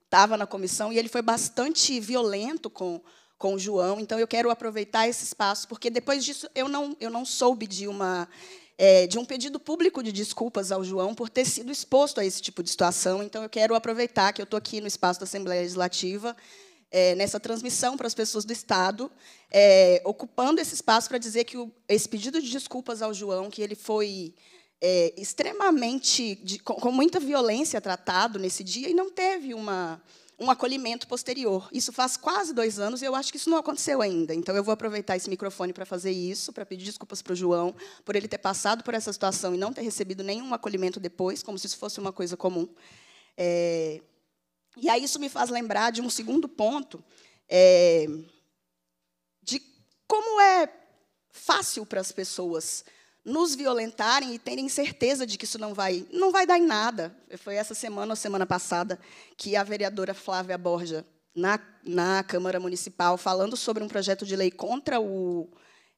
estava na comissão, e ele foi bastante violento com com o João. Então, eu quero aproveitar esse espaço, porque depois disso eu não, eu não soube de uma. É, de um pedido público de desculpas ao João por ter sido exposto a esse tipo de situação. Então, eu quero aproveitar que eu estou aqui no espaço da Assembleia Legislativa é, nessa transmissão para as pessoas do Estado, é, ocupando esse espaço para dizer que o, esse pedido de desculpas ao João, que ele foi é, extremamente, de, com, com muita violência tratado nesse dia, e não teve uma, um acolhimento posterior. Isso faz quase dois anos e eu acho que isso não aconteceu ainda. Então, eu vou aproveitar esse microfone para fazer isso, para pedir desculpas para o João por ele ter passado por essa situação e não ter recebido nenhum acolhimento depois, como se isso fosse uma coisa comum. É... E aí isso me faz lembrar de um segundo ponto, é... de como é fácil para as pessoas nos violentarem e terem certeza de que isso não vai, não vai dar em nada. Foi essa semana ou semana passada que a vereadora Flávia Borja, na, na Câmara Municipal, falando sobre um projeto de lei contra o,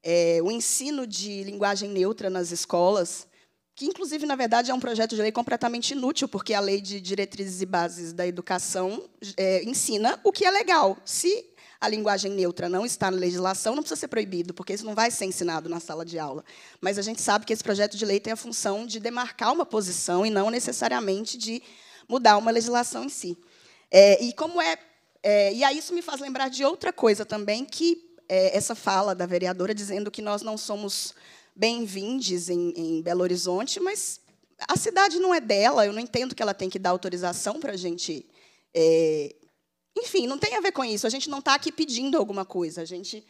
é, o ensino de linguagem neutra nas escolas, que, inclusive, na verdade, é um projeto de lei completamente inútil, porque a lei de diretrizes e bases da educação é, ensina o que é legal. Se a linguagem neutra não está na legislação, não precisa ser proibido, porque isso não vai ser ensinado na sala de aula. Mas a gente sabe que esse projeto de lei tem a função de demarcar uma posição e não necessariamente de mudar uma legislação em si. É, e como é, é, e aí isso me faz lembrar de outra coisa também que é, essa fala da vereadora dizendo que nós não somos bem vindos em, em Belo Horizonte, mas a cidade não é dela. Eu não entendo que ela tem que dar autorização para a gente é, enfim, não tem a ver com isso. A gente não está aqui pedindo alguma coisa. A gente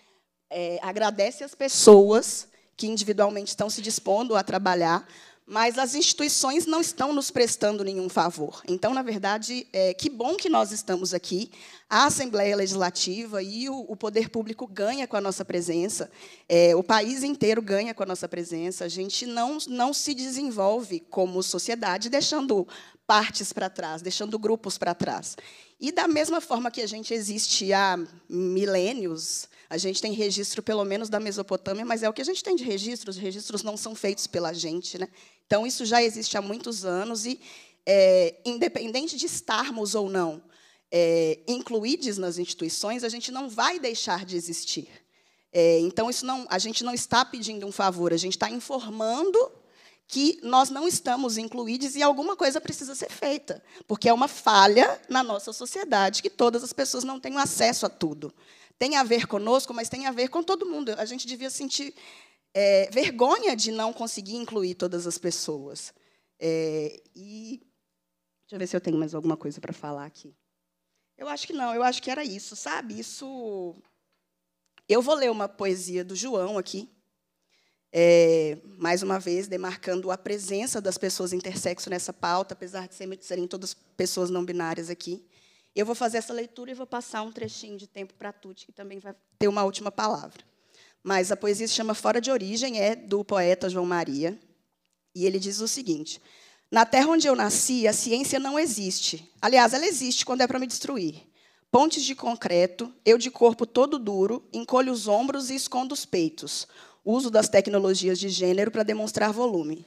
é, agradece as pessoas que individualmente estão se dispondo a trabalhar, mas as instituições não estão nos prestando nenhum favor. Então, na verdade, é, que bom que nós estamos aqui. A Assembleia Legislativa e o, o poder público ganha com a nossa presença, é, o país inteiro ganha com a nossa presença. A gente não, não se desenvolve como sociedade deixando partes para trás, deixando grupos para trás. E da mesma forma que a gente existe há milênios, a gente tem registro pelo menos da Mesopotâmia, mas é o que a gente tem de registros. Os registros não são feitos pela gente, né? Então isso já existe há muitos anos e é, independente de estarmos ou não é, incluídos nas instituições, a gente não vai deixar de existir. É, então isso não, a gente não está pedindo um favor, a gente está informando que nós não estamos incluídos e alguma coisa precisa ser feita, porque é uma falha na nossa sociedade que todas as pessoas não têm acesso a tudo. Tem a ver conosco, mas tem a ver com todo mundo. A gente devia sentir é, vergonha de não conseguir incluir todas as pessoas. É, e deixa eu ver se eu tenho mais alguma coisa para falar aqui. Eu acho que não. Eu acho que era isso, sabe? Isso. Eu vou ler uma poesia do João aqui é, mais uma vez, demarcando a presença das pessoas intersexo nessa pauta, apesar de serem todas pessoas não binárias aqui. Eu vou fazer essa leitura e vou passar um trechinho de tempo para a Tuti, que também vai ter uma última palavra. Mas a poesia se chama Fora de Origem, é do poeta João Maria, e ele diz o seguinte: Na terra onde eu nasci, a ciência não existe. Aliás, ela existe quando é para me destruir. Pontes de concreto, eu de corpo todo duro, encolho os ombros e escondo os peitos uso das tecnologias de gênero para demonstrar volume.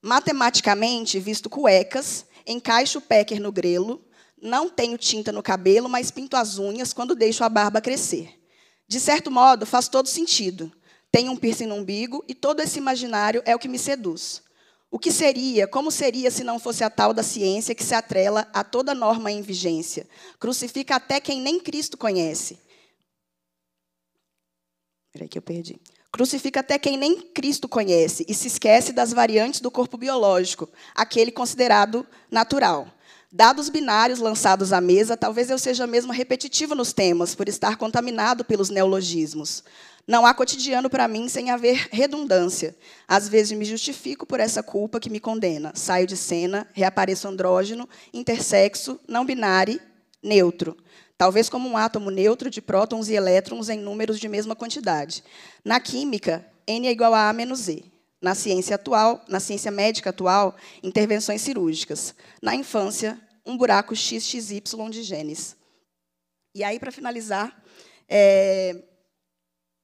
Matematicamente, visto cuecas, encaixo o pecker no grelo, não tenho tinta no cabelo, mas pinto as unhas quando deixo a barba crescer. De certo modo, faz todo sentido. Tenho um piercing no umbigo e todo esse imaginário é o que me seduz. O que seria, como seria se não fosse a tal da ciência que se atrela a toda norma em vigência, crucifica até quem nem Cristo conhece? Peraí que eu perdi. Crucifica até quem nem Cristo conhece e se esquece das variantes do corpo biológico, aquele considerado natural. Dados binários lançados à mesa, talvez eu seja mesmo repetitivo nos temas, por estar contaminado pelos neologismos. Não há cotidiano para mim sem haver redundância. Às vezes me justifico por essa culpa que me condena. Saio de cena, reapareço andrógeno, intersexo, não binário, neutro talvez como um átomo neutro de prótons e elétrons em números de mesma quantidade. Na química, N é igual a A menos E. Na ciência atual, na ciência médica atual, intervenções cirúrgicas. Na infância, um buraco XXY de genes. E aí, para finalizar, é,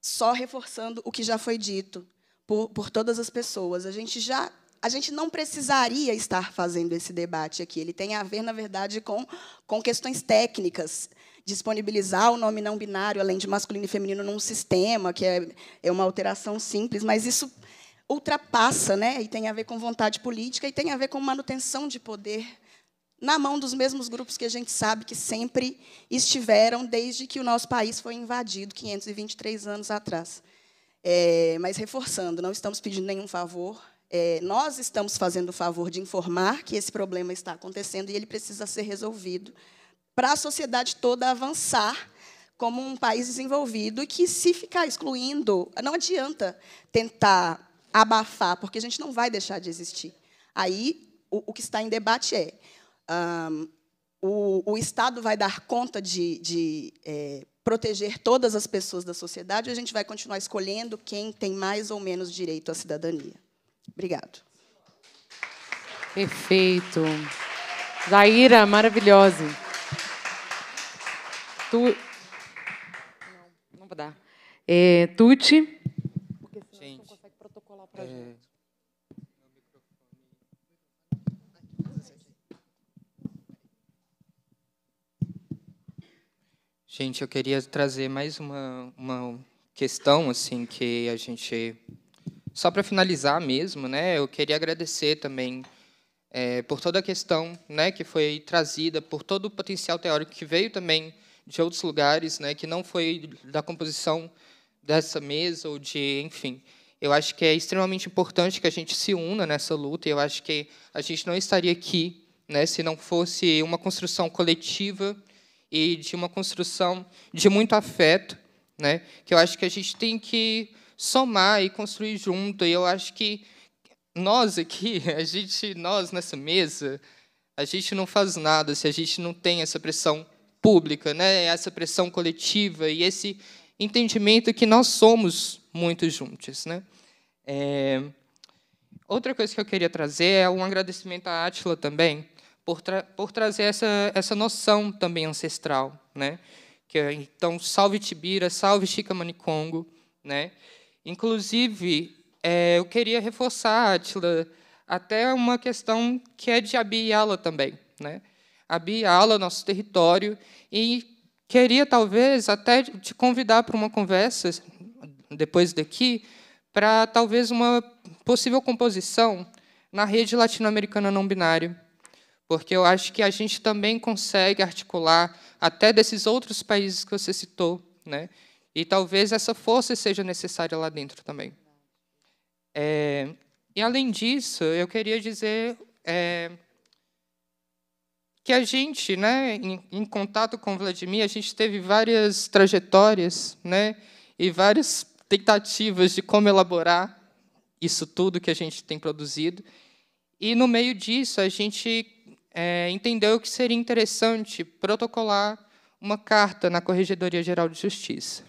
só reforçando o que já foi dito por, por todas as pessoas. A gente já a gente não precisaria estar fazendo esse debate aqui. Ele tem a ver, na verdade, com, com questões técnicas disponibilizar o nome não binário, além de masculino e feminino, num sistema, que é, é uma alteração simples, mas isso ultrapassa, né? e tem a ver com vontade política, e tem a ver com manutenção de poder na mão dos mesmos grupos que a gente sabe que sempre estiveram desde que o nosso país foi invadido 523 anos atrás. É, mas reforçando, não estamos pedindo nenhum favor. É, nós estamos fazendo o favor de informar que esse problema está acontecendo e ele precisa ser resolvido para a sociedade toda avançar como um país desenvolvido e que, se ficar excluindo, não adianta tentar abafar, porque a gente não vai deixar de existir. Aí, o, o que está em debate é um, o, o, Estado vai dar conta de, de é, proteger todas as pessoas da sociedade ou a gente vai continuar escolhendo quem tem mais ou menos direito à cidadania? Obrigado. Perfeito. Zaira, maravilhosa. Tu... Não, não vou dar. É, Tuti. Porque senão gente, não consegue protocolar para é... gente. Gente, eu queria trazer mais uma, uma questão assim que a gente só para finalizar mesmo, né? Eu queria agradecer também é, por toda a questão, né, que foi trazida, por todo o potencial teórico que veio também de outros lugares, né, que não foi da composição dessa mesa ou de, enfim. Eu acho que é extremamente importante que a gente se una nessa luta. eu acho que a gente não estaria aqui, né, se não fosse uma construção coletiva e de uma construção de muito afeto, né, que eu acho que a gente tem que somar e construir junto. E eu acho que nós aqui, a gente, nós nessa mesa, a gente não faz nada se a gente não tem essa pressão pública, né? essa pressão coletiva e esse entendimento que nós somos muito juntos. Né? É... Outra coisa que eu queria trazer é um agradecimento à Átila também, por, tra por trazer essa, essa noção também ancestral. Né? Que é, então, salve Tibira, salve Chica Manicongo. Né? Inclusive, é, eu queria reforçar, Átila, até uma questão que é de Abiyala também. Né? Abiala, nosso território, e queria talvez até te convidar para uma conversa depois daqui, para talvez uma possível composição na rede latino-americana não binária, porque eu acho que a gente também consegue articular até desses outros países que você citou, né? E talvez essa força seja necessária lá dentro também. É, e além disso, eu queria dizer é, que a gente, né, em, em contato com Vladimir, a gente teve várias trajetórias, né, e várias tentativas de como elaborar isso tudo que a gente tem produzido. E no meio disso a gente é, entendeu que seria interessante protocolar uma carta na Corregedoria Geral de Justiça.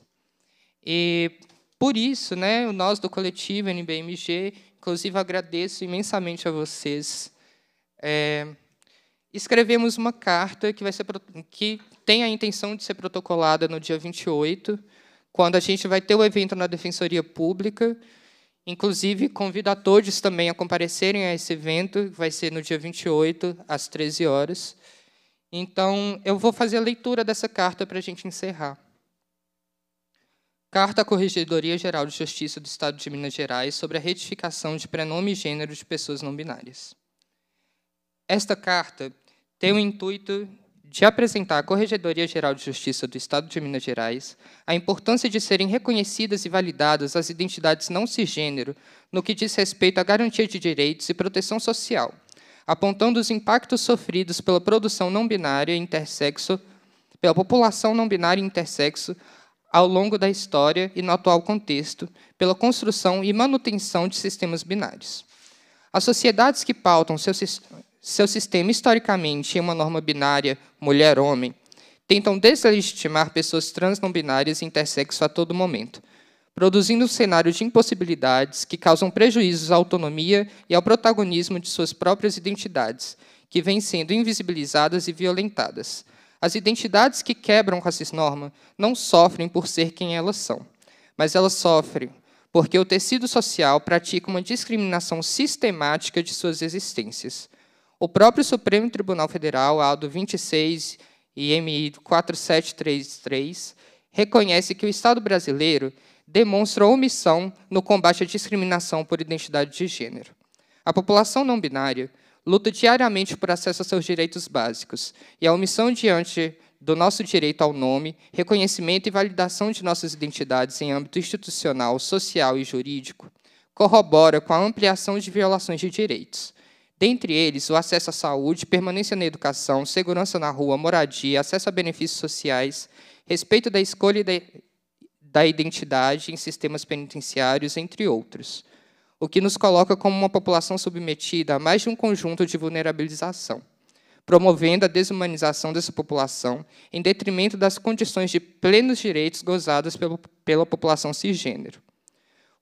E por isso, né, nós do coletivo NBMG, inclusive agradeço imensamente a vocês é, escrevemos uma carta que, vai ser, que tem a intenção de ser protocolada no dia 28, quando a gente vai ter o evento na Defensoria Pública. Inclusive, convido a todos também a comparecerem a esse evento, que vai ser no dia 28, às 13 horas. Então, eu vou fazer a leitura dessa carta para a gente encerrar. Carta à Corregedoria Geral de Justiça do Estado de Minas Gerais sobre a retificação de prenome e gênero de pessoas não binárias. Esta carta tem o intuito de apresentar à Corregedoria Geral de Justiça do Estado de Minas Gerais a importância de serem reconhecidas e validadas as identidades não cisgênero no que diz respeito à garantia de direitos e proteção social, apontando os impactos sofridos pela produção não binária e intersexo, pela população não binária e intersexo ao longo da história e no atual contexto, pela construção e manutenção de sistemas binários. As sociedades que pautam seus sistemas seu sistema historicamente em uma norma binária mulher-homem, tentam deslegitimar pessoas trans não binárias e intersexo a todo momento, produzindo um cenário de impossibilidades que causam prejuízos à autonomia e ao protagonismo de suas próprias identidades, que vêm sendo invisibilizadas e violentadas. As identidades que quebram com a cisnorma não sofrem por ser quem elas são, mas elas sofrem porque o tecido social pratica uma discriminação sistemática de suas existências. O próprio Supremo Tribunal Federal, ADO 26 e MI 4733, reconhece que o Estado brasileiro demonstra omissão no combate à discriminação por identidade de gênero. A população não binária luta diariamente por acesso a seus direitos básicos, e a omissão diante do nosso direito ao nome, reconhecimento e validação de nossas identidades em âmbito institucional, social e jurídico corrobora com a ampliação de violações de direitos, Dentre eles, o acesso à saúde, permanência na educação, segurança na rua, moradia, acesso a benefícios sociais, respeito da escolha da identidade em sistemas penitenciários, entre outros. O que nos coloca como uma população submetida a mais de um conjunto de vulnerabilização, promovendo a desumanização dessa população em detrimento das condições de plenos direitos gozadas pela população cisgênero.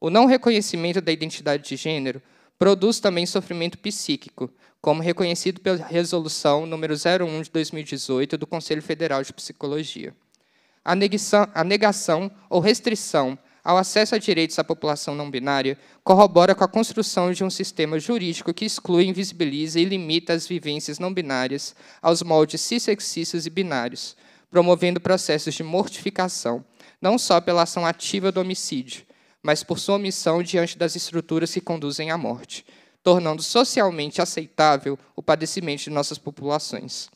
O não reconhecimento da identidade de gênero produz também sofrimento psíquico, como reconhecido pela Resolução número 01 de 2018 do Conselho Federal de Psicologia. A negação, a negação ou restrição ao acesso a direitos à população não binária corrobora com a construção de um sistema jurídico que exclui, invisibiliza e limita as vivências não binárias aos moldes cissexistas e binários, promovendo processos de mortificação, não só pela ação ativa do homicídio, mas por sua missão diante das estruturas que conduzem à morte, tornando socialmente aceitável o padecimento de nossas populações.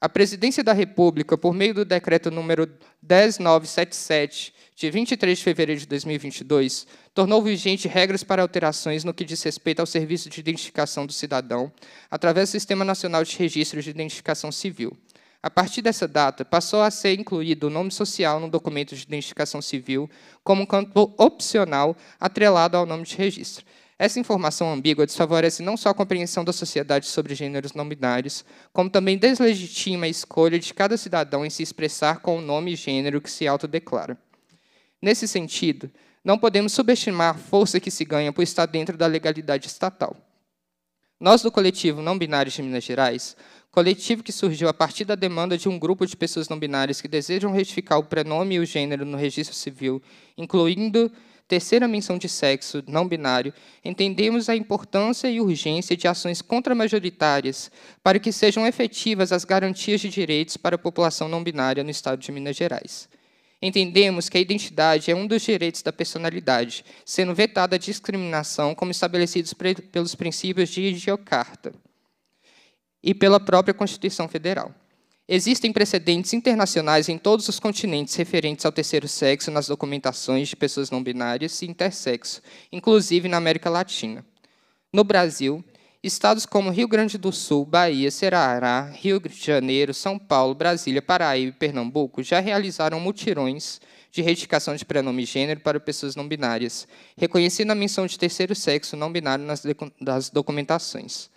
A Presidência da República, por meio do decreto número 10977, de 23 de fevereiro de 2022, tornou vigente regras para alterações no que diz respeito ao serviço de identificação do cidadão, através do Sistema Nacional de Registros de Identificação Civil. A partir dessa data, passou a ser incluído o nome social no documento de identificação civil como campo opcional atrelado ao nome de registro. Essa informação ambígua desfavorece não só a compreensão da sociedade sobre gêneros não binários, como também deslegitima a escolha de cada cidadão em se expressar com o nome e gênero que se autodeclara. Nesse sentido, não podemos subestimar a força que se ganha por estar dentro da legalidade estatal. Nós, do coletivo Não Binários de Minas Gerais, coletivo que surgiu a partir da demanda de um grupo de pessoas não binárias que desejam retificar o prenome e o gênero no registro civil, incluindo terceira menção de sexo não binário, entendemos a importância e urgência de ações contramajoritárias para que sejam efetivas as garantias de direitos para a população não binária no Estado de Minas Gerais. Entendemos que a identidade é um dos direitos da personalidade, sendo vetada a discriminação como estabelecidos pelos princípios de Idiocarta e pela própria Constituição Federal. Existem precedentes internacionais em todos os continentes referentes ao terceiro sexo nas documentações de pessoas não binárias e intersexo, inclusive na América Latina. No Brasil, estados como Rio Grande do Sul, Bahia, Ceará, Rio de Janeiro, São Paulo, Brasília, Paraíba e Pernambuco já realizaram mutirões de retificação de prenome gênero para pessoas não binárias, reconhecendo a menção de terceiro sexo não binário nas documentações.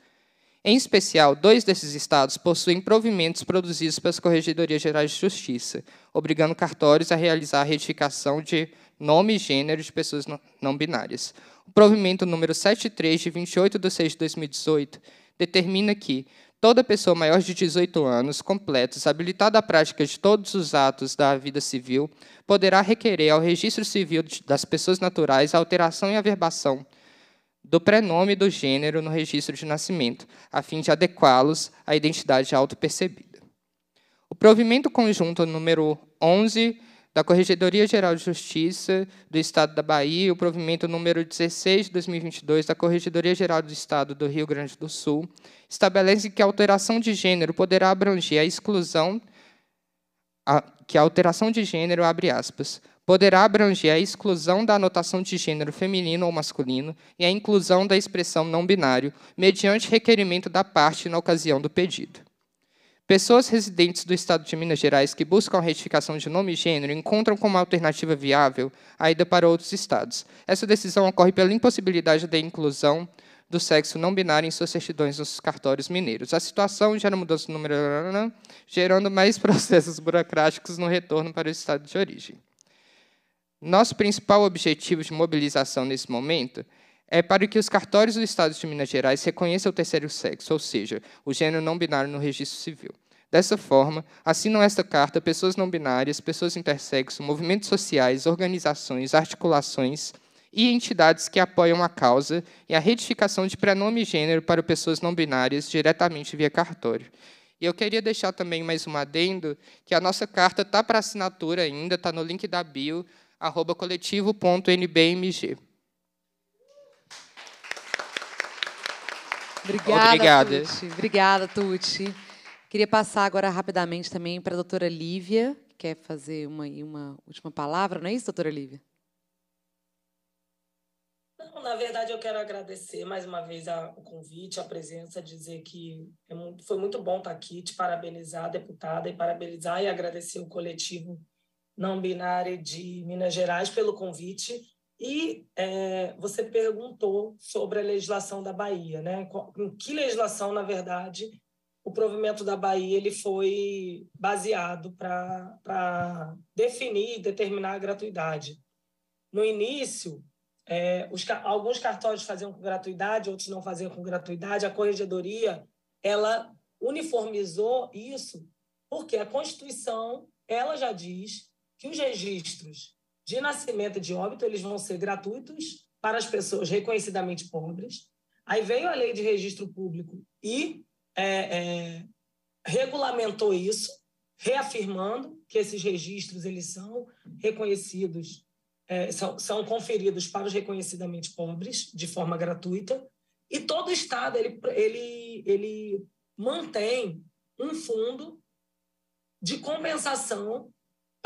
Em especial, dois desses estados possuem provimentos produzidos pelas Corregedorias Gerais de Justiça, obrigando cartórios a realizar a retificação de nome e gênero de pessoas não binárias. O provimento número 73, de 28 de 6 de 2018, determina que toda pessoa maior de 18 anos completos, habilitada à prática de todos os atos da vida civil, poderá requerer ao Registro Civil das Pessoas Naturais a alteração e averbação do prenome do gênero no registro de nascimento, a fim de adequá-los à identidade autopercebida. O provimento conjunto número 11 da Corregedoria Geral de Justiça do Estado da Bahia e o provimento número 16 de 2022 da Corregedoria Geral do Estado do Rio Grande do Sul estabelece que a alteração de gênero poderá abranger a exclusão a, que a alteração de gênero abre aspas poderá abranger a exclusão da anotação de gênero feminino ou masculino e a inclusão da expressão não binário, mediante requerimento da parte na ocasião do pedido. Pessoas residentes do estado de Minas Gerais que buscam a retificação de nome e gênero encontram como alternativa viável a ida para outros estados. Essa decisão ocorre pela impossibilidade da inclusão do sexo não binário em suas certidões nos cartórios mineiros. A situação gera mudança no número, gerando mais processos burocráticos no retorno para o estado de origem. Nosso principal objetivo de mobilização nesse momento é para que os cartórios do Estado de Minas Gerais reconheçam o terceiro sexo, ou seja, o gênero não binário no registro civil. Dessa forma, assinam esta carta pessoas não binárias, pessoas intersexo, movimentos sociais, organizações, articulações e entidades que apoiam a causa e a retificação de prenome e gênero para pessoas não binárias diretamente via cartório. E eu queria deixar também mais um adendo, que a nossa carta está para assinatura ainda, está no link da bio, arroba coletivo.nbmg. Obrigada, Obrigada. Obrigada, Tuti. Queria passar agora rapidamente também para a doutora Lívia, que quer fazer uma, uma última palavra, não é isso, doutora Lívia? Não, na verdade, eu quero agradecer mais uma vez a, o convite, a presença, dizer que é muito, foi muito bom estar tá aqui, te parabenizar, deputada, e parabenizar e agradecer o coletivo não binária de Minas Gerais, pelo convite. E é, você perguntou sobre a legislação da Bahia, né? Em que legislação, na verdade, o provimento da Bahia ele foi baseado para definir e determinar a gratuidade? No início, é, os, alguns cartórios faziam com gratuidade, outros não faziam com gratuidade. A corregedoria ela uniformizou isso porque a Constituição ela já diz que os registros de nascimento e de óbito eles vão ser gratuitos para as pessoas reconhecidamente pobres. Aí veio a lei de registro público e é, é, regulamentou isso, reafirmando que esses registros eles são reconhecidos, é, são, são conferidos para os reconhecidamente pobres de forma gratuita. E todo estado ele, ele, ele mantém um fundo de compensação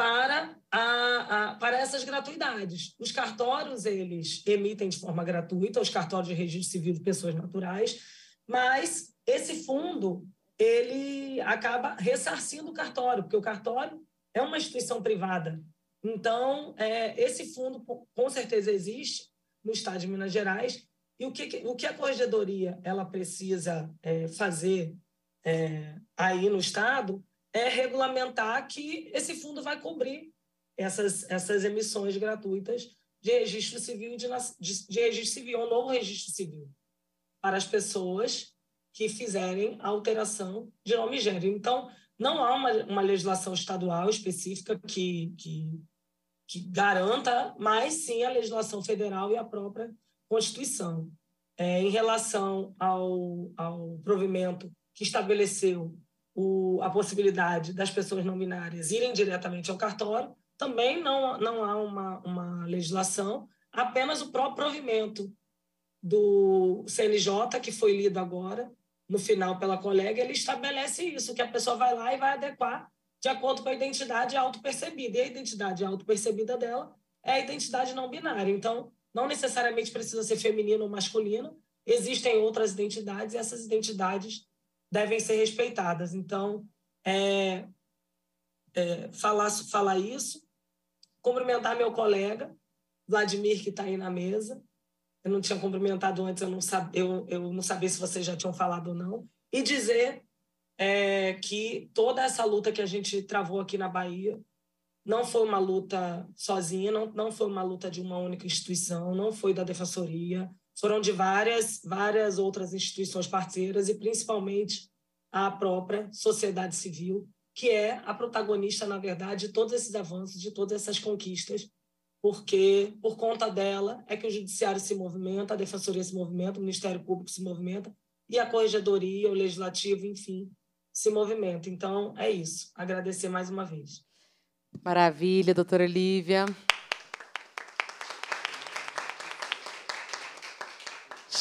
para, a, a, para essas gratuidades. Os cartórios, eles emitem de forma gratuita, os cartórios de registro civil de pessoas naturais, mas esse fundo, ele acaba ressarcindo o cartório, porque o cartório é uma instituição privada. Então, é, esse fundo com certeza existe no Estado de Minas Gerais, e o que, o que a corregedoria ela precisa é, fazer é, aí no Estado é, regulamentar que esse fundo vai cobrir essas, essas emissões gratuitas de registro civil de, de, de registro civil, ou novo registro civil, para as pessoas que fizerem a alteração de nome e gênero. Então, não há uma, uma legislação estadual específica que, que, que garanta, mas sim a legislação federal e a própria Constituição. É, em relação ao, ao provimento que estabeleceu o, a possibilidade das pessoas não binárias irem diretamente ao cartório, também não, não há uma, uma legislação, apenas o próprio provimento do CNJ, que foi lido agora, no final pela colega, ele estabelece isso, que a pessoa vai lá e vai adequar de acordo com a identidade auto-percebida. E a identidade auto percebida dela é a identidade não binária. Então, não necessariamente precisa ser feminino ou masculino, existem outras identidades e essas identidades devem ser respeitadas. Então, é, é, falar, falar isso, cumprimentar meu colega, Vladimir, que está aí na mesa. Eu não tinha cumprimentado antes, eu não, eu, eu não sabia se vocês já tinham falado ou não. E dizer é, que toda essa luta que a gente travou aqui na Bahia não foi uma luta sozinha, não, não foi uma luta de uma única instituição, não foi da defensoria, foram de várias, várias outras instituições parceiras e principalmente a própria sociedade civil, que é a protagonista, na verdade, de todos esses avanços, de todas essas conquistas, porque por conta dela é que o judiciário se movimenta, a defensoria se movimenta, o Ministério Público se movimenta e a corregedoria, o legislativo, enfim, se movimenta. Então, é isso. Agradecer mais uma vez. Maravilha, doutora Lívia.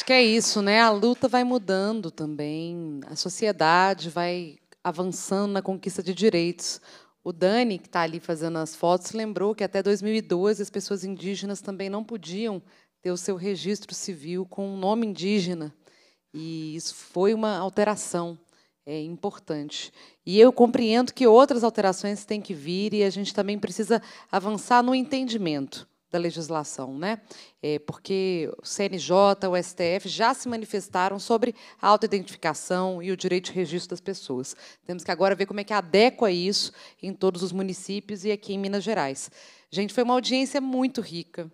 Acho que é isso, né? A luta vai mudando também, a sociedade vai avançando na conquista de direitos. O Dani, que está ali fazendo as fotos, lembrou que até 2012 as pessoas indígenas também não podiam ter o seu registro civil com o nome indígena. E isso foi uma alteração é, importante. E eu compreendo que outras alterações têm que vir e a gente também precisa avançar no entendimento da legislação, né? É, porque o CNJ, o STF já se manifestaram sobre a autoidentificação e o direito de registro das pessoas. Temos que agora ver como é que adequa isso em todos os municípios e aqui em Minas Gerais. Gente, foi uma audiência muito rica.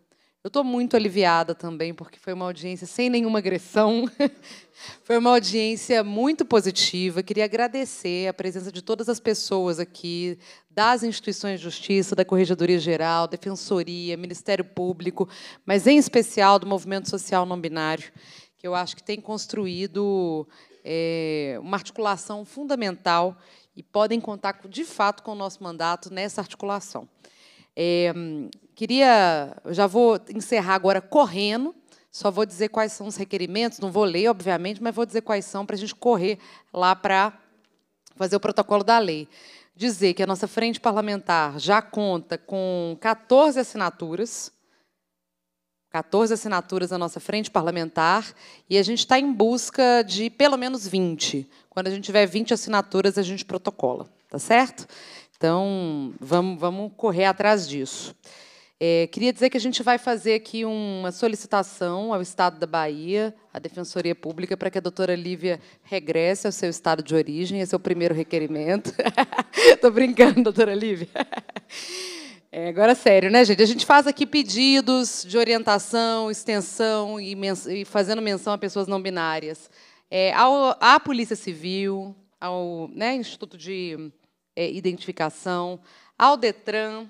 Eu estou muito aliviada também, porque foi uma audiência sem nenhuma agressão. foi uma audiência muito positiva. Queria agradecer a presença de todas as pessoas aqui, das instituições de justiça, da Corregedoria Geral, Defensoria, Ministério Público, mas em especial do movimento social não binário, que eu acho que tem construído é, uma articulação fundamental e podem contar, de fato, com o nosso mandato nessa articulação. É, queria, já vou encerrar agora correndo. Só vou dizer quais são os requerimentos, não vou ler, obviamente, mas vou dizer quais são para a gente correr lá para fazer o protocolo da lei. Dizer que a nossa frente parlamentar já conta com 14 assinaturas, 14 assinaturas da nossa frente parlamentar, e a gente está em busca de pelo menos 20. Quando a gente tiver 20 assinaturas, a gente protocola, tá certo? Então, vamos, vamos correr atrás disso. É, queria dizer que a gente vai fazer aqui uma solicitação ao Estado da Bahia, à Defensoria Pública, para que a doutora Lívia regresse ao seu estado de origem. Esse é o primeiro requerimento. Estou brincando, doutora Lívia. É, agora, é sério, né, gente? A gente faz aqui pedidos de orientação, extensão e, men e fazendo menção a pessoas não binárias. É, ao, à Polícia Civil, ao né, Instituto de é, identificação, ao Detran.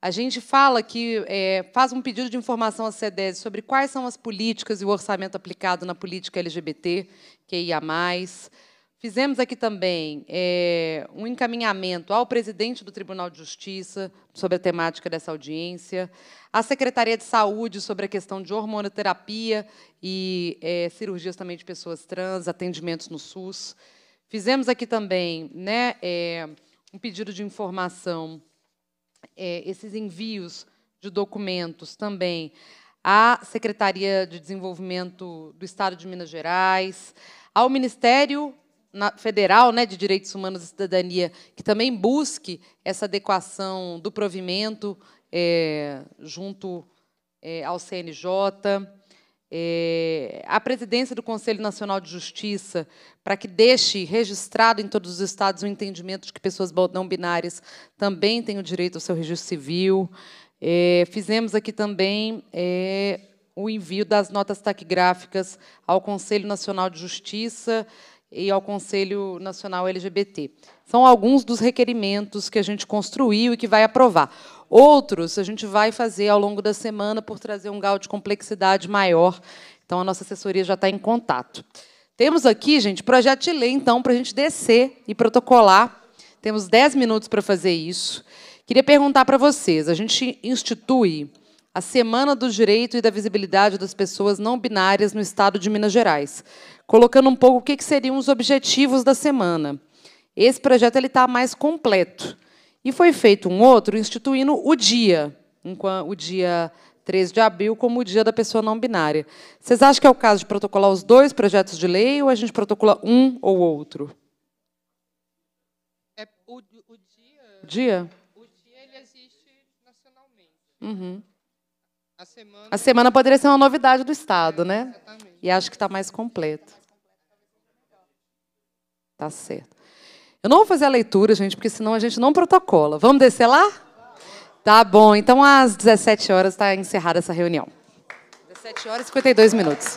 A gente fala que é, faz um pedido de informação à SEDES sobre quais são as políticas e o orçamento aplicado na política LGBT, que ia mais. Fizemos aqui também é, um encaminhamento ao presidente do Tribunal de Justiça sobre a temática dessa audiência, à Secretaria de Saúde sobre a questão de hormonoterapia e é, cirurgias também de pessoas trans, atendimentos no SUS. Fizemos aqui também né, é, um pedido de informação, é, esses envios de documentos também à Secretaria de Desenvolvimento do Estado de Minas Gerais, ao Ministério Federal né, de Direitos Humanos e Cidadania, que também busque essa adequação do provimento é, junto é, ao CNJ é, a presidência do Conselho Nacional de Justiça, para que deixe registrado em todos os estados o entendimento de que pessoas não binárias também têm o direito ao seu registro civil. É, fizemos aqui também é, o envio das notas taquigráficas ao Conselho Nacional de Justiça e ao Conselho Nacional LGBT. São alguns dos requerimentos que a gente construiu e que vai aprovar. Outros a gente vai fazer ao longo da semana por trazer um grau de complexidade maior. Então, a nossa assessoria já está em contato. Temos aqui, gente, projeto de lei, então, para a gente descer e protocolar. Temos 10 minutos para fazer isso. Queria perguntar para vocês: a gente institui a Semana do Direito e da Visibilidade das Pessoas Não Binárias no Estado de Minas Gerais, colocando um pouco o que, seriam os objetivos da semana. Esse projeto ele está mais completo. E foi feito um outro instituindo o dia, o dia 13 de abril, como o dia da pessoa não binária. Vocês acham que é o caso de protocolar os dois projetos de lei ou a gente protocola um ou outro? É, o, o dia. Dia? O dia ele existe nacionalmente. Uhum. A semana... a semana... poderia ser uma novidade do Estado, é, né? Exatamente. E acho que está mais completo. Tá certo. Eu não vou fazer a leitura, gente, porque senão a gente não protocola. Vamos descer lá? Tá bom. Então, às 17 horas está encerrada essa reunião. 17 horas e 52 minutos.